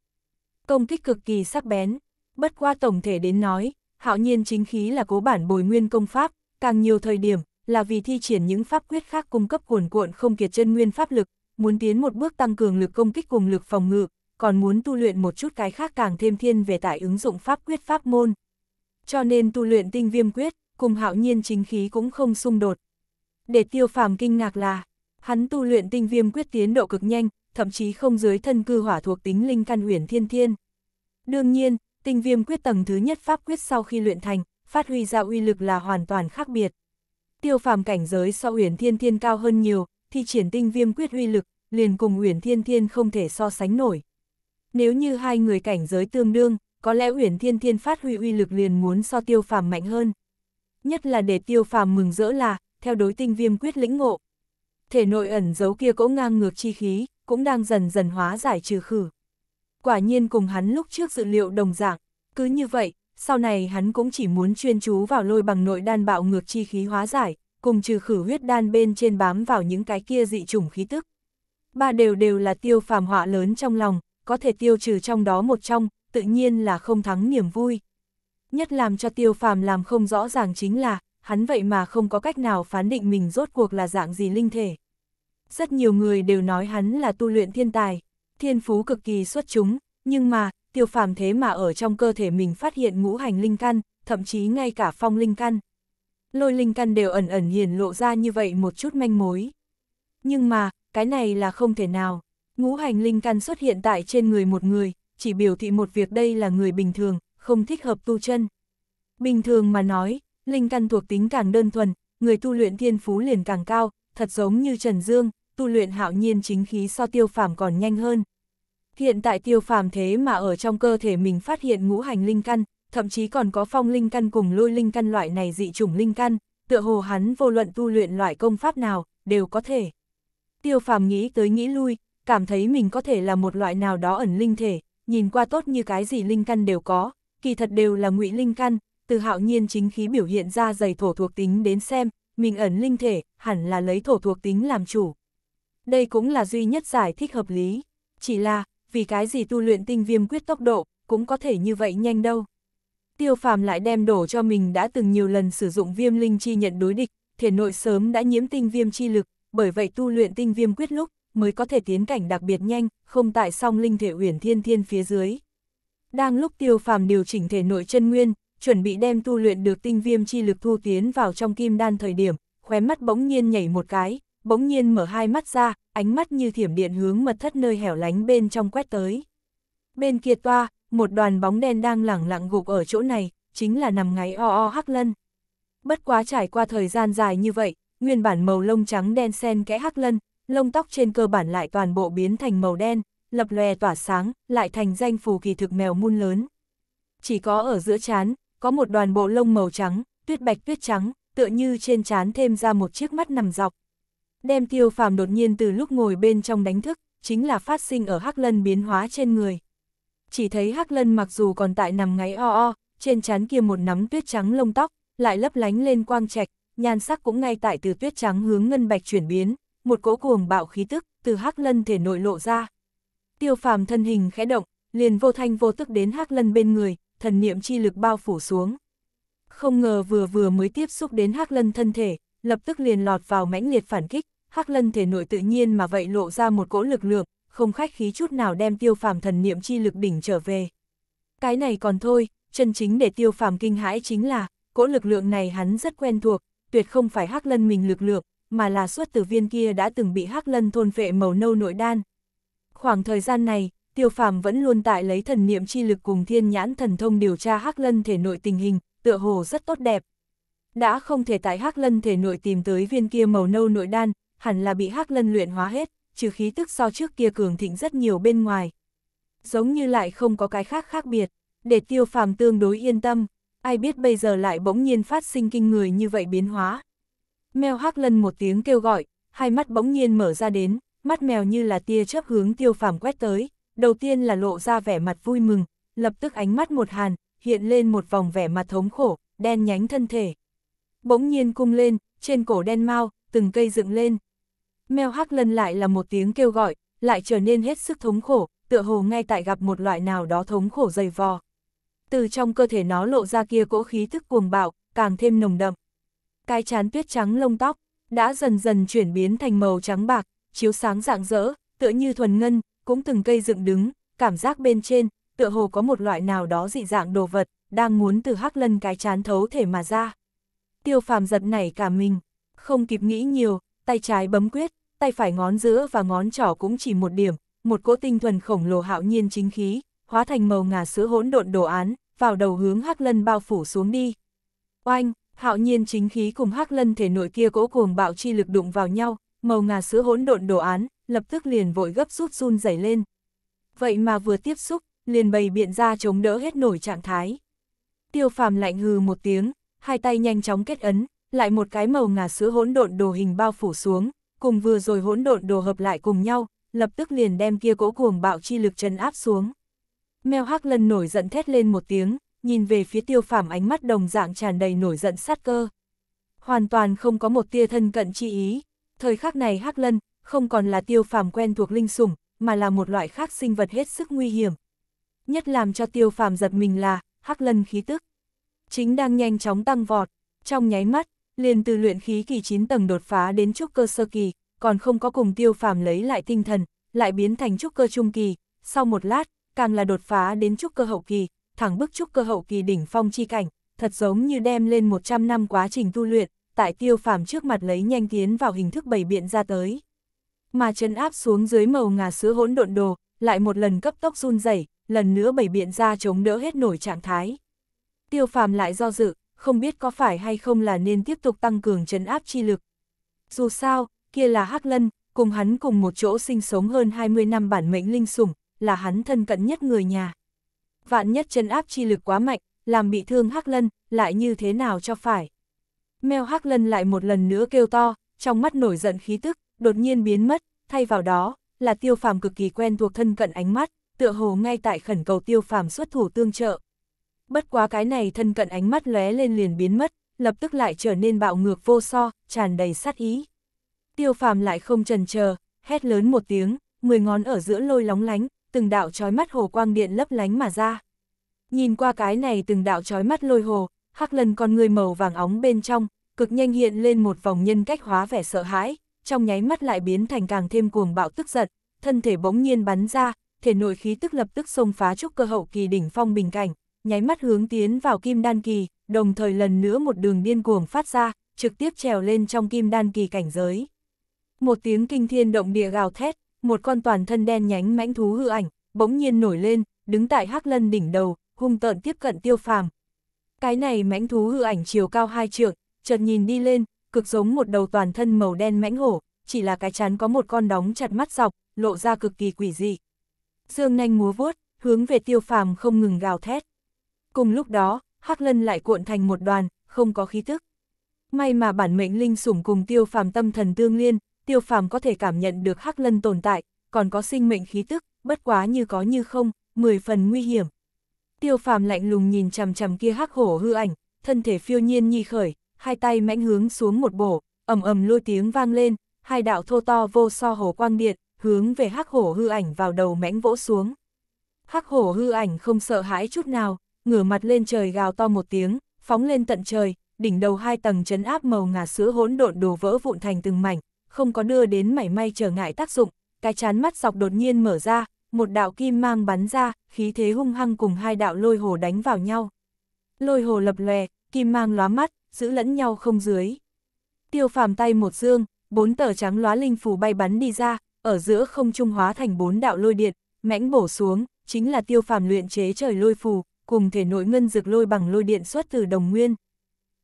Công kích cực kỳ sắc bén, bất qua tổng thể đến nói, hạo nhiên chính khí là cố bản bồi nguyên công pháp, càng nhiều thời điểm, là vì thi triển những pháp quyết khác cung cấp cuồn cuộn không kiệt chân nguyên pháp lực, muốn tiến một bước tăng cường lực công kích cùng lực phòng ngự, còn muốn tu luyện một chút cái khác càng thêm thiên về tại ứng dụng pháp quyết pháp môn. Cho nên tu luyện tinh viêm quyết, cùng hạo nhiên chính khí cũng không xung đột. Để tiêu phàm kinh ngạc là, hắn tu luyện tinh viêm quyết tiến độ cực nhanh, thậm chí không dưới thân cư hỏa thuộc tính linh căn huyền thiên thiên. Đương nhiên, tinh viêm quyết tầng thứ nhất pháp quyết sau khi luyện thành, phát huy ra uy lực là hoàn toàn khác biệt tiêu phàm cảnh giới so huyền thiên thiên cao hơn nhiều, thì triển tinh viêm quyết uy lực, liền cùng huyền thiên thiên không thể so sánh nổi. Nếu như hai người cảnh giới tương đương, có lẽ huyền thiên thiên phát huy uy lực liền muốn so tiêu phàm mạnh hơn. Nhất là để tiêu phàm mừng rỡ là, theo đối tinh viêm quyết lĩnh ngộ. Thể nội ẩn giấu kia cỗ ngang ngược chi khí, cũng đang dần dần hóa giải trừ khử. Quả nhiên cùng hắn lúc trước dự liệu đồng dạng, cứ như vậy, sau này hắn cũng chỉ muốn chuyên chú vào lôi bằng nội đan bạo ngược chi khí hóa giải, cùng trừ khử huyết đan bên trên bám vào những cái kia dị chủng khí tức. Ba đều đều là tiêu phàm họa lớn trong lòng, có thể tiêu trừ trong đó một trong, tự nhiên là không thắng niềm vui. Nhất làm cho tiêu phàm làm không rõ ràng chính là, hắn vậy mà không có cách nào phán định mình rốt cuộc là dạng gì linh thể. Rất nhiều người đều nói hắn là tu luyện thiên tài, thiên phú cực kỳ xuất chúng, nhưng mà, tiêu phàm thế mà ở trong cơ thể mình phát hiện ngũ hành linh căn, thậm chí ngay cả phong linh căn. Lôi linh căn đều ẩn ẩn hiền lộ ra như vậy một chút manh mối. Nhưng mà, cái này là không thể nào. Ngũ hành linh căn xuất hiện tại trên người một người, chỉ biểu thị một việc đây là người bình thường, không thích hợp tu chân. Bình thường mà nói, linh căn thuộc tính càng đơn thuần, người tu luyện thiên phú liền càng cao, thật giống như Trần Dương, tu luyện hạo nhiên chính khí so tiêu phàm còn nhanh hơn. Hiện tại tiêu phàm thế mà ở trong cơ thể mình phát hiện ngũ hành linh căn, thậm chí còn có phong linh căn cùng lôi linh căn loại này dị chủng linh căn, tựa hồ hắn vô luận tu luyện loại công pháp nào, đều có thể. Tiêu phàm nghĩ tới nghĩ lui, cảm thấy mình có thể là một loại nào đó ẩn linh thể, nhìn qua tốt như cái gì linh căn đều có, kỳ thật đều là ngụy linh căn, từ hạo nhiên chính khí biểu hiện ra dày thổ thuộc tính đến xem, mình ẩn linh thể, hẳn là lấy thổ thuộc tính làm chủ. Đây cũng là duy nhất giải thích hợp lý, chỉ là vì cái gì tu luyện tinh viêm quyết tốc độ, cũng có thể như vậy nhanh đâu. Tiêu phàm lại đem đổ cho mình đã từng nhiều lần sử dụng viêm linh chi nhận đối địch, thiền nội sớm đã nhiễm tinh viêm chi lực, bởi vậy tu luyện tinh viêm quyết lúc, mới có thể tiến cảnh đặc biệt nhanh, không tại song linh thể uyển thiên thiên phía dưới. Đang lúc tiêu phàm điều chỉnh thể nội chân nguyên, chuẩn bị đem tu luyện được tinh viêm chi lực thu tiến vào trong kim đan thời điểm, khóe mắt bỗng nhiên nhảy một cái, bỗng nhiên mở hai mắt ra, ánh mắt như thiểm điện hướng mật thất nơi hẻo lánh bên trong quét tới. Bên kia toa, một đoàn bóng đen đang lẳng lặng gục ở chỗ này, chính là nằm ngáy o o hắc lân. Bất quá trải qua thời gian dài như vậy, nguyên bản màu lông trắng đen xen kẽ hắc lân, lông tóc trên cơ bản lại toàn bộ biến thành màu đen, lập lòe tỏa sáng, lại thành danh phù kỳ thực mèo muôn lớn. Chỉ có ở giữa chán, có một đoàn bộ lông màu trắng, tuyết bạch tuyết trắng, tựa như trên chán thêm ra một chiếc mắt nằm dọc, đem tiêu phàm đột nhiên từ lúc ngồi bên trong đánh thức, chính là phát sinh ở Hắc Lân biến hóa trên người. Chỉ thấy Hắc Lân mặc dù còn tại nằm ngáy o o, trên trán kia một nắm tuyết trắng lông tóc, lại lấp lánh lên quang trạch, nhan sắc cũng ngay tại từ tuyết trắng hướng ngân bạch chuyển biến, một cỗ cuồng bạo khí tức từ Hắc Lân thể nội lộ ra. Tiêu Phàm thân hình khẽ động, liền vô thanh vô tức đến Hắc Lân bên người, thần niệm chi lực bao phủ xuống. Không ngờ vừa vừa mới tiếp xúc đến Hắc Lân thân thể, lập tức liền lọt vào mãnh liệt phản kích, Hắc Lân thể nội tự nhiên mà vậy lộ ra một cỗ lực lượng, không khách khí chút nào đem tiêu phàm thần niệm chi lực đỉnh trở về. Cái này còn thôi, chân chính để tiêu phàm kinh hãi chính là, cỗ lực lượng này hắn rất quen thuộc, tuyệt không phải Hắc Lân mình lực lượng, mà là xuất từ viên kia đã từng bị Hắc Lân thôn vệ màu nâu nội đan. Khoảng thời gian này, Tiêu Phàm vẫn luôn tại lấy thần niệm chi lực cùng Thiên Nhãn thần thông điều tra Hắc Lân thể nội tình hình, tựa hồ rất tốt đẹp. Đã không thể tại Hắc Lân thể nội tìm tới viên kia màu nâu nội đan, hẳn là bị hắc lân luyện hóa hết, trừ khí tức so trước kia cường thịnh rất nhiều bên ngoài. Giống như lại không có cái khác khác biệt, để tiêu phàm tương đối yên tâm, ai biết bây giờ lại bỗng nhiên phát sinh kinh người như vậy biến hóa. Mèo hắc lân một tiếng kêu gọi, hai mắt bỗng nhiên mở ra đến, mắt mèo như là tia chớp hướng tiêu phàm quét tới, đầu tiên là lộ ra vẻ mặt vui mừng, lập tức ánh mắt một hàn, hiện lên một vòng vẻ mặt thống khổ, đen nhánh thân thể. Bỗng nhiên cung lên, trên cổ đen mau, từng cây dựng lên, Mèo hắc lân lại là một tiếng kêu gọi, lại trở nên hết sức thống khổ, tựa hồ ngay tại gặp một loại nào đó thống khổ dày vò. Từ trong cơ thể nó lộ ra kia cỗ khí thức cuồng bạo, càng thêm nồng đậm. Cái chán tuyết trắng lông tóc, đã dần dần chuyển biến thành màu trắng bạc, chiếu sáng rạng rỡ, tựa như thuần ngân, cũng từng cây dựng đứng, cảm giác bên trên, tựa hồ có một loại nào đó dị dạng đồ vật, đang muốn từ hắc lân cái chán thấu thể mà ra. Tiêu phàm giật nảy cả mình, không kịp nghĩ nhiều, tay trái bấm quyết, tay phải ngón giữa và ngón trỏ cũng chỉ một điểm, một cỗ tinh thuần khổng lồ hạo nhiên chính khí, hóa thành màu ngà sữa hỗn độn đồ án, vào đầu hướng Hắc Lân bao phủ xuống đi. Oanh, hạo nhiên chính khí cùng Hắc Lân thể nội kia cỗ cuồng bạo chi lực đụng vào nhau, màu ngà sữa hỗn độn đồ án, lập tức liền vội gấp rút run rẩy lên. Vậy mà vừa tiếp xúc, liền bày biện ra chống đỡ hết nổi trạng thái. Tiêu phàm lạnh hừ một tiếng, hai tay nhanh chóng kết ấn, lại một cái màu ngà sữa hỗn độn đồ hình bao phủ xuống, cùng vừa rồi hỗn độn đồ hợp lại cùng nhau, lập tức liền đem kia cỗ cuồng bạo chi lực chân áp xuống. Mèo hắc lần nổi giận thét lên một tiếng, nhìn về phía tiêu phàm ánh mắt đồng dạng tràn đầy nổi giận sát cơ. Hoàn toàn không có một tia thân cận chi ý, thời khắc này hắc lân, không còn là tiêu phàm quen thuộc linh sủng, mà là một loại khác sinh vật hết sức nguy hiểm. Nhất làm cho tiêu phàm giật mình là, hắc lân khí tức. Chính đang nhanh chóng tăng vọt, trong nháy mắt, liền từ luyện khí kỳ 9 tầng đột phá đến trúc cơ sơ kỳ, còn không có cùng tiêu phàm lấy lại tinh thần, lại biến thành trúc cơ trung kỳ, sau một lát, càng là đột phá đến trúc cơ hậu kỳ, thẳng bước trúc cơ hậu kỳ đỉnh phong chi cảnh, thật giống như đem lên 100 năm quá trình tu luyện, tại tiêu phàm trước mặt lấy nhanh tiến vào hình thức bảy biện ra tới. Mà chân áp xuống dưới màu ngà sữa hỗn độn đồ, lại một lần cấp tốc run rẩy, lần nữa bảy biện ra chống đỡ hết nổi trạng thái. Tiêu phàm lại do dự, không biết có phải hay không là nên tiếp tục tăng cường trấn áp chi lực. Dù sao, kia là Hắc Lân, cùng hắn cùng một chỗ sinh sống hơn 20 năm bản mệnh linh sủng, là hắn thân cận nhất người nhà. Vạn nhất trấn áp chi lực quá mạnh, làm bị thương Hắc Lân, lại như thế nào cho phải. Mèo Hắc Lân lại một lần nữa kêu to, trong mắt nổi giận khí tức, đột nhiên biến mất, thay vào đó, là tiêu phàm cực kỳ quen thuộc thân cận ánh mắt, tựa hồ ngay tại khẩn cầu tiêu phàm xuất thủ tương trợ bất quá cái này thân cận ánh mắt lóe lên liền biến mất, lập tức lại trở nên bạo ngược vô so, tràn đầy sát ý. Tiêu phàm lại không trần chờ, hét lớn một tiếng, mười ngón ở giữa lôi lóng lánh, từng đạo trói mắt hồ quang điện lấp lánh mà ra. Nhìn qua cái này từng đạo trói mắt lôi hồ, hắc lần con người màu vàng óng bên trong, cực nhanh hiện lên một vòng nhân cách hóa vẻ sợ hãi, trong nháy mắt lại biến thành càng thêm cuồng bạo tức giận, thân thể bỗng nhiên bắn ra, thể nội khí tức lập tức xông phá trúc cơ hậu kỳ đỉnh phong bình cảnh, nháy mắt hướng tiến vào kim đan kỳ, đồng thời lần nữa một đường điên cuồng phát ra, trực tiếp trèo lên trong kim đan kỳ cảnh giới. Một tiếng kinh thiên động địa gào thét, một con toàn thân đen nhánh mãnh thú hư ảnh, bỗng nhiên nổi lên, đứng tại hắc lân đỉnh đầu, hung tợn tiếp cận tiêu phàm. Cái này mãnh thú hư ảnh chiều cao hai trượng, chợt nhìn đi lên, cực giống một đầu toàn thân màu đen mãnh hổ, chỉ là cái chán có một con đóng chặt mắt dọc, lộ ra cực kỳ quỷ dị. Dương nanh múa vuốt, hướng về tiêu phàm không ngừng gào thét. Cùng lúc đó, Hắc Lân lại cuộn thành một đoàn, không có khí tức. May mà bản mệnh linh sủng cùng tiêu phàm tâm thần tương liên, tiêu phàm có thể cảm nhận được Hắc Lân tồn tại, còn có sinh mệnh khí tức, bất quá như có như không, mười phần nguy hiểm. Tiêu phàm lạnh lùng nhìn chằm chằm kia hắc hổ hư ảnh, thân thể phiêu nhiên nhi khởi, hai tay mãnh hướng xuống một bổ, ầm ầm lôi tiếng vang lên, hai đạo thô to vô so hổ quang điện, hướng về hắc hổ hư ảnh vào đầu mãnh vỗ xuống. Hắc hổ hư ảnh không sợ hãi chút nào, ngửa mặt lên trời gào to một tiếng, phóng lên tận trời, đỉnh đầu hai tầng chấn áp màu ngà sữa hỗn độn đổ vỡ vụn thành từng mảnh, không có đưa đến mảy may trở ngại tác dụng, cái chán mắt dọc đột nhiên mở ra, một đạo kim mang bắn ra, khí thế hung hăng cùng hai đạo lôi hồ đánh vào nhau. Lôi hồ lập lòe, kim mang lóa mắt, giữ lẫn nhau không dưới. Tiêu phàm tay một dương, bốn tờ trắng lóa linh phù bay bắn đi ra, ở giữa không trung hóa thành bốn đạo lôi điện, mãnh bổ xuống, chính là tiêu phàm luyện chế trời lôi phù, cùng thể nội ngân dược lôi bằng lôi điện xuất từ đồng nguyên.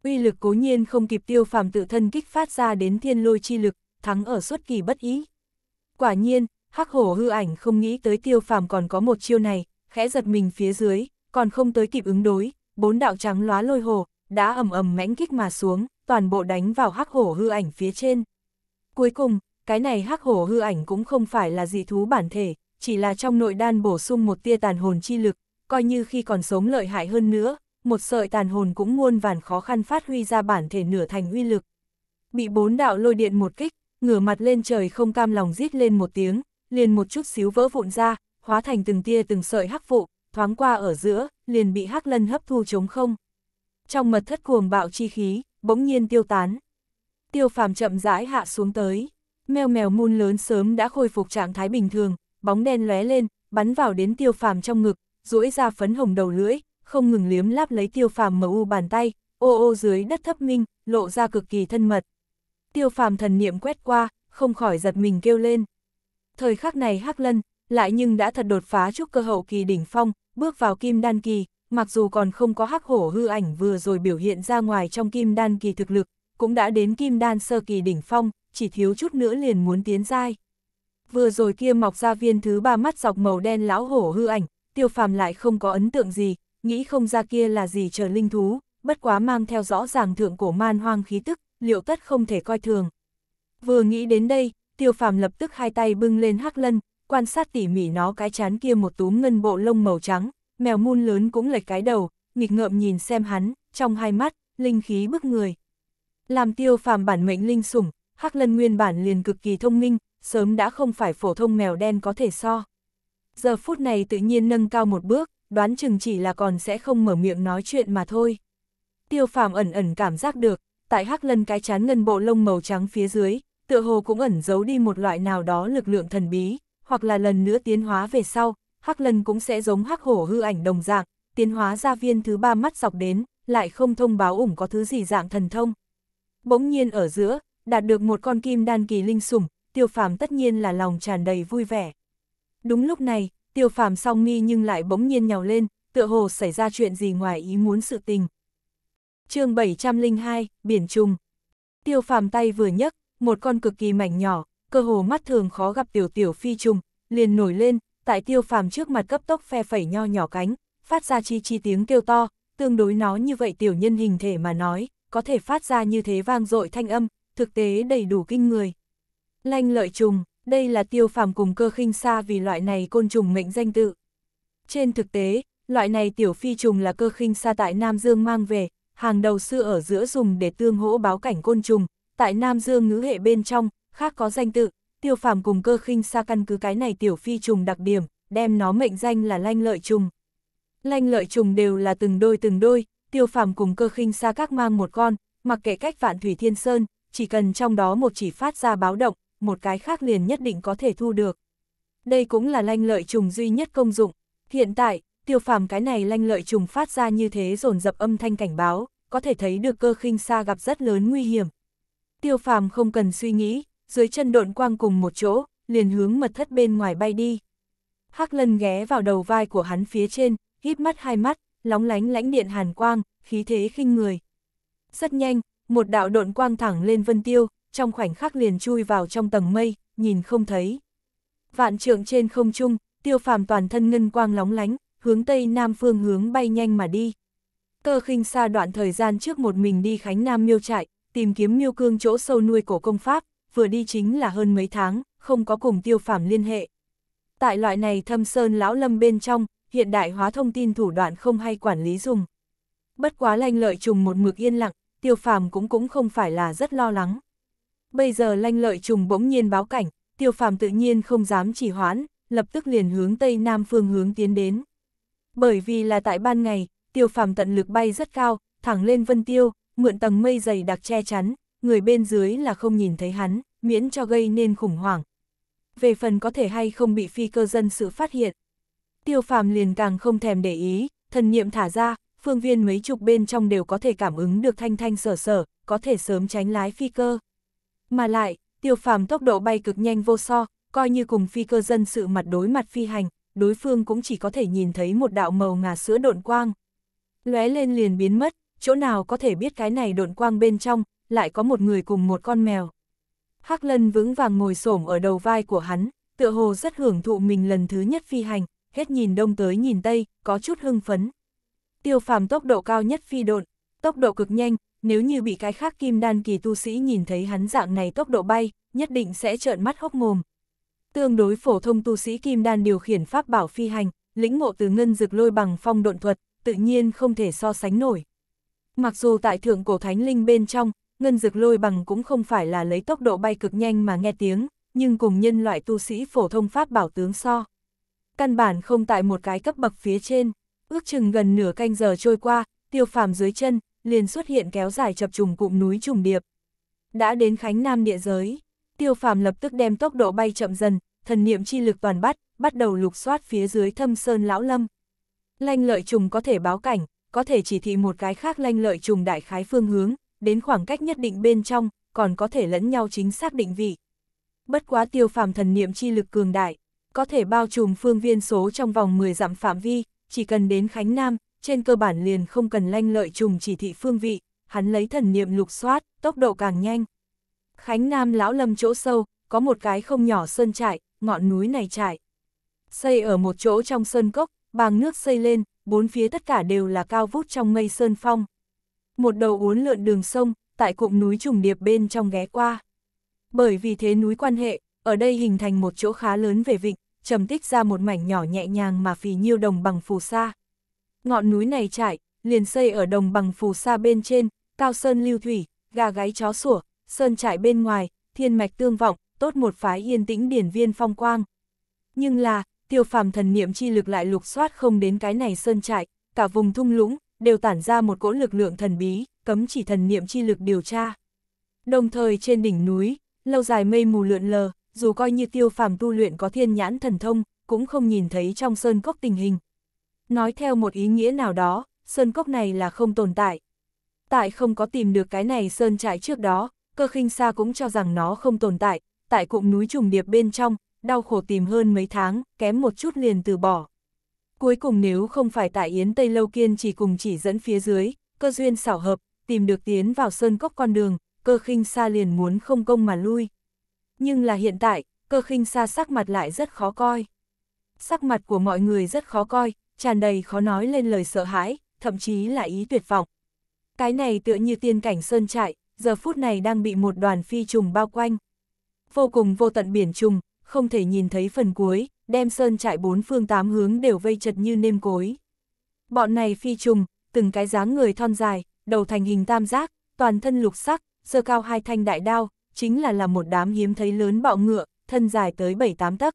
Uy lực cố nhiên không kịp tiêu phàm tự thân kích phát ra đến thiên lôi chi lực, thắng ở xuất kỳ bất ý. Quả nhiên, hắc hổ hư ảnh không nghĩ tới tiêu phàm còn có một chiêu này, khẽ giật mình phía dưới, còn không tới kịp ứng đối, bốn đạo trắng lóa lôi hồ, đã ầm ầm mãnh kích mà xuống, toàn bộ đánh vào hắc hổ hư ảnh phía trên. Cuối cùng, cái này hắc hổ hư ảnh cũng không phải là dị thú bản thể, chỉ là trong nội đan bổ sung một tia tàn hồn chi lực, coi như khi còn sống lợi hại hơn nữa, một sợi tàn hồn cũng muôn vàn khó khăn phát huy ra bản thể nửa thành uy lực. Bị bốn đạo lôi điện một kích, ngửa mặt lên trời không cam lòng rít lên một tiếng, liền một chút xíu vỡ vụn ra, hóa thành từng tia từng sợi hắc vụ, thoáng qua ở giữa, liền bị hắc lân hấp thu chống không. Trong mật thất cuồng bạo chi khí, bỗng nhiên tiêu tán. Tiêu phàm chậm rãi hạ xuống tới, mèo mèo mun lớn sớm đã khôi phục trạng thái bình thường, bóng đen lóe lên, bắn vào đến tiêu phàm trong ngực, duỗi ra phấn hồng đầu lưỡi, không ngừng liếm láp lấy tiêu phàm mờ u bàn tay, ô ô dưới đất thấp minh, lộ ra cực kỳ thân mật. Tiêu phàm thần niệm quét qua, không khỏi giật mình kêu lên. Thời khắc này Hắc Lân, lại nhưng đã thật đột phá trúc cơ hậu kỳ đỉnh phong, bước vào kim đan kỳ, mặc dù còn không có hắc hổ hư ảnh vừa rồi biểu hiện ra ngoài trong kim đan kỳ thực lực, cũng đã đến kim đan sơ kỳ đỉnh phong, chỉ thiếu chút nữa liền muốn tiến giai. Vừa rồi kia mọc ra viên thứ ba mắt dọc màu đen lão hổ hư ảnh, tiêu phàm lại không có ấn tượng gì, nghĩ không ra kia là gì chờ linh thú, bất quá mang theo rõ ràng thượng cổ man hoang khí tức, liệu tất không thể coi thường. Vừa nghĩ đến đây, tiêu phàm lập tức hai tay bưng lên hắc lân, quan sát tỉ mỉ nó cái chán kia một túm ngân bộ lông màu trắng, mèo mun lớn cũng lệch cái đầu, nghịch ngợm nhìn xem hắn, trong hai mắt, linh khí bức người. Làm tiêu phàm bản mệnh linh sủng, hắc lân nguyên bản liền cực kỳ thông minh, sớm đã không phải phổ thông mèo đen có thể so giờ phút này tự nhiên nâng cao một bước, đoán chừng chỉ là còn sẽ không mở miệng nói chuyện mà thôi. Tiêu phàm ẩn ẩn cảm giác được, tại hắc lân cái chán ngân bộ lông màu trắng phía dưới, tựa hồ cũng ẩn giấu đi một loại nào đó lực lượng thần bí, hoặc là lần nữa tiến hóa về sau, hắc lân cũng sẽ giống hắc hổ hư ảnh đồng dạng, tiến hóa ra viên thứ ba mắt dọc đến, lại không thông báo ủng có thứ gì dạng thần thông. Bỗng nhiên ở giữa, đạt được một con kim đan kỳ linh sủng, tiêu phàm tất nhiên là lòng tràn đầy vui vẻ. Đúng lúc này, tiêu phàm song mi nhưng lại bỗng nhiên nhào lên, tựa hồ xảy ra chuyện gì ngoài ý muốn sự tình. chương 702, Biển Trùng Tiêu phàm tay vừa nhấc, một con cực kỳ mảnh nhỏ, cơ hồ mắt thường khó gặp tiểu tiểu phi trùng, liền nổi lên, tại tiêu phàm trước mặt cấp tốc phe phẩy nho nhỏ cánh, phát ra chi chi tiếng kêu to, tương đối nó như vậy tiểu nhân hình thể mà nói, có thể phát ra như thế vang dội thanh âm, thực tế đầy đủ kinh người. Lanh lợi trùng, đây là tiêu phàm cùng cơ khinh xa vì loại này côn trùng mệnh danh tự. Trên thực tế, loại này tiểu phi trùng là cơ khinh xa tại Nam Dương mang về, hàng đầu sư ở giữa dùng để tương hỗ báo cảnh côn trùng, tại Nam Dương ngữ hệ bên trong, khác có danh tự, tiêu phàm cùng cơ khinh xa căn cứ cái này tiểu phi trùng đặc điểm, đem nó mệnh danh là lanh lợi trùng. Lanh lợi trùng đều là từng đôi từng đôi, tiêu phàm cùng cơ khinh xa các mang một con, mặc kệ cách vạn thủy thiên sơn, chỉ cần trong đó một chỉ phát ra báo động, một cái khác liền nhất định có thể thu được. Đây cũng là lanh lợi trùng duy nhất công dụng. Hiện tại, tiêu phàm cái này lanh lợi trùng phát ra như thế dồn dập âm thanh cảnh báo, có thể thấy được cơ khinh xa gặp rất lớn nguy hiểm. Tiêu phàm không cần suy nghĩ, dưới chân độn quang cùng một chỗ, liền hướng mật thất bên ngoài bay đi. Hắc lân ghé vào đầu vai của hắn phía trên, híp mắt hai mắt, lóng lánh lãnh điện hàn quang, khí thế khinh người. Rất nhanh, một đạo độn quang thẳng lên vân tiêu, trong khoảnh khắc liền chui vào trong tầng mây, nhìn không thấy. Vạn trượng trên không trung, tiêu phàm toàn thân ngân quang lóng lánh, hướng tây nam phương hướng bay nhanh mà đi. Cơ khinh xa đoạn thời gian trước một mình đi Khánh Nam miêu trại, tìm kiếm miêu cương chỗ sâu nuôi cổ công pháp, vừa đi chính là hơn mấy tháng, không có cùng tiêu phàm liên hệ. Tại loại này thâm sơn lão lâm bên trong, hiện đại hóa thông tin thủ đoạn không hay quản lý dùng. Bất quá lanh lợi trùng một mực yên lặng, tiêu phàm cũng cũng không phải là rất lo lắng. Bây giờ lanh lợi trùng bỗng nhiên báo cảnh, tiêu phàm tự nhiên không dám chỉ hoãn, lập tức liền hướng tây nam phương hướng tiến đến. Bởi vì là tại ban ngày, tiêu phàm tận lực bay rất cao, thẳng lên vân tiêu, mượn tầng mây dày đặc che chắn, người bên dưới là không nhìn thấy hắn, miễn cho gây nên khủng hoảng. Về phần có thể hay không bị phi cơ dân sự phát hiện, tiêu phàm liền càng không thèm để ý, thần niệm thả ra, phương viên mấy chục bên trong đều có thể cảm ứng được thanh thanh sở sở, có thể sớm tránh lái phi cơ. Mà lại, tiêu phàm tốc độ bay cực nhanh vô so, coi như cùng phi cơ dân sự mặt đối mặt phi hành, đối phương cũng chỉ có thể nhìn thấy một đạo màu ngà sữa độn quang. lóe lên liền biến mất, chỗ nào có thể biết cái này độn quang bên trong, lại có một người cùng một con mèo. Hắc lân vững vàng ngồi xổm ở đầu vai của hắn, tựa hồ rất hưởng thụ mình lần thứ nhất phi hành, hết nhìn đông tới nhìn tây, có chút hưng phấn. Tiêu phàm tốc độ cao nhất phi độn, tốc độ cực nhanh, nếu như bị cái khác kim đan kỳ tu sĩ nhìn thấy hắn dạng này tốc độ bay, nhất định sẽ trợn mắt hốc mồm. Tương đối phổ thông tu sĩ kim đan điều khiển pháp bảo phi hành, lĩnh ngộ từ ngân dực lôi bằng phong độn thuật, tự nhiên không thể so sánh nổi. Mặc dù tại thượng cổ thánh linh bên trong, ngân dực lôi bằng cũng không phải là lấy tốc độ bay cực nhanh mà nghe tiếng, nhưng cùng nhân loại tu sĩ phổ thông pháp bảo tướng so. Căn bản không tại một cái cấp bậc phía trên, ước chừng gần nửa canh giờ trôi qua, tiêu phàm dưới chân, liền xuất hiện kéo dài chập trùng cụm núi trùng điệp. Đã đến Khánh Nam địa giới, tiêu phàm lập tức đem tốc độ bay chậm dần, thần niệm chi lực toàn bắt, bắt đầu lục soát phía dưới thâm sơn lão lâm. Lanh lợi trùng có thể báo cảnh, có thể chỉ thị một cái khác lanh lợi trùng đại khái phương hướng, đến khoảng cách nhất định bên trong, còn có thể lẫn nhau chính xác định vị. Bất quá tiêu phàm thần niệm chi lực cường đại, có thể bao trùm phương viên số trong vòng 10 dặm phạm vi, chỉ cần đến Khánh Nam, trên cơ bản liền không cần lanh lợi trùng chỉ thị phương vị, hắn lấy thần niệm lục soát, tốc độ càng nhanh. Khánh Nam lão lâm chỗ sâu, có một cái không nhỏ sơn trại, ngọn núi này trại. Xây ở một chỗ trong sơn cốc, bàng nước xây lên, bốn phía tất cả đều là cao vút trong mây sơn phong. Một đầu uốn lượn đường sông, tại cụm núi trùng điệp bên trong ghé qua. Bởi vì thế núi quan hệ, ở đây hình thành một chỗ khá lớn về vịnh, trầm tích ra một mảnh nhỏ nhẹ nhàng mà phì nhiêu đồng bằng phù sa ngọn núi này trải, liền xây ở đồng bằng phù sa bên trên, cao sơn lưu thủy, gà gáy chó sủa, sơn trải bên ngoài, thiên mạch tương vọng, tốt một phái yên tĩnh điển viên phong quang. Nhưng là, tiêu phàm thần niệm chi lực lại lục soát không đến cái này sơn trại, cả vùng thung lũng, đều tản ra một cỗ lực lượng thần bí, cấm chỉ thần niệm chi lực điều tra. Đồng thời trên đỉnh núi, lâu dài mây mù lượn lờ, dù coi như tiêu phàm tu luyện có thiên nhãn thần thông, cũng không nhìn thấy trong sơn cốc tình hình, Nói theo một ý nghĩa nào đó, sơn cốc này là không tồn tại. Tại không có tìm được cái này sơn trại trước đó, cơ khinh xa cũng cho rằng nó không tồn tại, tại cụm núi trùng điệp bên trong, đau khổ tìm hơn mấy tháng, kém một chút liền từ bỏ. Cuối cùng nếu không phải tại Yến Tây Lâu Kiên chỉ cùng chỉ dẫn phía dưới, cơ duyên xảo hợp, tìm được tiến vào sơn cốc con đường, cơ khinh xa liền muốn không công mà lui. Nhưng là hiện tại, cơ khinh xa sắc mặt lại rất khó coi. Sắc mặt của mọi người rất khó coi, tràn đầy khó nói lên lời sợ hãi, thậm chí là ý tuyệt vọng. Cái này tựa như tiên cảnh sơn trại, giờ phút này đang bị một đoàn phi trùng bao quanh. Vô cùng vô tận biển trùng, không thể nhìn thấy phần cuối, đem sơn trại bốn phương tám hướng đều vây chật như nêm cối. Bọn này phi trùng, từng cái dáng người thon dài, đầu thành hình tam giác, toàn thân lục sắc, sơ cao hai thanh đại đao, chính là là một đám hiếm thấy lớn bọ ngựa, thân dài tới 7-8 tấc.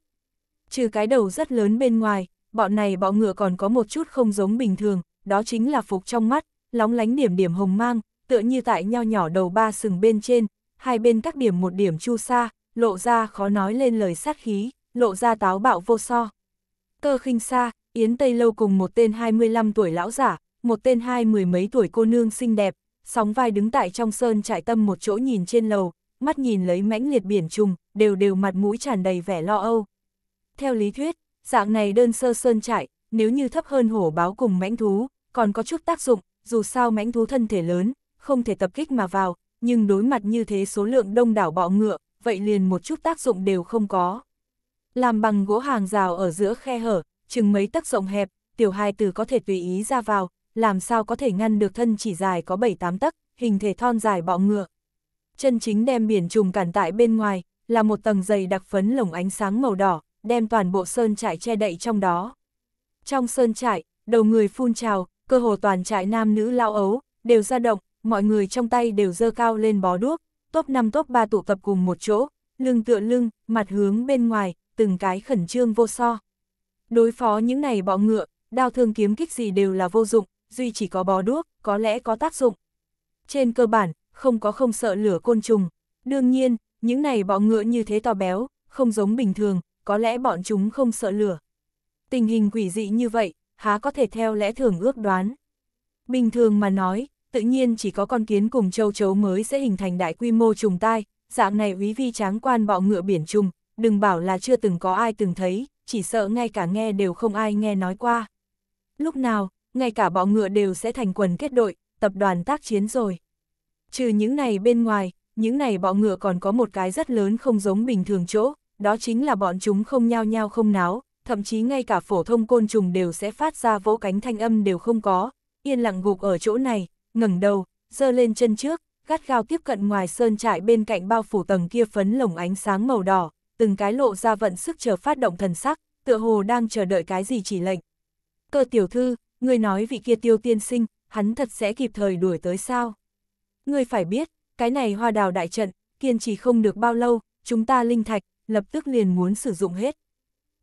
Trừ cái đầu rất lớn bên ngoài, bọn này bọ ngựa còn có một chút không giống bình thường, đó chính là phục trong mắt, lóng lánh điểm điểm hồng mang, tựa như tại nho nhỏ đầu ba sừng bên trên, hai bên các điểm một điểm chu sa, lộ ra khó nói lên lời sát khí, lộ ra táo bạo vô so. Cơ khinh xa, Yến Tây Lâu cùng một tên 25 tuổi lão giả, một tên hai mười mấy tuổi cô nương xinh đẹp, sóng vai đứng tại trong sơn trại tâm một chỗ nhìn trên lầu, mắt nhìn lấy mãnh liệt biển trùng, đều đều mặt mũi tràn đầy vẻ lo âu. Theo lý thuyết, dạng này đơn sơ sơn trại, nếu như thấp hơn hổ báo cùng mãnh thú, còn có chút tác dụng, dù sao mãnh thú thân thể lớn, không thể tập kích mà vào, nhưng đối mặt như thế số lượng đông đảo bọ ngựa, vậy liền một chút tác dụng đều không có. Làm bằng gỗ hàng rào ở giữa khe hở, chừng mấy tấc rộng hẹp, tiểu hài tử có thể tùy ý ra vào, làm sao có thể ngăn được thân chỉ dài có 7-8 tấc, hình thể thon dài bọ ngựa. Chân chính đem biển trùng cản tại bên ngoài, là một tầng dày đặc phấn lồng ánh sáng màu đỏ, đem toàn bộ sơn trại che đậy trong đó. Trong sơn trại, đầu người phun trào, cơ hồ toàn trại nam nữ lao ấu, đều ra động, mọi người trong tay đều dơ cao lên bó đuốc, top 5 top 3 tụ tập cùng một chỗ, lưng tựa lưng, mặt hướng bên ngoài, từng cái khẩn trương vô so. Đối phó những này bọ ngựa, đao thương kiếm kích gì đều là vô dụng, duy chỉ có bó đuốc, có lẽ có tác dụng. Trên cơ bản, không có không sợ lửa côn trùng. Đương nhiên, những này bọ ngựa như thế to béo, không giống bình thường, có lẽ bọn chúng không sợ lửa. Tình hình quỷ dị như vậy, há có thể theo lẽ thường ước đoán. Bình thường mà nói, tự nhiên chỉ có con kiến cùng châu chấu mới sẽ hình thành đại quy mô trùng tai, dạng này quý vi tráng quan bọ ngựa biển trùng, đừng bảo là chưa từng có ai từng thấy, chỉ sợ ngay cả nghe đều không ai nghe nói qua. Lúc nào, ngay cả bọ ngựa đều sẽ thành quần kết đội, tập đoàn tác chiến rồi. Trừ những này bên ngoài, những này bọ ngựa còn có một cái rất lớn không giống bình thường chỗ, đó chính là bọn chúng không nhao nhao không náo, thậm chí ngay cả phổ thông côn trùng đều sẽ phát ra vỗ cánh thanh âm đều không có, yên lặng gục ở chỗ này, ngẩng đầu, giơ lên chân trước, gắt gao tiếp cận ngoài sơn trại bên cạnh bao phủ tầng kia phấn lồng ánh sáng màu đỏ, từng cái lộ ra vận sức chờ phát động thần sắc, tựa hồ đang chờ đợi cái gì chỉ lệnh. Cơ tiểu thư, người nói vị kia tiêu tiên sinh, hắn thật sẽ kịp thời đuổi tới sao? Người phải biết, cái này hoa đào đại trận, kiên trì không được bao lâu, chúng ta linh thạch, lập tức liền muốn sử dụng hết.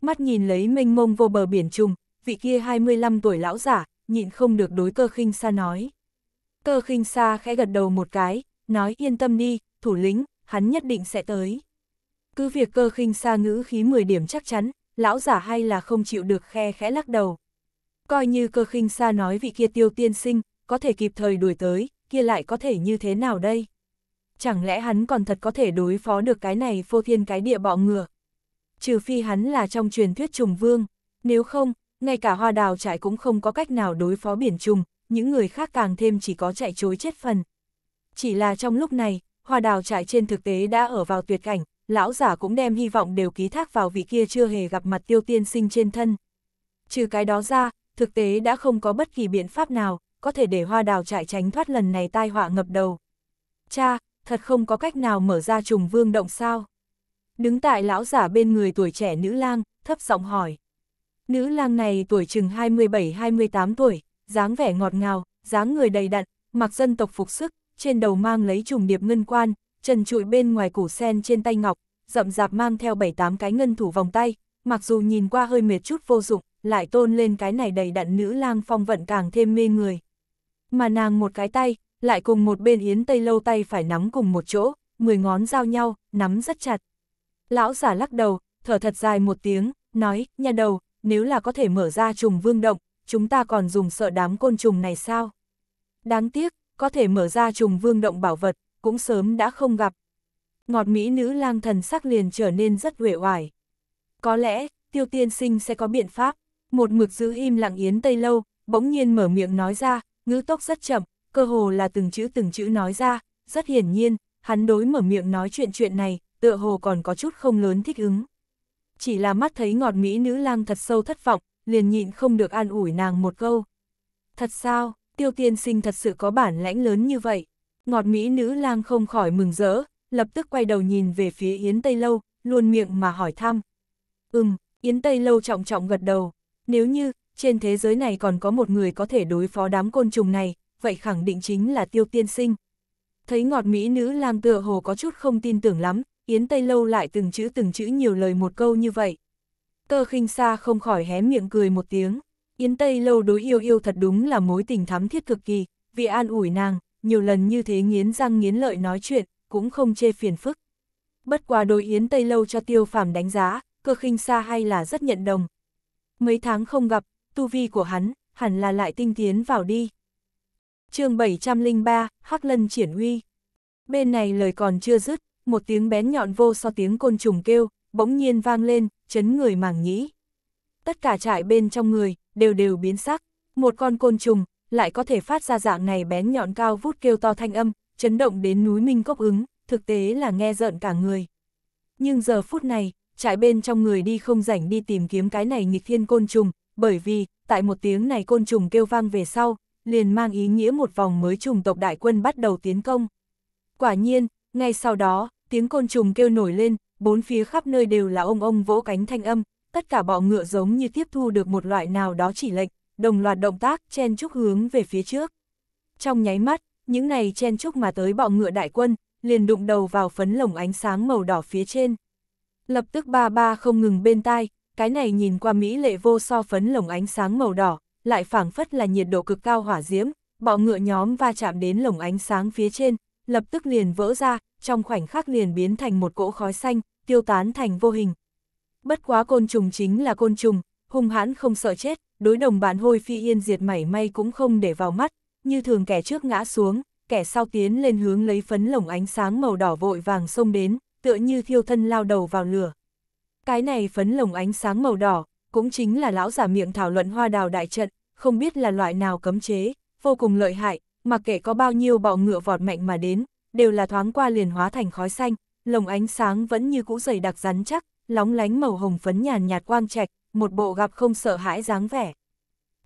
Mắt nhìn lấy mênh mông vô bờ biển trùng, vị kia 25 tuổi lão giả, nhịn không được đối cơ khinh xa nói. Cơ khinh xa khẽ gật đầu một cái, nói yên tâm đi, thủ lĩnh, hắn nhất định sẽ tới. Cứ việc cơ khinh xa ngữ khí 10 điểm chắc chắn, lão giả hay là không chịu được khe khẽ lắc đầu. Coi như cơ khinh xa nói vị kia tiêu tiên sinh, có thể kịp thời đuổi tới, kia lại có thể như thế nào đây? chẳng lẽ hắn còn thật có thể đối phó được cái này phô thiên cái địa bọ ngựa. Trừ phi hắn là trong truyền thuyết trùng vương, nếu không, ngay cả hoa đào trại cũng không có cách nào đối phó biển trùng, những người khác càng thêm chỉ có chạy chối chết phần. Chỉ là trong lúc này, hoa đào trại trên thực tế đã ở vào tuyệt cảnh, lão giả cũng đem hy vọng đều ký thác vào vị kia chưa hề gặp mặt tiêu tiên sinh trên thân. Trừ cái đó ra, thực tế đã không có bất kỳ biện pháp nào, có thể để hoa đào trại tránh thoát lần này tai họa ngập đầu. Cha, thật không có cách nào mở ra trùng vương động sao. Đứng tại lão giả bên người tuổi trẻ nữ lang, thấp giọng hỏi. Nữ lang này tuổi chừng 27-28 tuổi, dáng vẻ ngọt ngào, dáng người đầy đặn, mặc dân tộc phục sức, trên đầu mang lấy trùng điệp ngân quan, trần trụi bên ngoài củ sen trên tay ngọc, rậm rạp mang theo 7-8 cái ngân thủ vòng tay, mặc dù nhìn qua hơi mệt chút vô dụng, lại tôn lên cái này đầy đặn nữ lang phong vận càng thêm mê người. Mà nàng một cái tay, lại cùng một bên Yến Tây lâu tay phải nắm cùng một chỗ, mười ngón giao nhau, nắm rất chặt. Lão giả lắc đầu, thở thật dài một tiếng, nói, nhà đầu, nếu là có thể mở ra trùng vương động, chúng ta còn dùng sợ đám côn trùng này sao? Đáng tiếc, có thể mở ra trùng vương động bảo vật, cũng sớm đã không gặp. Ngọt mỹ nữ lang thần sắc liền trở nên rất uể oải. Có lẽ, tiêu tiên sinh sẽ có biện pháp. Một mực giữ im lặng yến tây lâu, bỗng nhiên mở miệng nói ra, ngữ tốc rất chậm, cơ hồ là từng chữ từng chữ nói ra, rất hiển nhiên, hắn đối mở miệng nói chuyện chuyện này, tựa hồ còn có chút không lớn thích ứng. Chỉ là mắt thấy ngọt mỹ nữ lang thật sâu thất vọng, liền nhịn không được an ủi nàng một câu. Thật sao, tiêu tiên sinh thật sự có bản lãnh lớn như vậy. Ngọt mỹ nữ lang không khỏi mừng rỡ, lập tức quay đầu nhìn về phía Yến Tây Lâu, luôn miệng mà hỏi thăm. Ừm, Yến Tây Lâu trọng trọng gật đầu. Nếu như, trên thế giới này còn có một người có thể đối phó đám côn trùng này, vậy khẳng định chính là tiêu tiên sinh. Thấy ngọt mỹ nữ làm tựa hồ có chút không tin tưởng lắm, Yến Tây Lâu lại từng chữ từng chữ nhiều lời một câu như vậy. Cơ khinh xa không khỏi hé miệng cười một tiếng. Yến Tây Lâu đối yêu yêu thật đúng là mối tình thắm thiết cực kỳ, vì an ủi nàng, nhiều lần như thế nghiến răng nghiến lợi nói chuyện, cũng không chê phiền phức. Bất quá đối Yến Tây Lâu cho tiêu phàm đánh giá, cơ khinh xa hay là rất nhận đồng. Mấy tháng không gặp, tu vi của hắn, hẳn là lại tinh tiến vào đi chương 703, Hắc Lân triển uy. Bên này lời còn chưa dứt, một tiếng bén nhọn vô so tiếng côn trùng kêu, bỗng nhiên vang lên, chấn người màng nhĩ. Tất cả trại bên trong người, đều đều biến sắc, một con côn trùng, lại có thể phát ra dạng này bén nhọn cao vút kêu to thanh âm, chấn động đến núi Minh Cốc ứng, thực tế là nghe giận cả người. Nhưng giờ phút này, trại bên trong người đi không rảnh đi tìm kiếm cái này nghịch thiên côn trùng, bởi vì, tại một tiếng này côn trùng kêu vang về sau, liền mang ý nghĩa một vòng mới trùng tộc đại quân bắt đầu tiến công. Quả nhiên, ngay sau đó, tiếng côn trùng kêu nổi lên, bốn phía khắp nơi đều là ông ông vỗ cánh thanh âm, tất cả bọ ngựa giống như tiếp thu được một loại nào đó chỉ lệnh, đồng loạt động tác chen chúc hướng về phía trước. Trong nháy mắt, những này chen chúc mà tới bọ ngựa đại quân, liền đụng đầu vào phấn lồng ánh sáng màu đỏ phía trên. Lập tức ba ba không ngừng bên tai, cái này nhìn qua mỹ lệ vô so phấn lồng ánh sáng màu đỏ, lại phảng phất là nhiệt độ cực cao hỏa diễm, bọ ngựa nhóm va chạm đến lồng ánh sáng phía trên, lập tức liền vỡ ra, trong khoảnh khắc liền biến thành một cỗ khói xanh, tiêu tán thành vô hình. Bất quá côn trùng chính là côn trùng, hung hãn không sợ chết, đối đồng bạn hôi phi yên diệt mảy may cũng không để vào mắt, như thường kẻ trước ngã xuống, kẻ sau tiến lên hướng lấy phấn lồng ánh sáng màu đỏ vội vàng xông đến, tựa như thiêu thân lao đầu vào lửa. Cái này phấn lồng ánh sáng màu đỏ, cũng chính là lão giả miệng thảo luận hoa đào đại trận, không biết là loại nào cấm chế, vô cùng lợi hại, mà kể có bao nhiêu bọ ngựa vọt mạnh mà đến, đều là thoáng qua liền hóa thành khói xanh, lồng ánh sáng vẫn như cũ dày đặc rắn chắc, lóng lánh màu hồng phấn nhàn nhạt quang trạch, một bộ gặp không sợ hãi dáng vẻ.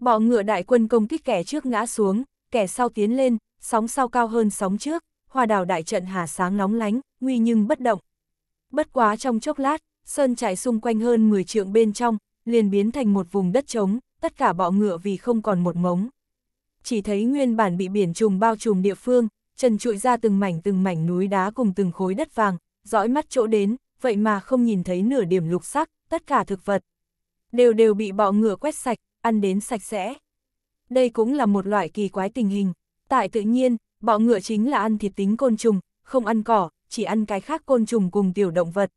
Bọ ngựa đại quân công kích kẻ trước ngã xuống, kẻ sau tiến lên, sóng sau cao hơn sóng trước, hoa đào đại trận hà sáng nóng lánh, nguy nhưng bất động. Bất quá trong chốc lát, sơn trại xung quanh hơn 10 trượng bên trong, liền biến thành một vùng đất trống, tất cả bọ ngựa vì không còn một mống. Chỉ thấy nguyên bản bị biển trùng bao trùm địa phương, trần trụi ra từng mảnh từng mảnh núi đá cùng từng khối đất vàng, dõi mắt chỗ đến, vậy mà không nhìn thấy nửa điểm lục sắc, tất cả thực vật. Đều đều bị bọ ngựa quét sạch, ăn đến sạch sẽ. Đây cũng là một loại kỳ quái tình hình. Tại tự nhiên, bọ ngựa chính là ăn thịt tính côn trùng, không ăn cỏ, chỉ ăn cái khác côn trùng cùng tiểu động vật.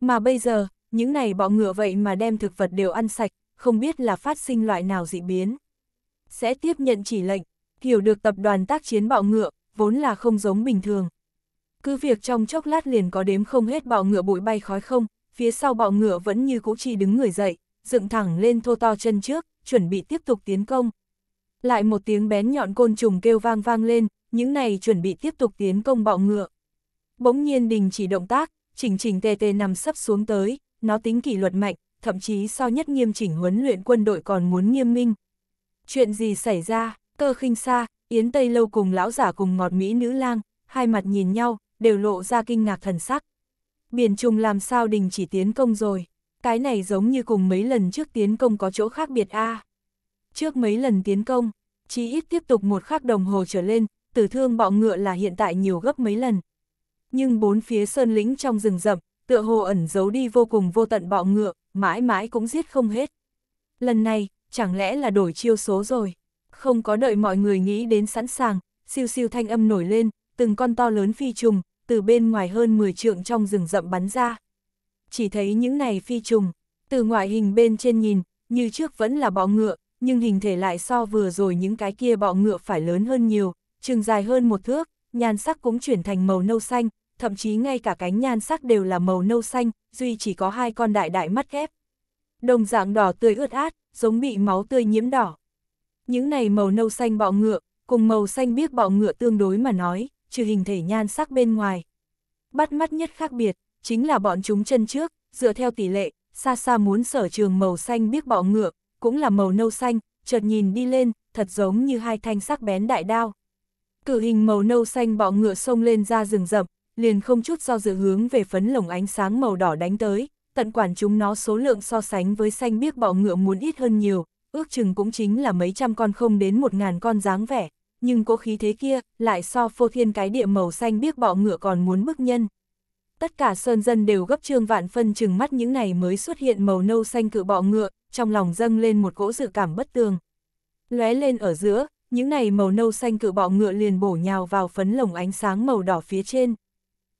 Mà bây giờ, những này bọ ngựa vậy mà đem thực vật đều ăn sạch, không biết là phát sinh loại nào dị biến. Sẽ tiếp nhận chỉ lệnh, hiểu được tập đoàn tác chiến bọ ngựa, vốn là không giống bình thường. Cứ việc trong chốc lát liền có đếm không hết bọ ngựa bụi bay khói không, phía sau bọ ngựa vẫn như cũ chi đứng người dậy, dựng thẳng lên thô to chân trước, chuẩn bị tiếp tục tiến công. Lại một tiếng bén nhọn côn trùng kêu vang vang lên, những này chuẩn bị tiếp tục tiến công bọ ngựa. Bỗng nhiên đình chỉ động tác, chỉnh chỉnh tê tê nằm sấp xuống tới, nó tính kỷ luật mạnh, thậm chí so nhất nghiêm chỉnh huấn luyện quân đội còn muốn nghiêm minh. Chuyện gì xảy ra, cơ khinh xa, Yến Tây Lâu cùng lão giả cùng ngọt Mỹ nữ lang, hai mặt nhìn nhau, đều lộ ra kinh ngạc thần sắc. Biển trùng làm sao đình chỉ tiến công rồi, cái này giống như cùng mấy lần trước tiến công có chỗ khác biệt a. Trước mấy lần tiến công, chỉ ít tiếp tục một khắc đồng hồ trở lên, tử thương bọ ngựa là hiện tại nhiều gấp mấy lần. Nhưng bốn phía sơn lĩnh trong rừng rậm, tựa hồ ẩn giấu đi vô cùng vô tận bọ ngựa, mãi mãi cũng giết không hết. Lần này, chẳng lẽ là đổi chiêu số rồi? Không có đợi mọi người nghĩ đến sẵn sàng, siêu siêu thanh âm nổi lên, từng con to lớn phi trùng, từ bên ngoài hơn 10 trượng trong rừng rậm bắn ra. Chỉ thấy những này phi trùng, từ ngoại hình bên trên nhìn, như trước vẫn là bọ ngựa, nhưng hình thể lại so vừa rồi những cái kia bọ ngựa phải lớn hơn nhiều, chừng dài hơn một thước, nhan sắc cũng chuyển thành màu nâu xanh, thậm chí ngay cả cánh nhan sắc đều là màu nâu xanh, duy chỉ có hai con đại đại mắt ghép. Đồng dạng đỏ tươi ướt át, giống bị máu tươi nhiễm đỏ. Những này màu nâu xanh bọ ngựa, cùng màu xanh biếc bọ ngựa tương đối mà nói, trừ hình thể nhan sắc bên ngoài. Bắt mắt nhất khác biệt, chính là bọn chúng chân trước, dựa theo tỷ lệ, xa xa muốn sở trường màu xanh biếc bọ ngựa, cũng là màu nâu xanh, chợt nhìn đi lên, thật giống như hai thanh sắc bén đại đao. Cử hình màu nâu xanh bọ ngựa xông lên ra rừng rậm, liền không chút do dự hướng về phấn lồng ánh sáng màu đỏ đánh tới, tận quản chúng nó số lượng so sánh với xanh biếc bọ ngựa muốn ít hơn nhiều, ước chừng cũng chính là mấy trăm con không đến một ngàn con dáng vẻ, nhưng cỗ khí thế kia lại so phô thiên cái địa màu xanh biếc bọ ngựa còn muốn bức nhân. Tất cả sơn dân đều gấp trương vạn phân chừng mắt những này mới xuất hiện màu nâu xanh cự bọ ngựa, trong lòng dâng lên một cỗ dự cảm bất tường. Lóe lên ở giữa, những này màu nâu xanh cự bọ ngựa liền bổ nhào vào phấn lồng ánh sáng màu đỏ phía trên.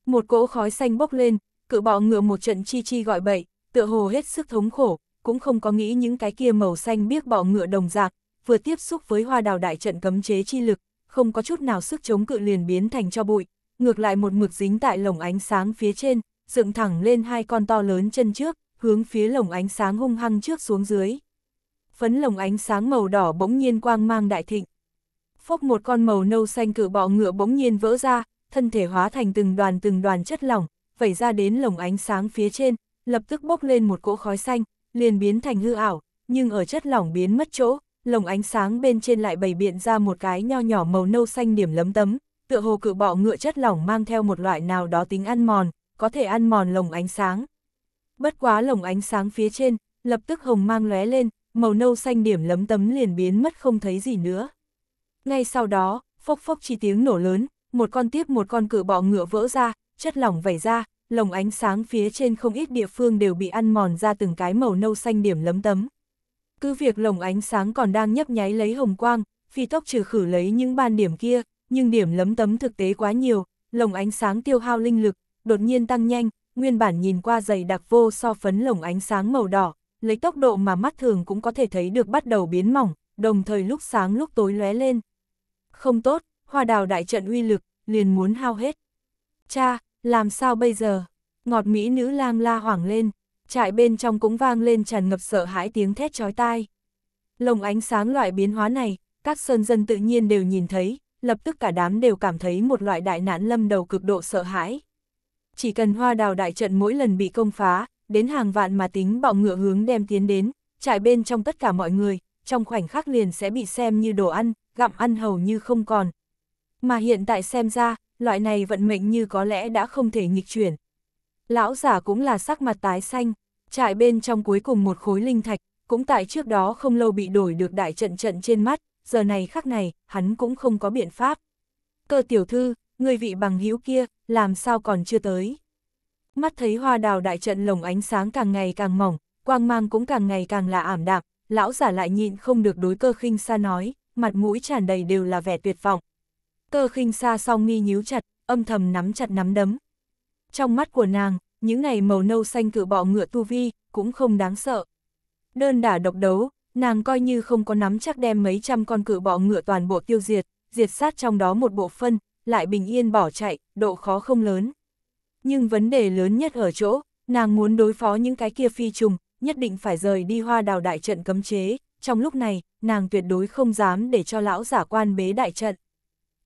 Một cỗ khói xanh bốc lên, cự bọ ngựa một trận chi chi gọi bậy, tựa hồ hết sức thống khổ, cũng không có nghĩ những cái kia màu xanh biếc bọ ngựa đồng dạng, vừa tiếp xúc với hoa đào đại trận cấm chế chi lực, không có chút nào sức chống cự liền biến thành cho bụi, ngược lại một mực dính tại lồng ánh sáng phía trên, dựng thẳng lên hai con to lớn chân trước, hướng phía lồng ánh sáng hung hăng trước xuống dưới. Phấn lồng ánh sáng màu đỏ bỗng nhiên quang mang đại thịnh. Phốc một con màu nâu xanh cự bọ ngựa bỗng nhiên vỡ ra, thân thể hóa thành từng đoàn từng đoàn chất lỏng, vẩy ra đến lồng ánh sáng phía trên, lập tức bốc lên một cỗ khói xanh, liền biến thành hư ảo, nhưng ở chất lỏng biến mất chỗ, lồng ánh sáng bên trên lại bày biện ra một cái nho nhỏ màu nâu xanh điểm lấm tấm, tựa hồ cự bọ ngựa chất lỏng mang theo một loại nào đó tính ăn mòn, có thể ăn mòn lồng ánh sáng. Bất quá lồng ánh sáng phía trên, lập tức hồng mang lóe lên, màu nâu xanh điểm lấm tấm liền biến mất không thấy gì nữa. Ngay sau đó, phốc phốc chi tiếng nổ lớn, một con tiếp một con cự bọ ngựa vỡ ra, chất lỏng vẩy ra, lồng ánh sáng phía trên không ít địa phương đều bị ăn mòn ra từng cái màu nâu xanh điểm lấm tấm. Cứ việc lồng ánh sáng còn đang nhấp nháy lấy hồng quang, phi tốc trừ khử lấy những ban điểm kia, nhưng điểm lấm tấm thực tế quá nhiều, lồng ánh sáng tiêu hao linh lực, đột nhiên tăng nhanh, nguyên bản nhìn qua dày đặc vô so phấn lồng ánh sáng màu đỏ, lấy tốc độ mà mắt thường cũng có thể thấy được bắt đầu biến mỏng, đồng thời lúc sáng lúc tối lóe lên. Không tốt, hoa đào đại trận uy lực, liền muốn hao hết. Cha, làm sao bây giờ? Ngọt mỹ nữ lang la hoảng lên, trại bên trong cũng vang lên tràn ngập sợ hãi tiếng thét chói tai. Lồng ánh sáng loại biến hóa này, các sơn dân tự nhiên đều nhìn thấy, lập tức cả đám đều cảm thấy một loại đại nạn lâm đầu cực độ sợ hãi. Chỉ cần hoa đào đại trận mỗi lần bị công phá, đến hàng vạn mà tính bạo ngựa hướng đem tiến đến, trại bên trong tất cả mọi người, trong khoảnh khắc liền sẽ bị xem như đồ ăn, gặm ăn hầu như không còn, mà hiện tại xem ra, loại này vận mệnh như có lẽ đã không thể nghịch chuyển. Lão giả cũng là sắc mặt tái xanh, trại bên trong cuối cùng một khối linh thạch, cũng tại trước đó không lâu bị đổi được đại trận trận trên mắt, giờ này khắc này, hắn cũng không có biện pháp. Cơ tiểu thư, người vị bằng hữu kia, làm sao còn chưa tới. Mắt thấy hoa đào đại trận lồng ánh sáng càng ngày càng mỏng, quang mang cũng càng ngày càng là ảm đạm, lão giả lại nhịn không được đối cơ khinh xa nói, mặt mũi tràn đầy đều là vẻ tuyệt vọng, Cơ khinh xa song nghi nhíu chặt, âm thầm nắm chặt nắm đấm. Trong mắt của nàng, những ngày màu nâu xanh cự bọ ngựa tu vi, cũng không đáng sợ. Đơn đả độc đấu, nàng coi như không có nắm chắc đem mấy trăm con cự bọ ngựa toàn bộ tiêu diệt, diệt sát trong đó một bộ phân, lại bình yên bỏ chạy, độ khó không lớn. Nhưng vấn đề lớn nhất ở chỗ, nàng muốn đối phó những cái kia phi trùng, nhất định phải rời đi hoa đào đại trận cấm chế, trong lúc này, nàng tuyệt đối không dám để cho lão giả quan bế đại trận.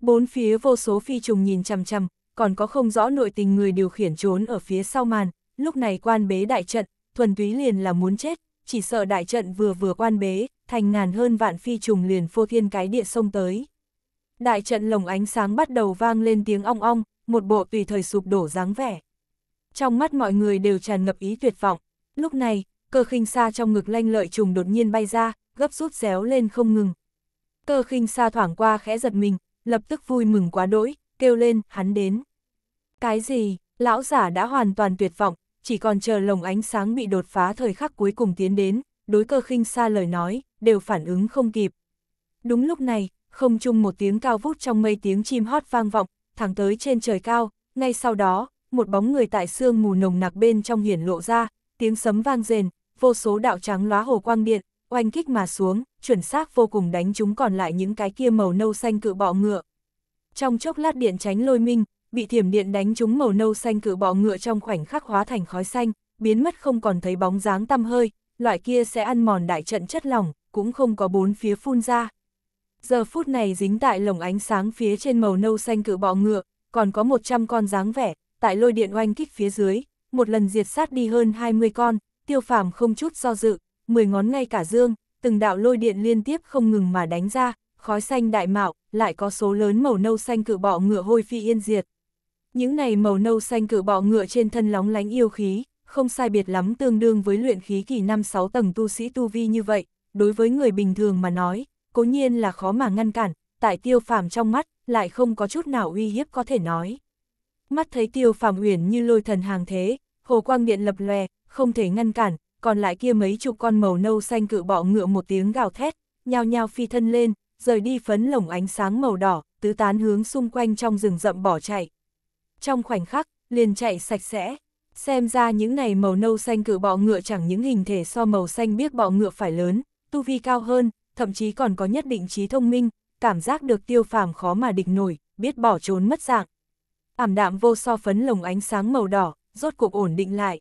Bốn phía vô số phi trùng nhìn chằm chằm, còn có không rõ nội tình người điều khiển trốn ở phía sau màn, lúc này quan bế đại trận, thuần túy liền là muốn chết, chỉ sợ đại trận vừa vừa quan bế, thành ngàn hơn vạn phi trùng liền phô thiên cái địa sông tới. Đại trận lồng ánh sáng bắt đầu vang lên tiếng ong ong, một bộ tùy thời sụp đổ dáng vẻ. Trong mắt mọi người đều tràn ngập ý tuyệt vọng. Lúc này, cơ khinh xa trong ngực lanh lợi trùng đột nhiên bay ra, gấp rút réo lên không ngừng. Cơ khinh xa thoảng qua khẽ giật mình, lập tức vui mừng quá đỗi, kêu lên, hắn đến. Cái gì, lão giả đã hoàn toàn tuyệt vọng, chỉ còn chờ lồng ánh sáng bị đột phá thời khắc cuối cùng tiến đến, đối cơ khinh xa lời nói, đều phản ứng không kịp. Đúng lúc này, không chung một tiếng cao vút trong mây tiếng chim hót vang vọng, thẳng tới trên trời cao, ngay sau đó, một bóng người tại sương mù nồng nặc bên trong hiển lộ ra, tiếng sấm vang rền, vô số đạo trắng lóa hồ quang điện, oanh kích mà xuống, chuẩn xác vô cùng đánh chúng còn lại những cái kia màu nâu xanh cự bọ ngựa. Trong chốc lát điện tránh lôi minh, bị thiểm điện đánh chúng màu nâu xanh cự bọ ngựa trong khoảnh khắc hóa thành khói xanh, biến mất không còn thấy bóng dáng tăm hơi, loại kia sẽ ăn mòn đại trận chất lỏng, cũng không có bốn phía phun ra. Giờ phút này dính tại lồng ánh sáng phía trên màu nâu xanh cự bọ ngựa, còn có 100 con dáng vẻ, tại lôi điện oanh kích phía dưới, một lần diệt sát đi hơn 20 con, tiêu phàm không chút do dự, mười ngón ngay cả dương, từng đạo lôi điện liên tiếp không ngừng mà đánh ra, khói xanh đại mạo, lại có số lớn màu nâu xanh cự bọ ngựa hôi phi yên diệt. Những này màu nâu xanh cự bọ ngựa trên thân lóng lánh yêu khí, không sai biệt lắm tương đương với luyện khí kỳ 5-6 tầng tu sĩ tu vi như vậy, đối với người bình thường mà nói, cố nhiên là khó mà ngăn cản, tại tiêu phàm trong mắt, lại không có chút nào uy hiếp có thể nói. Mắt thấy tiêu phàm uyển như lôi thần hàng thế, hồ quang điện lập lòe, không thể ngăn cản, còn lại kia mấy chục con màu nâu xanh cự bọ ngựa một tiếng gào thét, nhao nhao phi thân lên, rời đi phấn lồng ánh sáng màu đỏ, tứ tán hướng xung quanh trong rừng rậm bỏ chạy. Trong khoảnh khắc, liền chạy sạch sẽ. Xem ra những này màu nâu xanh cự bọ ngựa chẳng những hình thể so màu xanh biết bọ ngựa phải lớn, tu vi cao hơn, thậm chí còn có nhất định trí thông minh, cảm giác được tiêu phàm khó mà địch nổi, biết bỏ trốn mất dạng. Ảm đạm vô so phấn lồng ánh sáng màu đỏ, rốt cuộc ổn định lại,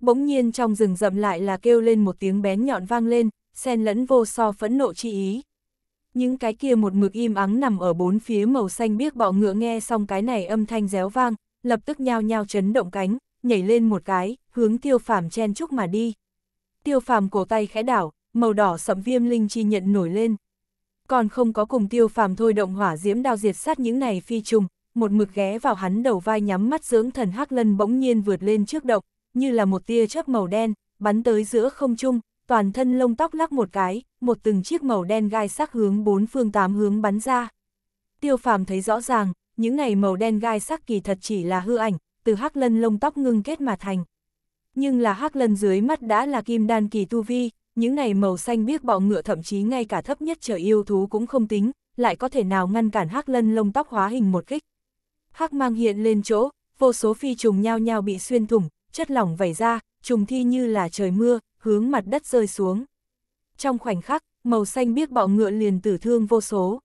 bỗng nhiên trong rừng rậm lại là kêu lên một tiếng bén nhọn vang lên, xen lẫn vô so phẫn nộ chi ý. Những cái kia một mực im ắng nằm ở bốn phía màu xanh biếc bọ ngựa nghe xong cái này âm thanh réo vang, lập tức nhao nhao chấn động cánh, nhảy lên một cái, hướng tiêu phàm chen chúc mà đi. Tiêu phàm cổ tay khẽ đảo, màu đỏ sậm viêm linh chi nhận nổi lên. Còn không có cùng tiêu phàm thôi động hỏa diễm đao diệt sát những này phi trùng, một mực ghé vào hắn đầu vai nhắm mắt dưỡng thần hắc lân bỗng nhiên vượt lên trước động, như là một tia chớp màu đen, bắn tới giữa không trung, toàn thân lông tóc lắc một cái, một từng chiếc màu đen gai sắc hướng bốn phương tám hướng bắn ra. Tiêu phàm thấy rõ ràng, những ngày màu đen gai sắc kỳ thật chỉ là hư ảnh, từ hắc lân lông tóc ngưng kết mà thành. Nhưng là hắc lân dưới mắt đã là kim đan kỳ tu vi, những ngày màu xanh biếc bọ ngựa thậm chí ngay cả thấp nhất trời yêu thú cũng không tính, lại có thể nào ngăn cản hắc lân lông tóc hóa hình một kích. Hắc mang hiện lên chỗ, vô số phi trùng nhao nhao bị xuyên thủng, chất lỏng vẩy ra, trùng thi như là trời mưa, hướng mặt đất rơi xuống. Trong khoảnh khắc, màu xanh biếc bọ ngựa liền tử thương vô số.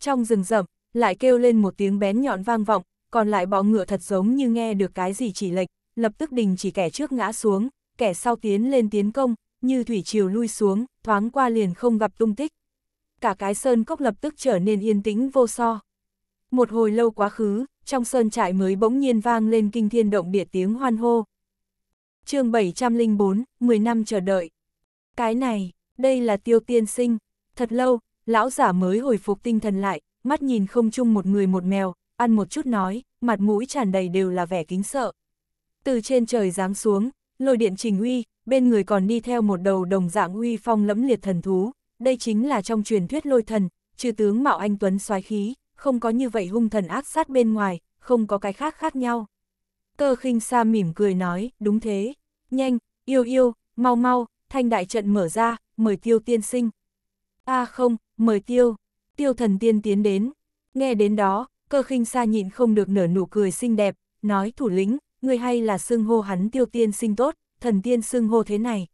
Trong rừng rậm, lại kêu lên một tiếng bén nhọn vang vọng, còn lại bọ ngựa thật giống như nghe được cái gì chỉ lệch, lập tức đình chỉ kẻ trước ngã xuống, kẻ sau tiến lên tiến công, như thủy triều lui xuống, thoáng qua liền không gặp tung tích. Cả cái sơn cốc lập tức trở nên yên tĩnh vô so. Một hồi lâu quá khứ, trong sơn trại mới bỗng nhiên vang lên kinh thiên động địa tiếng hoan hô. chương 704, 10 năm chờ đợi. Cái này, đây là tiêu tiên sinh. Thật lâu, lão giả mới hồi phục tinh thần lại, mắt nhìn không chung một người một mèo, ăn một chút nói, mặt mũi tràn đầy đều là vẻ kính sợ. Từ trên trời giáng xuống, lôi điện trình uy, bên người còn đi theo một đầu đồng dạng uy phong lẫm liệt thần thú, đây chính là trong truyền thuyết lôi thần, trừ tướng mạo anh tuấn soái khí, không có như vậy hung thần ác sát bên ngoài, không có cái khác khác nhau. Cơ khinh sa mỉm cười nói, đúng thế, nhanh, yêu yêu, mau mau, thanh đại trận mở ra, mời tiêu tiên sinh. a không, mời tiêu, tiêu thần tiên tiến đến. Nghe đến đó, cơ khinh sa nhịn không được nở nụ cười xinh đẹp, nói thủ lĩnh, người hay là xưng hô hắn tiêu tiên sinh tốt, thần tiên xưng hô thế này.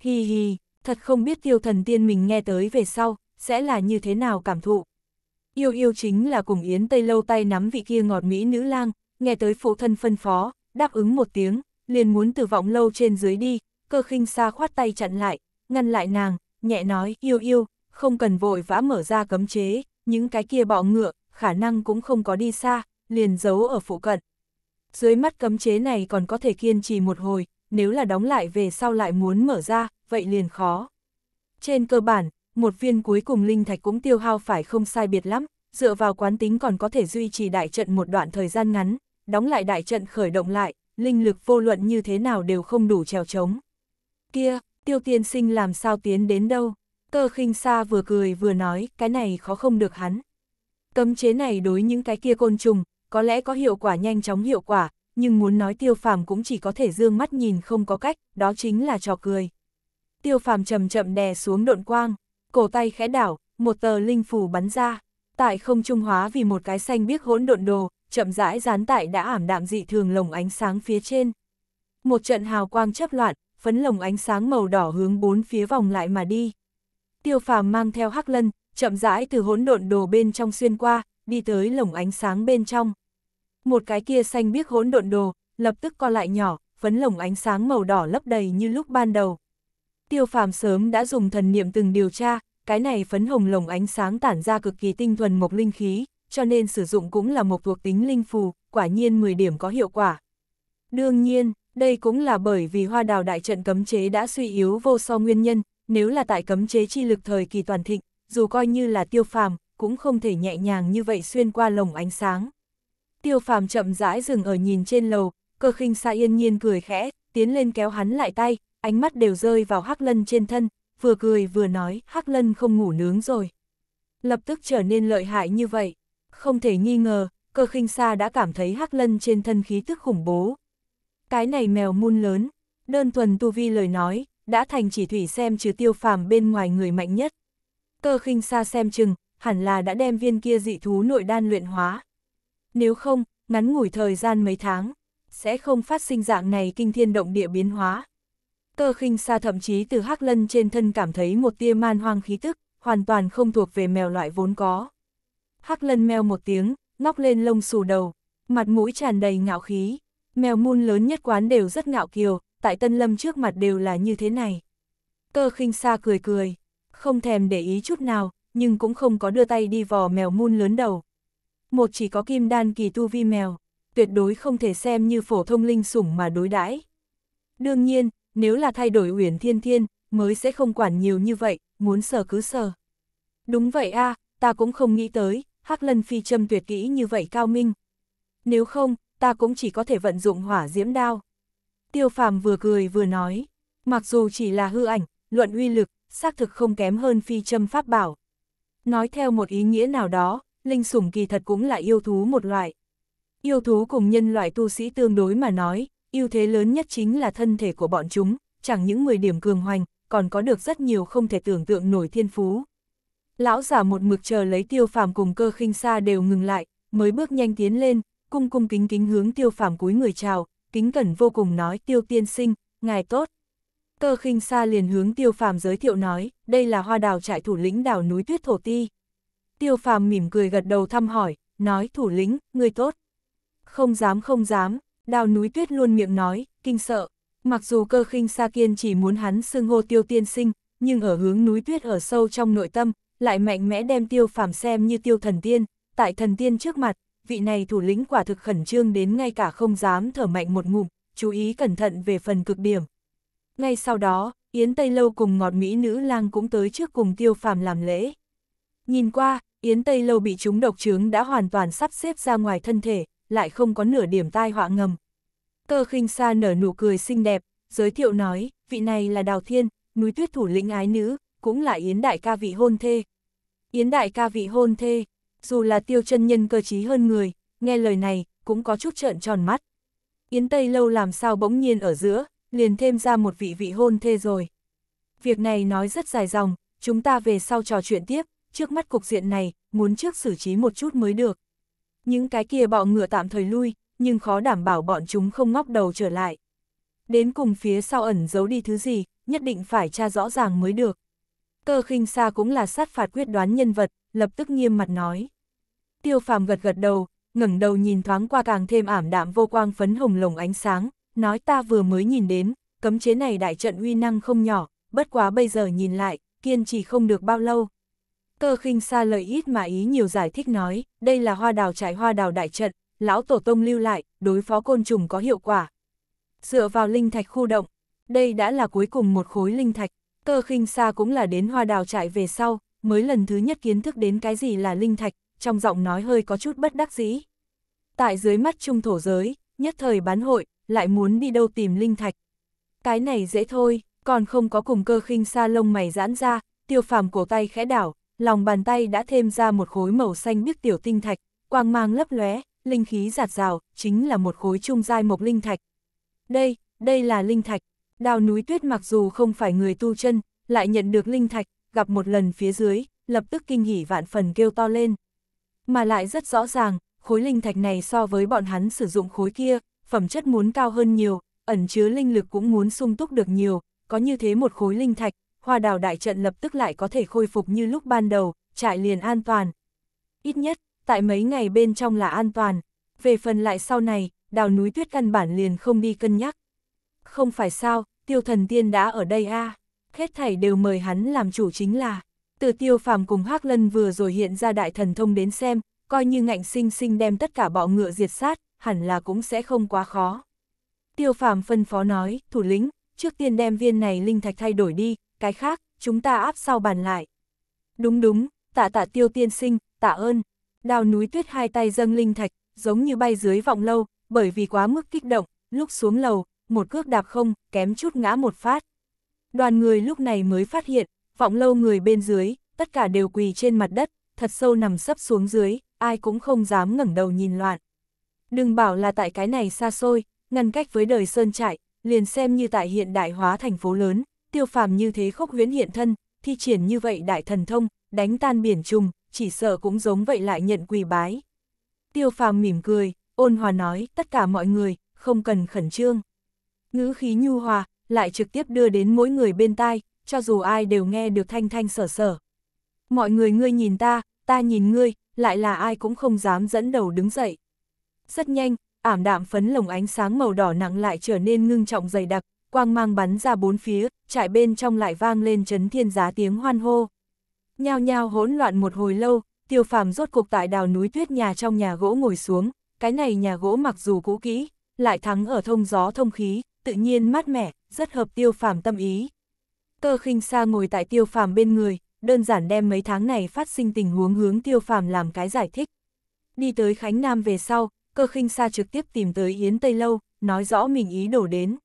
Hi hi, thật không biết tiêu thần tiên mình nghe tới về sau, sẽ là như thế nào cảm thụ. Yêu yêu chính là cùng Yến Tây lâu tay nắm vị kia ngọt mỹ nữ lang, nghe tới phụ thân phân phó, đáp ứng một tiếng, liền muốn từ vọng lâu trên dưới đi, cơ khinh xa khoát tay chặn lại, ngăn lại nàng, nhẹ nói, yêu yêu, không cần vội vã mở ra cấm chế, những cái kia bọ ngựa, khả năng cũng không có đi xa, liền giấu ở phụ cận. Dưới mắt cấm chế này còn có thể kiên trì một hồi, nếu là đóng lại về sau lại muốn mở ra, vậy liền khó. Trên cơ bản, một viên cuối cùng linh thạch cũng tiêu hao phải không sai biệt lắm, dựa vào quán tính còn có thể duy trì đại trận một đoạn thời gian ngắn, đóng lại đại trận khởi động lại, linh lực vô luận như thế nào đều không đủ trèo trống. Kia, tiêu tiên sinh làm sao tiến đến đâu? Cơ khinh xa vừa cười vừa nói, cái này khó không được hắn. Cấm chế này đối những cái kia côn trùng, có lẽ có hiệu quả nhanh chóng hiệu quả, nhưng muốn nói tiêu phàm cũng chỉ có thể dương mắt nhìn không có cách, đó chính là trò cười. Tiêu phàm chậm chậm đè xuống độn quang, cổ tay khẽ đảo, một tờ linh phù bắn ra, tại không trung hóa vì một cái xanh biếc hỗn độn đồ, chậm rãi dán tại đã ảm đạm dị thường lồng ánh sáng phía trên. Một trận hào quang chấp loạn, phấn lồng ánh sáng màu đỏ hướng bốn phía vòng lại mà đi. Tiêu phàm mang theo hắc lân, chậm rãi từ hỗn độn đồ bên trong xuyên qua, đi tới lồng ánh sáng bên trong. Một cái kia xanh biếc hỗn độn đồ, lập tức co lại nhỏ, phấn lồng ánh sáng màu đỏ lấp đầy như lúc ban đầu. Tiêu phàm sớm đã dùng thần niệm từng điều tra, cái này phấn hồng lồng ánh sáng tản ra cực kỳ tinh thuần một linh khí, cho nên sử dụng cũng là một thuộc tính linh phù, quả nhiên 10 điểm có hiệu quả. Đương nhiên, đây cũng là bởi vì hoa đào đại trận cấm chế đã suy yếu vô so nguyên nhân, nếu là tại cấm chế chi lực thời kỳ toàn thịnh, dù coi như là tiêu phàm, cũng không thể nhẹ nhàng như vậy xuyên qua lồng ánh sáng. Tiêu phàm chậm rãi dừng ở nhìn trên lầu, cơ khinh xa yên nhiên cười khẽ, tiến lên kéo hắn lại tay, ánh mắt đều rơi vào Hắc Lân trên thân, vừa cười vừa nói, Hắc Lân không ngủ nướng rồi. Lập tức trở nên lợi hại như vậy, không thể nghi ngờ, cơ khinh xa đã cảm thấy Hắc Lân trên thân khí tức khủng bố. Cái này mèo muôn lớn, đơn thuần tu vi lời nói, đã thành chỉ thủy xem trừ tiêu phàm bên ngoài người mạnh nhất. Cơ khinh xa xem chừng, hẳn là đã đem viên kia dị thú nội đan luyện hóa. Nếu không, ngắn ngủi thời gian mấy tháng, sẽ không phát sinh dạng này kinh thiên động địa biến hóa. Cơ khinh xa thậm chí từ hắc lân trên thân cảm thấy một tia man hoang khí tức, hoàn toàn không thuộc về mèo loại vốn có. Hắc lân meo một tiếng, ngóc lên lông xù đầu, mặt mũi tràn đầy ngạo khí. Mèo mun lớn nhất quán đều rất ngạo kiều, tại tân lâm trước mặt đều là như thế này. Cơ khinh xa cười cười, không thèm để ý chút nào, nhưng cũng không có đưa tay đi vò mèo mun lớn đầu. Một chỉ có kim đan kỳ tu vi mèo, tuyệt đối không thể xem như phổ thông linh sủng mà đối đãi. Đương nhiên, nếu là thay đổi Uyển Thiên Thiên, mới sẽ không quản nhiều như vậy, muốn sờ cứ sờ. Đúng vậy a, à, ta cũng không nghĩ tới, Hắc Lân Phi châm tuyệt kỹ như vậy cao minh. Nếu không, ta cũng chỉ có thể vận dụng hỏa diễm đao. Tiêu phàm vừa cười vừa nói, mặc dù chỉ là hư ảnh, luận uy lực, xác thực không kém hơn phi châm pháp bảo. Nói theo một ý nghĩa nào đó, linh sủng kỳ thật cũng là yêu thú một loại. Yêu thú cùng nhân loại tu sĩ tương đối mà nói, ưu thế lớn nhất chính là thân thể của bọn chúng, chẳng những 10 điểm cường hoành, còn có được rất nhiều không thể tưởng tượng nổi thiên phú. Lão giả một mực chờ lấy tiêu phàm cùng cơ khinh xa đều ngừng lại, mới bước nhanh tiến lên, cung cung kính kính hướng tiêu phàm cúi người chào, kính cẩn vô cùng nói tiêu tiên sinh, ngài tốt. Cơ khinh xa liền hướng tiêu phàm giới thiệu nói, đây là hoa đào trại thủ lĩnh đảo núi tuyết thổ ti. Tiêu phàm mỉm cười gật đầu thăm hỏi, nói thủ lĩnh, người tốt. Không dám không dám, Đào núi tuyết luôn miệng nói, kinh sợ. Mặc dù cơ khinh Sa Kiên chỉ muốn hắn xưng hô tiêu tiên sinh, nhưng ở hướng núi tuyết ở sâu trong nội tâm, lại mạnh mẽ đem tiêu phàm xem như tiêu thần tiên. Tại thần tiên trước mặt, vị này thủ lĩnh quả thực khẩn trương đến ngay cả không dám thở mạnh một ngụm, chú ý cẩn thận về phần cực điểm. Ngay sau đó, Yến Tây Lâu cùng ngọt mỹ nữ lang cũng tới trước cùng tiêu phàm làm lễ. Nhìn qua, Yến Tây Lâu bị chúng độc trướng đã hoàn toàn sắp xếp ra ngoài thân thể, lại không có nửa điểm tai họa ngầm. Cơ khinh xa nở nụ cười xinh đẹp, giới thiệu nói, vị này là Đào Thiên, núi tuyết thủ lĩnh ái nữ, cũng là Yến đại ca vị hôn thê. Yến đại ca vị hôn thê, dù là tiêu chân nhân cơ trí hơn người, nghe lời này, cũng có chút trợn tròn mắt. Yến Tây Lâu làm sao bỗng nhiên ở giữa, liền thêm ra một vị vị hôn thê rồi. Việc này nói rất dài dòng, chúng ta về sau trò chuyện tiếp, trước mắt cục diện này, muốn trước xử trí một chút mới được những cái kia bọ ngựa tạm thời lui, nhưng khó đảm bảo bọn chúng không ngóc đầu trở lại. Đến cùng phía sau ẩn giấu đi thứ gì, nhất định phải tra rõ ràng mới được. Cơ khinh xa cũng là sát phạt quyết đoán nhân vật, lập tức nghiêm mặt nói. Tiêu phàm gật gật đầu, ngẩng đầu nhìn thoáng qua càng thêm ảm đạm vô quang phấn hồng lồng ánh sáng, nói ta vừa mới nhìn đến, cấm chế này đại trận uy năng không nhỏ, bất quá bây giờ nhìn lại, kiên trì không được bao lâu, cơ khinh xa lời ít mà ý nhiều giải thích nói, đây là hoa đào trải hoa đào đại trận, lão tổ tông lưu lại, đối phó côn trùng có hiệu quả. Dựa vào linh thạch khu động, đây đã là cuối cùng một khối linh thạch, cơ khinh xa cũng là đến hoa đào trải về sau, mới lần thứ nhất kiến thức đến cái gì là linh thạch, trong giọng nói hơi có chút bất đắc dĩ. Tại dưới mắt trung thổ giới, nhất thời bán hội, lại muốn đi đâu tìm linh thạch. Cái này dễ thôi, còn không có cùng cơ khinh xa lông mày giãn ra, tiêu phàm cổ tay khẽ đảo, lòng bàn tay đã thêm ra một khối màu xanh biếc tiểu tinh thạch, quang mang lấp lóe, linh khí giạt rào, chính là một khối trung giai mộc linh thạch. Đây, đây là linh thạch. Đào núi tuyết mặc dù không phải người tu chân, lại nhận được linh thạch, gặp một lần phía dưới, lập tức kinh hỉ vạn phần kêu to lên. Mà lại rất rõ ràng, khối linh thạch này so với bọn hắn sử dụng khối kia, phẩm chất muốn cao hơn nhiều, ẩn chứa linh lực cũng muốn sung túc được nhiều, có như thế một khối linh thạch, hoa đào đại trận lập tức lại có thể khôi phục như lúc ban đầu, trại liền an toàn. Ít nhất, tại mấy ngày bên trong là an toàn, về phần lại sau này, đào núi tuyết căn bản liền không đi cân nhắc. Không phải sao, tiêu thần tiên đã ở đây a à. hết thảy đều mời hắn làm chủ chính là. Từ tiêu phàm cùng hắc lân vừa rồi hiện ra đại thần thông đến xem, coi như ngạnh sinh sinh đem tất cả bọ ngựa diệt sát, hẳn là cũng sẽ không quá khó. Tiêu phàm phân phó nói, thủ lĩnh, trước tiên đem viên này linh thạch thay đổi đi, cái khác, chúng ta áp sau bàn lại. Đúng đúng, tạ tạ tiêu tiên sinh, tạ ơn. Đào núi tuyết hai tay dâng linh thạch, giống như bay dưới vọng lâu, bởi vì quá mức kích động, lúc xuống lầu, một cước đạp không, kém chút ngã một phát. Đoàn người lúc này mới phát hiện, vọng lâu người bên dưới, tất cả đều quỳ trên mặt đất, thật sâu nằm sấp xuống dưới, ai cũng không dám ngẩng đầu nhìn loạn. Đừng bảo là tại cái này xa xôi, ngăn cách với đời sơn trại, liền xem như tại hiện đại hóa thành phố lớn, tiêu phàm như thế khốc huyễn hiện thân, thi triển như vậy đại thần thông, đánh tan biển trùng, chỉ sợ cũng giống vậy lại nhận quỳ bái. Tiêu phàm mỉm cười, ôn hòa nói, tất cả mọi người, không cần khẩn trương. Ngữ khí nhu hòa, lại trực tiếp đưa đến mỗi người bên tai, cho dù ai đều nghe được thanh thanh sở sở. Mọi người ngươi nhìn ta, ta nhìn ngươi, lại là ai cũng không dám dẫn đầu đứng dậy. Rất nhanh, ảm đạm phấn lồng ánh sáng màu đỏ nặng lại trở nên ngưng trọng dày đặc, quang mang bắn ra bốn phía, trại bên trong lại vang lên chấn thiên giá tiếng hoan hô. Nhao nhao hỗn loạn một hồi lâu, tiêu phàm rốt cục tại đào núi tuyết nhà trong nhà gỗ ngồi xuống, cái này nhà gỗ mặc dù cũ kỹ, lại thắng ở thông gió thông khí, tự nhiên mát mẻ, rất hợp tiêu phàm tâm ý. Cơ khinh xa ngồi tại tiêu phàm bên người, đơn giản đem mấy tháng này phát sinh tình huống hướng tiêu phàm làm cái giải thích. Đi tới Khánh Nam về sau, cơ khinh xa trực tiếp tìm tới Yến Tây Lâu, nói rõ mình ý đổ đến.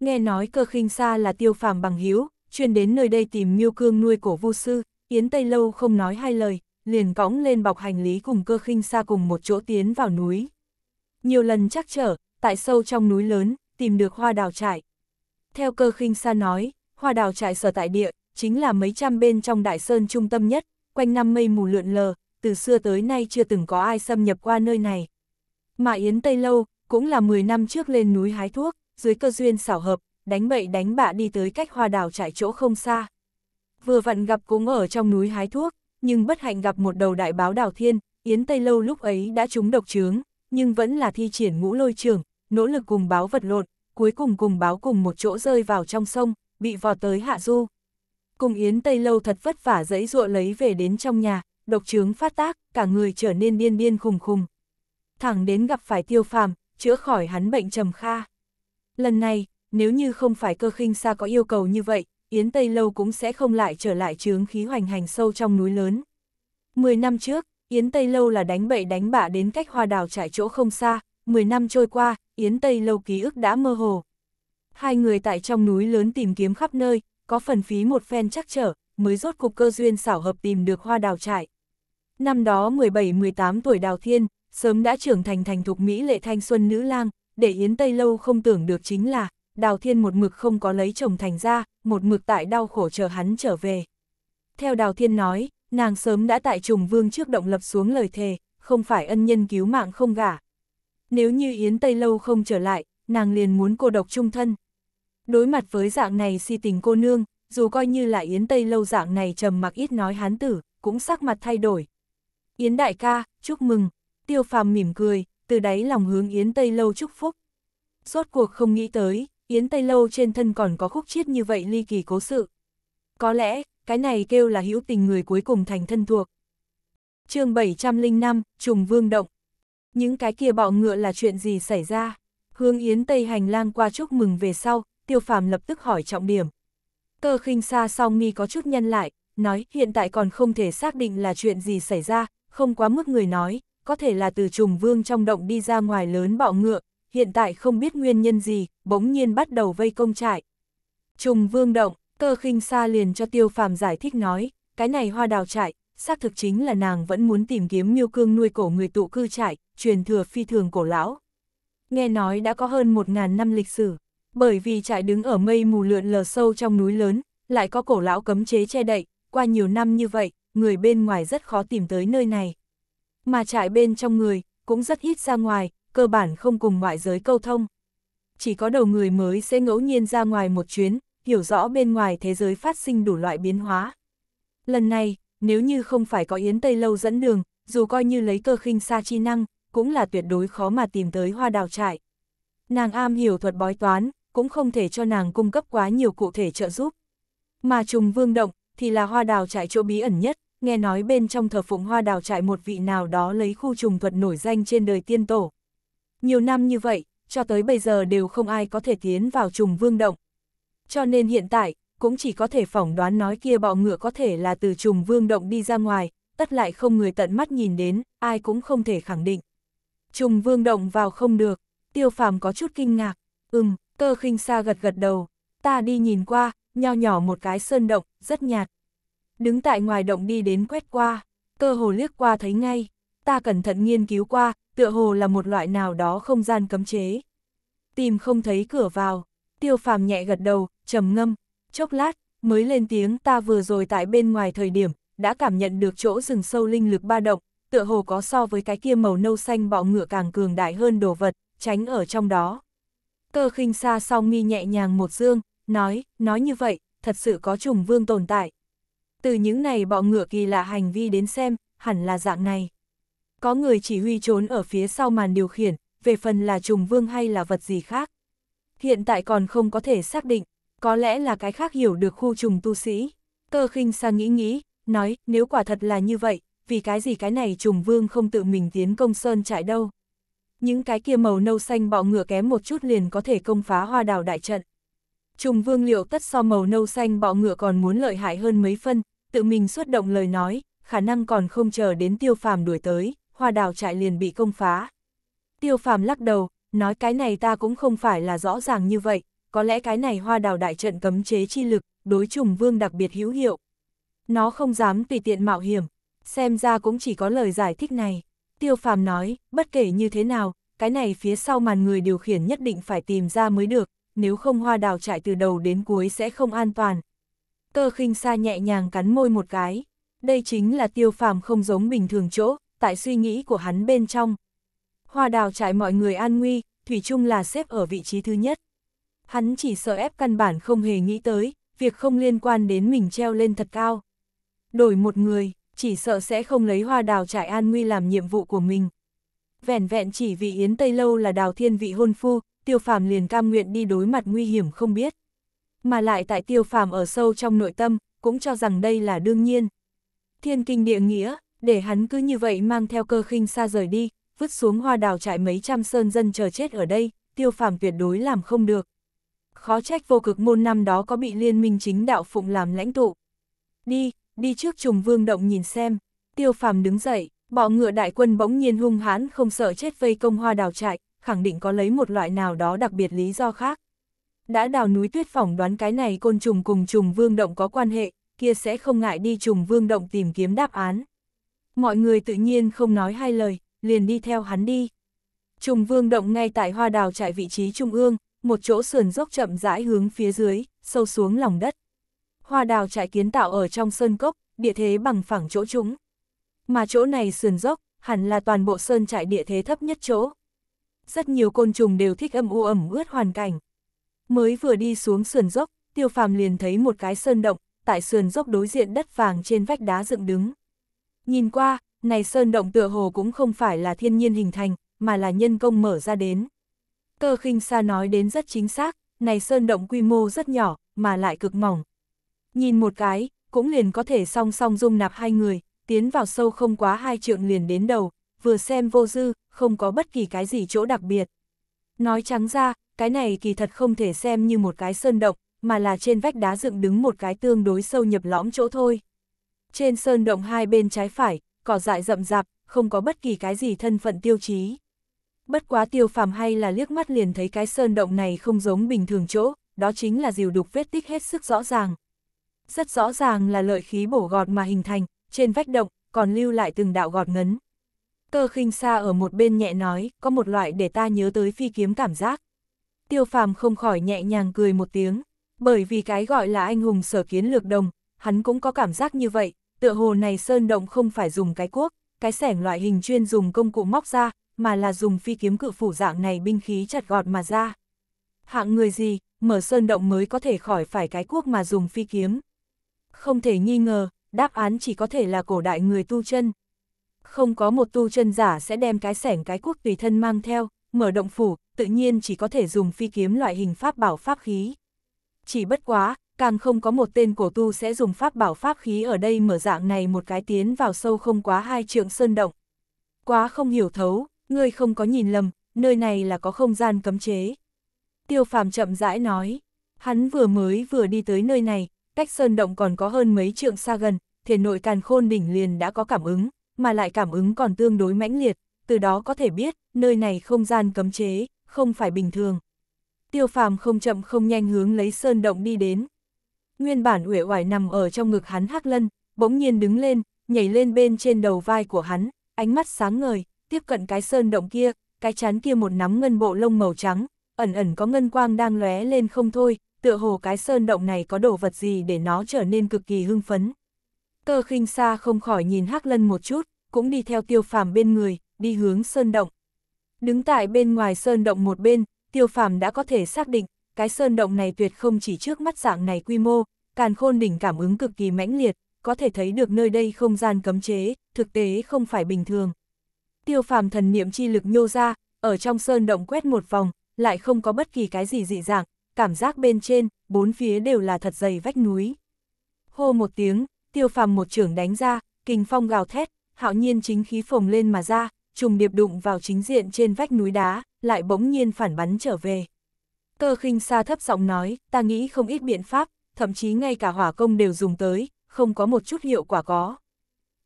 Nghe nói cơ khinh xa là tiêu phàm bằng hiếu, chuyên đến nơi đây tìm miêu cương nuôi cổ vu sư, Yến Tây Lâu không nói hai lời, liền cõng lên bọc hành lý cùng cơ khinh xa cùng một chỗ tiến vào núi. Nhiều lần chắc trở, tại sâu trong núi lớn, tìm được hoa đào trại. Theo cơ khinh xa nói, hoa đào trại sở tại địa, chính là mấy trăm bên trong đại sơn trung tâm nhất, quanh năm mây mù lượn lờ, từ xưa tới nay chưa từng có ai xâm nhập qua nơi này. Mà Yến Tây Lâu, cũng là 10 năm trước lên núi hái thuốc, dưới cơ duyên xảo hợp, đánh bậy đánh bạ đi tới cách hoa đào trải chỗ không xa. Vừa vặn gặp cũng ở trong núi hái thuốc, nhưng bất hạnh gặp một đầu đại báo đào thiên, Yến Tây Lâu lúc ấy đã trúng độc trướng, nhưng vẫn là thi triển ngũ lôi trường, nỗ lực cùng báo vật lộn, cuối cùng cùng báo cùng một chỗ rơi vào trong sông, bị vò tới hạ du. Cùng Yến Tây Lâu thật vất vả dẫy dụa lấy về đến trong nhà, độc trướng phát tác, cả người trở nên điên điên khùng khùng. Thẳng đến gặp phải tiêu phàm, chữa khỏi hắn bệnh trầm kha. Lần này, nếu như không phải cơ khinh xa có yêu cầu như vậy, Yến Tây Lâu cũng sẽ không lại trở lại chướng khí hoành hành sâu trong núi lớn. Mười năm trước, Yến Tây Lâu là đánh bậy đánh bạ đến cách hoa đào trải chỗ không xa, mười năm trôi qua, Yến Tây Lâu ký ức đã mơ hồ. Hai người tại trong núi lớn tìm kiếm khắp nơi, có phần phí một phen chắc trở, mới rốt cục cơ duyên xảo hợp tìm được hoa đào trải. Năm đó 17-18 tuổi Đào Thiên, sớm đã trưởng thành thành thục Mỹ lệ thanh xuân nữ lang, để Yến Tây Lâu không tưởng được chính là, Đào Thiên một mực không có lấy chồng thành ra, một mực tại đau khổ chờ hắn trở về. Theo Đào Thiên nói, nàng sớm đã tại trùng vương trước động lập xuống lời thề, không phải ân nhân cứu mạng không gả. Nếu như Yến Tây Lâu không trở lại, nàng liền muốn cô độc trung thân. Đối mặt với dạng này si tình cô nương, dù coi như là Yến Tây Lâu dạng này trầm mặc ít nói hán tử, cũng sắc mặt thay đổi. Yến đại ca, chúc mừng, tiêu phàm mỉm cười, từ đáy lòng hướng Yến Tây Lâu chúc phúc. Rốt cuộc không nghĩ tới, Yến Tây Lâu trên thân còn có khúc chiết như vậy ly kỳ cố sự. Có lẽ, cái này kêu là hữu tình người cuối cùng thành thân thuộc. chương 705, Trùng Vương Động. Những cái kia bọ ngựa là chuyện gì xảy ra? Hướng Yến Tây hành lang qua chúc mừng về sau, tiêu phàm lập tức hỏi trọng điểm. Cơ khinh xa song mi có chút nhân lại, nói hiện tại còn không thể xác định là chuyện gì xảy ra, không quá mức người nói, có thể là từ trùng vương trong động đi ra ngoài lớn bọ ngựa, hiện tại không biết nguyên nhân gì, bỗng nhiên bắt đầu vây công trại. Trùng vương động, cơ khinh xa liền cho tiêu phàm giải thích nói, cái này hoa đào trại, xác thực chính là nàng vẫn muốn tìm kiếm miêu cương nuôi cổ người tụ cư trại, truyền thừa phi thường cổ lão. Nghe nói đã có hơn 1.000 năm lịch sử, bởi vì trại đứng ở mây mù lượn lờ sâu trong núi lớn, lại có cổ lão cấm chế che đậy, qua nhiều năm như vậy, người bên ngoài rất khó tìm tới nơi này mà trại bên trong người cũng rất ít ra ngoài, cơ bản không cùng ngoại giới câu thông. Chỉ có đầu người mới sẽ ngẫu nhiên ra ngoài một chuyến, hiểu rõ bên ngoài thế giới phát sinh đủ loại biến hóa. Lần này, nếu như không phải có Yến Tây Lâu dẫn đường, dù coi như lấy cơ khinh xa chi năng, cũng là tuyệt đối khó mà tìm tới hoa đào trại. Nàng am hiểu thuật bói toán, cũng không thể cho nàng cung cấp quá nhiều cụ thể trợ giúp. Mà trùng vương động, thì là hoa đào trại chỗ bí ẩn nhất, nghe nói bên trong thờ phụng hoa đào trại một vị nào đó lấy khu trùng thuật nổi danh trên đời tiên tổ. Nhiều năm như vậy, cho tới bây giờ đều không ai có thể tiến vào trùng vương động. Cho nên hiện tại, cũng chỉ có thể phỏng đoán nói kia bọ ngựa có thể là từ trùng vương động đi ra ngoài, tất lại không người tận mắt nhìn đến, ai cũng không thể khẳng định. Trùng vương động vào không được, tiêu phàm có chút kinh ngạc, ừm, cơ khinh xa gật gật đầu, ta đi nhìn qua, nho nhỏ một cái sơn động, rất nhạt đứng tại ngoài động đi đến quét qua, cơ hồ liếc qua thấy ngay, ta cẩn thận nghiên cứu qua, tựa hồ là một loại nào đó không gian cấm chế. Tìm không thấy cửa vào, tiêu phàm nhẹ gật đầu, trầm ngâm, chốc lát, mới lên tiếng ta vừa rồi tại bên ngoài thời điểm, đã cảm nhận được chỗ rừng sâu linh lực ba động, tựa hồ có so với cái kia màu nâu xanh bọ ngựa càng cường đại hơn đồ vật, tránh ở trong đó. Cơ khinh xa song mi nhẹ nhàng một dương, nói, nói như vậy, thật sự có trùng vương tồn tại, từ những này bọ ngựa kỳ lạ hành vi đến xem, hẳn là dạng này. Có người chỉ huy trốn ở phía sau màn điều khiển, về phần là trùng vương hay là vật gì khác. Hiện tại còn không có thể xác định, có lẽ là cái khác hiểu được khu trùng tu sĩ. Cơ khinh sang nghĩ nghĩ, nói nếu quả thật là như vậy, vì cái gì cái này trùng vương không tự mình tiến công sơn trại đâu. Những cái kia màu nâu xanh bọ ngựa kém một chút liền có thể công phá hoa đào đại trận. Trùng vương liệu tất so màu nâu xanh bọ ngựa còn muốn lợi hại hơn mấy phân, tự mình xuất động lời nói, khả năng còn không chờ đến tiêu phàm đuổi tới, hoa đào trại liền bị công phá. Tiêu phàm lắc đầu, nói cái này ta cũng không phải là rõ ràng như vậy, có lẽ cái này hoa đào đại trận cấm chế chi lực, đối trùng vương đặc biệt hữu hiệu. Nó không dám tùy tiện mạo hiểm, xem ra cũng chỉ có lời giải thích này. Tiêu phàm nói, bất kể như thế nào, cái này phía sau màn người điều khiển nhất định phải tìm ra mới được, nếu không hoa đào trại từ đầu đến cuối sẽ không an toàn, Cơ khinh xa nhẹ nhàng cắn môi một cái. Đây chính là tiêu phàm không giống bình thường chỗ, tại suy nghĩ của hắn bên trong. Hoa đào trại mọi người an nguy, Thủy chung là xếp ở vị trí thứ nhất. Hắn chỉ sợ ép căn bản không hề nghĩ tới, việc không liên quan đến mình treo lên thật cao. Đổi một người, chỉ sợ sẽ không lấy hoa đào trại an nguy làm nhiệm vụ của mình. Vẹn vẹn chỉ vì Yến Tây Lâu là đào thiên vị hôn phu, tiêu phàm liền cam nguyện đi đối mặt nguy hiểm không biết mà lại tại tiêu phàm ở sâu trong nội tâm, cũng cho rằng đây là đương nhiên. Thiên kinh địa nghĩa, để hắn cứ như vậy mang theo cơ khinh xa rời đi, vứt xuống hoa đào trại mấy trăm sơn dân chờ chết ở đây, tiêu phàm tuyệt đối làm không được. Khó trách vô cực môn năm đó có bị liên minh chính đạo phụng làm lãnh tụ. Đi, đi trước trùng vương động nhìn xem, tiêu phàm đứng dậy, bọ ngựa đại quân bỗng nhiên hung hãn không sợ chết vây công hoa đào trại, khẳng định có lấy một loại nào đó đặc biệt lý do khác. Đã đào núi tuyết phỏng đoán cái này côn trùng cùng trùng vương động có quan hệ, kia sẽ không ngại đi trùng vương động tìm kiếm đáp án. Mọi người tự nhiên không nói hai lời, liền đi theo hắn đi. Trùng vương động ngay tại hoa đào trại vị trí trung ương, một chỗ sườn dốc chậm rãi hướng phía dưới, sâu xuống lòng đất. Hoa đào trại kiến tạo ở trong sơn cốc, địa thế bằng phẳng chỗ chúng. Mà chỗ này sườn dốc, hẳn là toàn bộ sơn trại địa thế thấp nhất chỗ. Rất nhiều côn trùng đều thích âm u ẩm ướt hoàn cảnh, Mới vừa đi xuống sườn dốc, tiêu phàm liền thấy một cái sơn động, tại sườn dốc đối diện đất vàng trên vách đá dựng đứng. Nhìn qua, này sơn động tựa hồ cũng không phải là thiên nhiên hình thành, mà là nhân công mở ra đến. Cơ khinh xa nói đến rất chính xác, này sơn động quy mô rất nhỏ, mà lại cực mỏng. Nhìn một cái, cũng liền có thể song song dung nạp hai người, tiến vào sâu không quá hai trượng liền đến đầu, vừa xem vô dư, không có bất kỳ cái gì chỗ đặc biệt. Nói trắng ra, cái này kỳ thật không thể xem như một cái sơn động, mà là trên vách đá dựng đứng một cái tương đối sâu nhập lõm chỗ thôi. Trên sơn động hai bên trái phải, cỏ dại rậm rạp, không có bất kỳ cái gì thân phận tiêu chí. Bất quá tiêu phàm hay là liếc mắt liền thấy cái sơn động này không giống bình thường chỗ, đó chính là diều đục vết tích hết sức rõ ràng. Rất rõ ràng là lợi khí bổ gọt mà hình thành, trên vách động, còn lưu lại từng đạo gọt ngấn. Cơ khinh xa ở một bên nhẹ nói, có một loại để ta nhớ tới phi kiếm cảm giác. Tiêu phàm không khỏi nhẹ nhàng cười một tiếng, bởi vì cái gọi là anh hùng sở kiến lược đồng, hắn cũng có cảm giác như vậy, tựa hồ này sơn động không phải dùng cái cuốc, cái sẻng loại hình chuyên dùng công cụ móc ra, mà là dùng phi kiếm cự phủ dạng này binh khí chặt gọt mà ra. Hạng người gì, mở sơn động mới có thể khỏi phải cái cuốc mà dùng phi kiếm. Không thể nghi ngờ, đáp án chỉ có thể là cổ đại người tu chân, không có một tu chân giả sẽ đem cái sẻng cái quốc tùy thân mang theo, mở động phủ, tự nhiên chỉ có thể dùng phi kiếm loại hình pháp bảo pháp khí. Chỉ bất quá, càng không có một tên cổ tu sẽ dùng pháp bảo pháp khí ở đây mở dạng này một cái tiến vào sâu không quá hai trượng sơn động. Quá không hiểu thấu, ngươi không có nhìn lầm, nơi này là có không gian cấm chế. Tiêu phàm chậm rãi nói, hắn vừa mới vừa đi tới nơi này, cách sơn động còn có hơn mấy trượng xa gần, thể nội càn khôn đỉnh liền đã có cảm ứng, mà lại cảm ứng còn tương đối mãnh liệt, từ đó có thể biết, nơi này không gian cấm chế, không phải bình thường. Tiêu phàm không chậm không nhanh hướng lấy sơn động đi đến. Nguyên bản uể oải nằm ở trong ngực hắn hắc lân, bỗng nhiên đứng lên, nhảy lên bên trên đầu vai của hắn, ánh mắt sáng ngời, tiếp cận cái sơn động kia, cái chán kia một nắm ngân bộ lông màu trắng, ẩn ẩn có ngân quang đang lóe lên không thôi, tựa hồ cái sơn động này có đồ vật gì để nó trở nên cực kỳ hưng phấn. Cơ khinh xa không khỏi nhìn Hắc Lân một chút, cũng đi theo tiêu phàm bên người, đi hướng sơn động. Đứng tại bên ngoài sơn động một bên, tiêu phàm đã có thể xác định, cái sơn động này tuyệt không chỉ trước mắt dạng này quy mô, càn khôn đỉnh cảm ứng cực kỳ mãnh liệt, có thể thấy được nơi đây không gian cấm chế, thực tế không phải bình thường. Tiêu phàm thần niệm chi lực nhô ra, ở trong sơn động quét một vòng, lại không có bất kỳ cái gì dị dạng, cảm giác bên trên, bốn phía đều là thật dày vách núi. Hô một tiếng, tiêu phàm một trưởng đánh ra, kinh phong gào thét, hạo nhiên chính khí phồng lên mà ra, trùng điệp đụng vào chính diện trên vách núi đá, lại bỗng nhiên phản bắn trở về. Cơ khinh xa thấp giọng nói, ta nghĩ không ít biện pháp, thậm chí ngay cả hỏa công đều dùng tới, không có một chút hiệu quả có.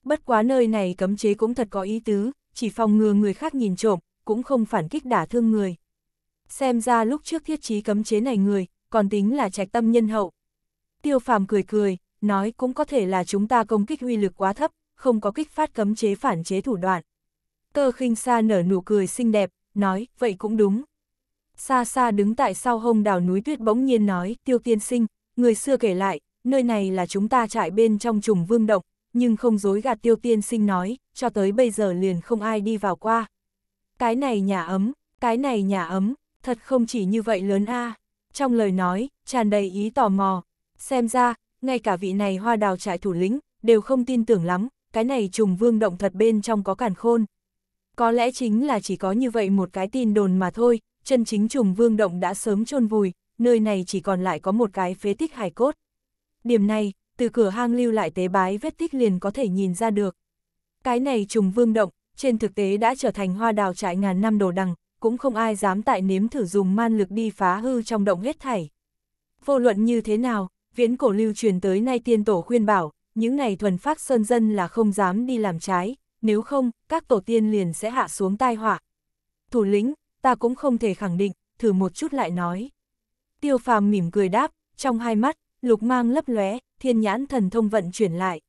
Bất quá nơi này cấm chế cũng thật có ý tứ, chỉ phòng ngừa người khác nhìn trộm, cũng không phản kích đả thương người. Xem ra lúc trước thiết trí cấm chế này người, còn tính là trạch tâm nhân hậu. Tiêu phàm cười cười, nói cũng có thể là chúng ta công kích uy lực quá thấp, không có kích phát cấm chế phản chế thủ đoạn. Cơ khinh xa nở nụ cười xinh đẹp, nói, vậy cũng đúng. Xa xa đứng tại sau hông đảo núi tuyết bỗng nhiên nói, tiêu tiên sinh, người xưa kể lại, nơi này là chúng ta trại bên trong trùng vương động, nhưng không dối gạt tiêu tiên sinh nói, cho tới bây giờ liền không ai đi vào qua. Cái này nhà ấm, cái này nhà ấm, thật không chỉ như vậy lớn a Trong lời nói, tràn đầy ý tò mò, xem ra, ngay cả vị này hoa đào trại thủ lĩnh, đều không tin tưởng lắm, cái này trùng vương động thật bên trong có cản khôn. Có lẽ chính là chỉ có như vậy một cái tin đồn mà thôi, chân chính trùng vương động đã sớm chôn vùi, nơi này chỉ còn lại có một cái phế tích hài cốt. Điểm này, từ cửa hang lưu lại tế bái vết tích liền có thể nhìn ra được. Cái này trùng vương động, trên thực tế đã trở thành hoa đào trại ngàn năm đồ đằng, cũng không ai dám tại nếm thử dùng man lực đi phá hư trong động hết thảy. Vô luận như thế nào, viễn cổ lưu truyền tới nay tiên tổ khuyên bảo, những ngày thuần phát sơn dân là không dám đi làm trái, nếu không, các tổ tiên liền sẽ hạ xuống tai họa. Thủ lĩnh, ta cũng không thể khẳng định, thử một chút lại nói. Tiêu phàm mỉm cười đáp, trong hai mắt, lục mang lấp lóe, thiên nhãn thần thông vận chuyển lại.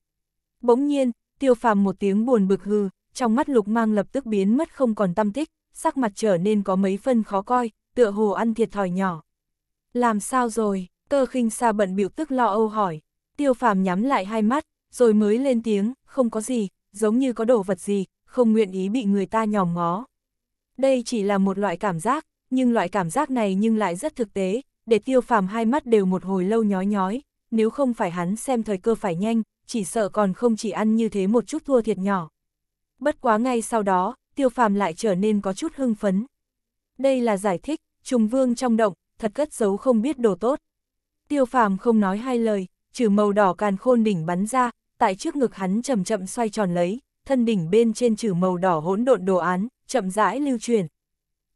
Bỗng nhiên, tiêu phàm một tiếng buồn bực hư, trong mắt lục mang lập tức biến mất không còn tâm tích, sắc mặt trở nên có mấy phân khó coi, tựa hồ ăn thiệt thòi nhỏ. Làm sao rồi? Tơ khinh xa bận biểu tức lo âu hỏi, tiêu phàm nhắm lại hai mắt, rồi mới lên tiếng, không có gì, giống như có đồ vật gì, không nguyện ý bị người ta nhòm ngó. Đây chỉ là một loại cảm giác, nhưng loại cảm giác này nhưng lại rất thực tế, để tiêu phàm hai mắt đều một hồi lâu nhói nhói, nếu không phải hắn xem thời cơ phải nhanh, chỉ sợ còn không chỉ ăn như thế một chút thua thiệt nhỏ. Bất quá ngay sau đó, tiêu phàm lại trở nên có chút hưng phấn. Đây là giải thích, trùng vương trong động, thật cất giấu không biết đồ tốt tiêu phàm không nói hai lời, trừ màu đỏ càn khôn đỉnh bắn ra, tại trước ngực hắn chậm chậm xoay tròn lấy, thân đỉnh bên trên trừ màu đỏ hỗn độn đồ án, chậm rãi lưu truyền.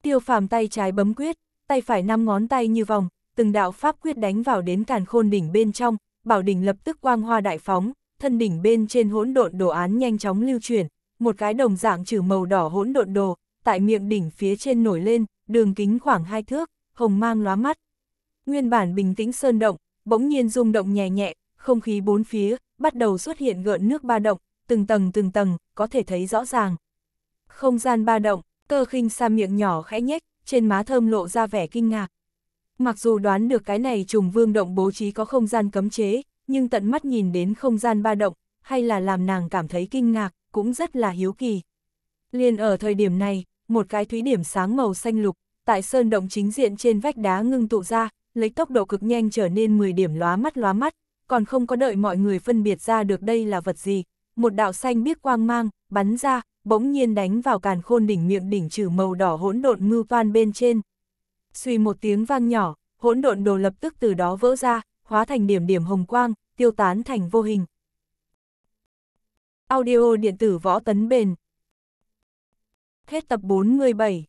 Tiêu phàm tay trái bấm quyết, tay phải năm ngón tay như vòng, từng đạo pháp quyết đánh vào đến càn khôn đỉnh bên trong, bảo đỉnh lập tức quang hoa đại phóng, thân đỉnh bên trên hỗn độn đồ án nhanh chóng lưu truyền, một cái đồng dạng trừ màu đỏ hỗn độn đồ, tại miệng đỉnh phía trên nổi lên, đường kính khoảng hai thước, hồng mang lóa mắt, Nguyên bản bình tĩnh sơn động, bỗng nhiên rung động nhẹ nhẹ, không khí bốn phía, bắt đầu xuất hiện gợn nước ba động, từng tầng từng tầng, có thể thấy rõ ràng. Không gian ba động, cơ khinh xa miệng nhỏ khẽ nhếch, trên má thơm lộ ra vẻ kinh ngạc. Mặc dù đoán được cái này trùng vương động bố trí có không gian cấm chế, nhưng tận mắt nhìn đến không gian ba động, hay là làm nàng cảm thấy kinh ngạc, cũng rất là hiếu kỳ. Liên ở thời điểm này, một cái thúy điểm sáng màu xanh lục, tại sơn động chính diện trên vách đá ngưng tụ ra, lấy tốc độ cực nhanh trở nên 10 điểm lóa mắt lóa mắt, còn không có đợi mọi người phân biệt ra được đây là vật gì, một đạo xanh biếc quang mang, bắn ra, bỗng nhiên đánh vào càn khôn đỉnh miệng đỉnh trừ màu đỏ hỗn độn mưu toan bên trên. Xùy một tiếng vang nhỏ, hỗn độn đồ lập tức từ đó vỡ ra, hóa thành điểm điểm hồng quang, tiêu tán thành vô hình. Audio điện tử võ tấn bền Hết tập 47